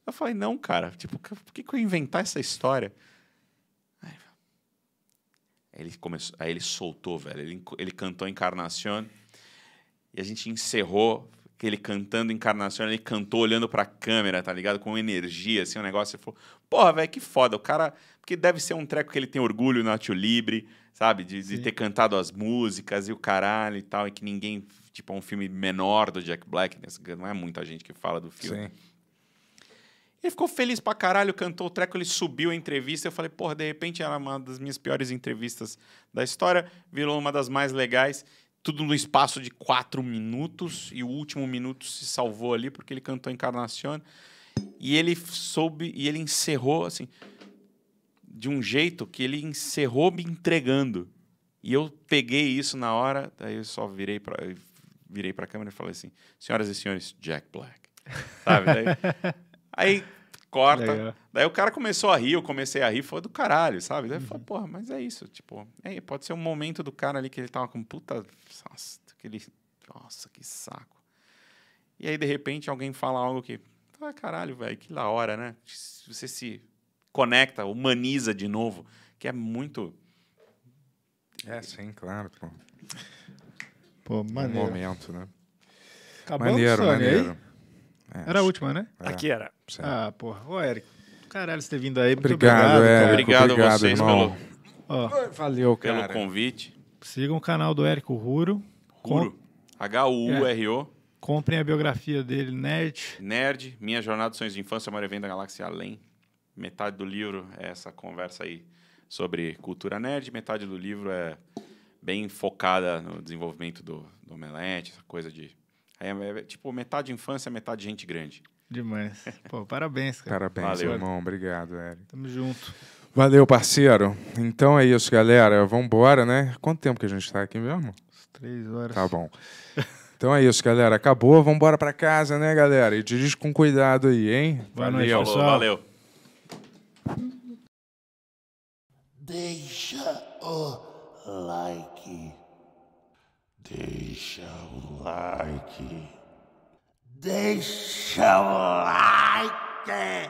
Eu falei, não, cara, tipo, por que, que eu inventar essa história? Aí ele, começou, aí ele soltou, velho. Ele, ele cantou Encarnación E a gente encerrou ele cantando Encarnación, Ele cantou olhando pra câmera, tá ligado? Com energia, assim, um negócio. Ele falou, porra, velho, que foda. O cara. Porque deve ser um treco que ele tem orgulho na Tio Libre, sabe? De, de ter cantado as músicas e o caralho e tal. E que ninguém. Tipo, é um filme menor do Jack Black. Né? Não é muita gente que fala do filme. Sim. Ele ficou feliz pra caralho, cantou o treco, ele subiu a entrevista. Eu falei, porra, de repente era é uma das minhas piores entrevistas da história, virou uma das mais legais. Tudo no espaço de quatro minutos, e o último minuto se salvou ali, porque ele cantou Encarnacion. E ele soube, e ele encerrou, assim, de um jeito que ele encerrou me entregando. E eu peguei isso na hora, daí eu só virei pra, virei pra câmera e falei assim: senhoras e senhores, Jack Black. <laughs> Sabe? Daí, Aí corta. Legal. Daí o cara começou a rir, eu comecei a rir, foi do caralho, sabe? Daí uhum. falou, porra, mas é isso, tipo, é, pode ser um momento do cara ali que ele tava com puta. Nossa, aquele. Nossa, que saco. E aí, de repente, alguém fala algo que. Ah, caralho, velho, que da hora, né? Você se conecta, humaniza de novo, que é muito. É, sim, claro. Pô, pô maneiro. Um momento, né? Acabou maneiro, é maneiro. É, Era a última, né? É. Aqui era. Ah, porra. Ô, Eric, caralho, você ter vindo aí. Obrigado, obrigado, Érico, obrigado, a vocês irmão. pelo, Valeu, cara. pelo convite. Sigam o canal do Érico Ruro. Ruro. H-U-R-O. É. Comprem a biografia dele, Nerd. Nerd, Minha Jornada de Sonhos de Infância, maria Evento da Galáxia Além. Metade do livro é essa conversa aí sobre cultura nerd, metade do livro é bem focada no desenvolvimento do, do omelete, essa coisa de. É, é, é tipo, metade infância, metade gente grande. Demais. Pô, parabéns, cara. Parabéns, Valeu. irmão. Obrigado, Eric. Tamo junto. Valeu, parceiro. Então é isso, galera. Vambora, né? Quanto tempo que a gente tá aqui mesmo? Três horas. Tá bom. Então é isso, galera. Acabou. Vambora pra casa, né, galera? E dirige com cuidado aí, hein? Valeu. Boa noite, pessoal. Valeu. Deixa o like. Deixa o like. They shall like it.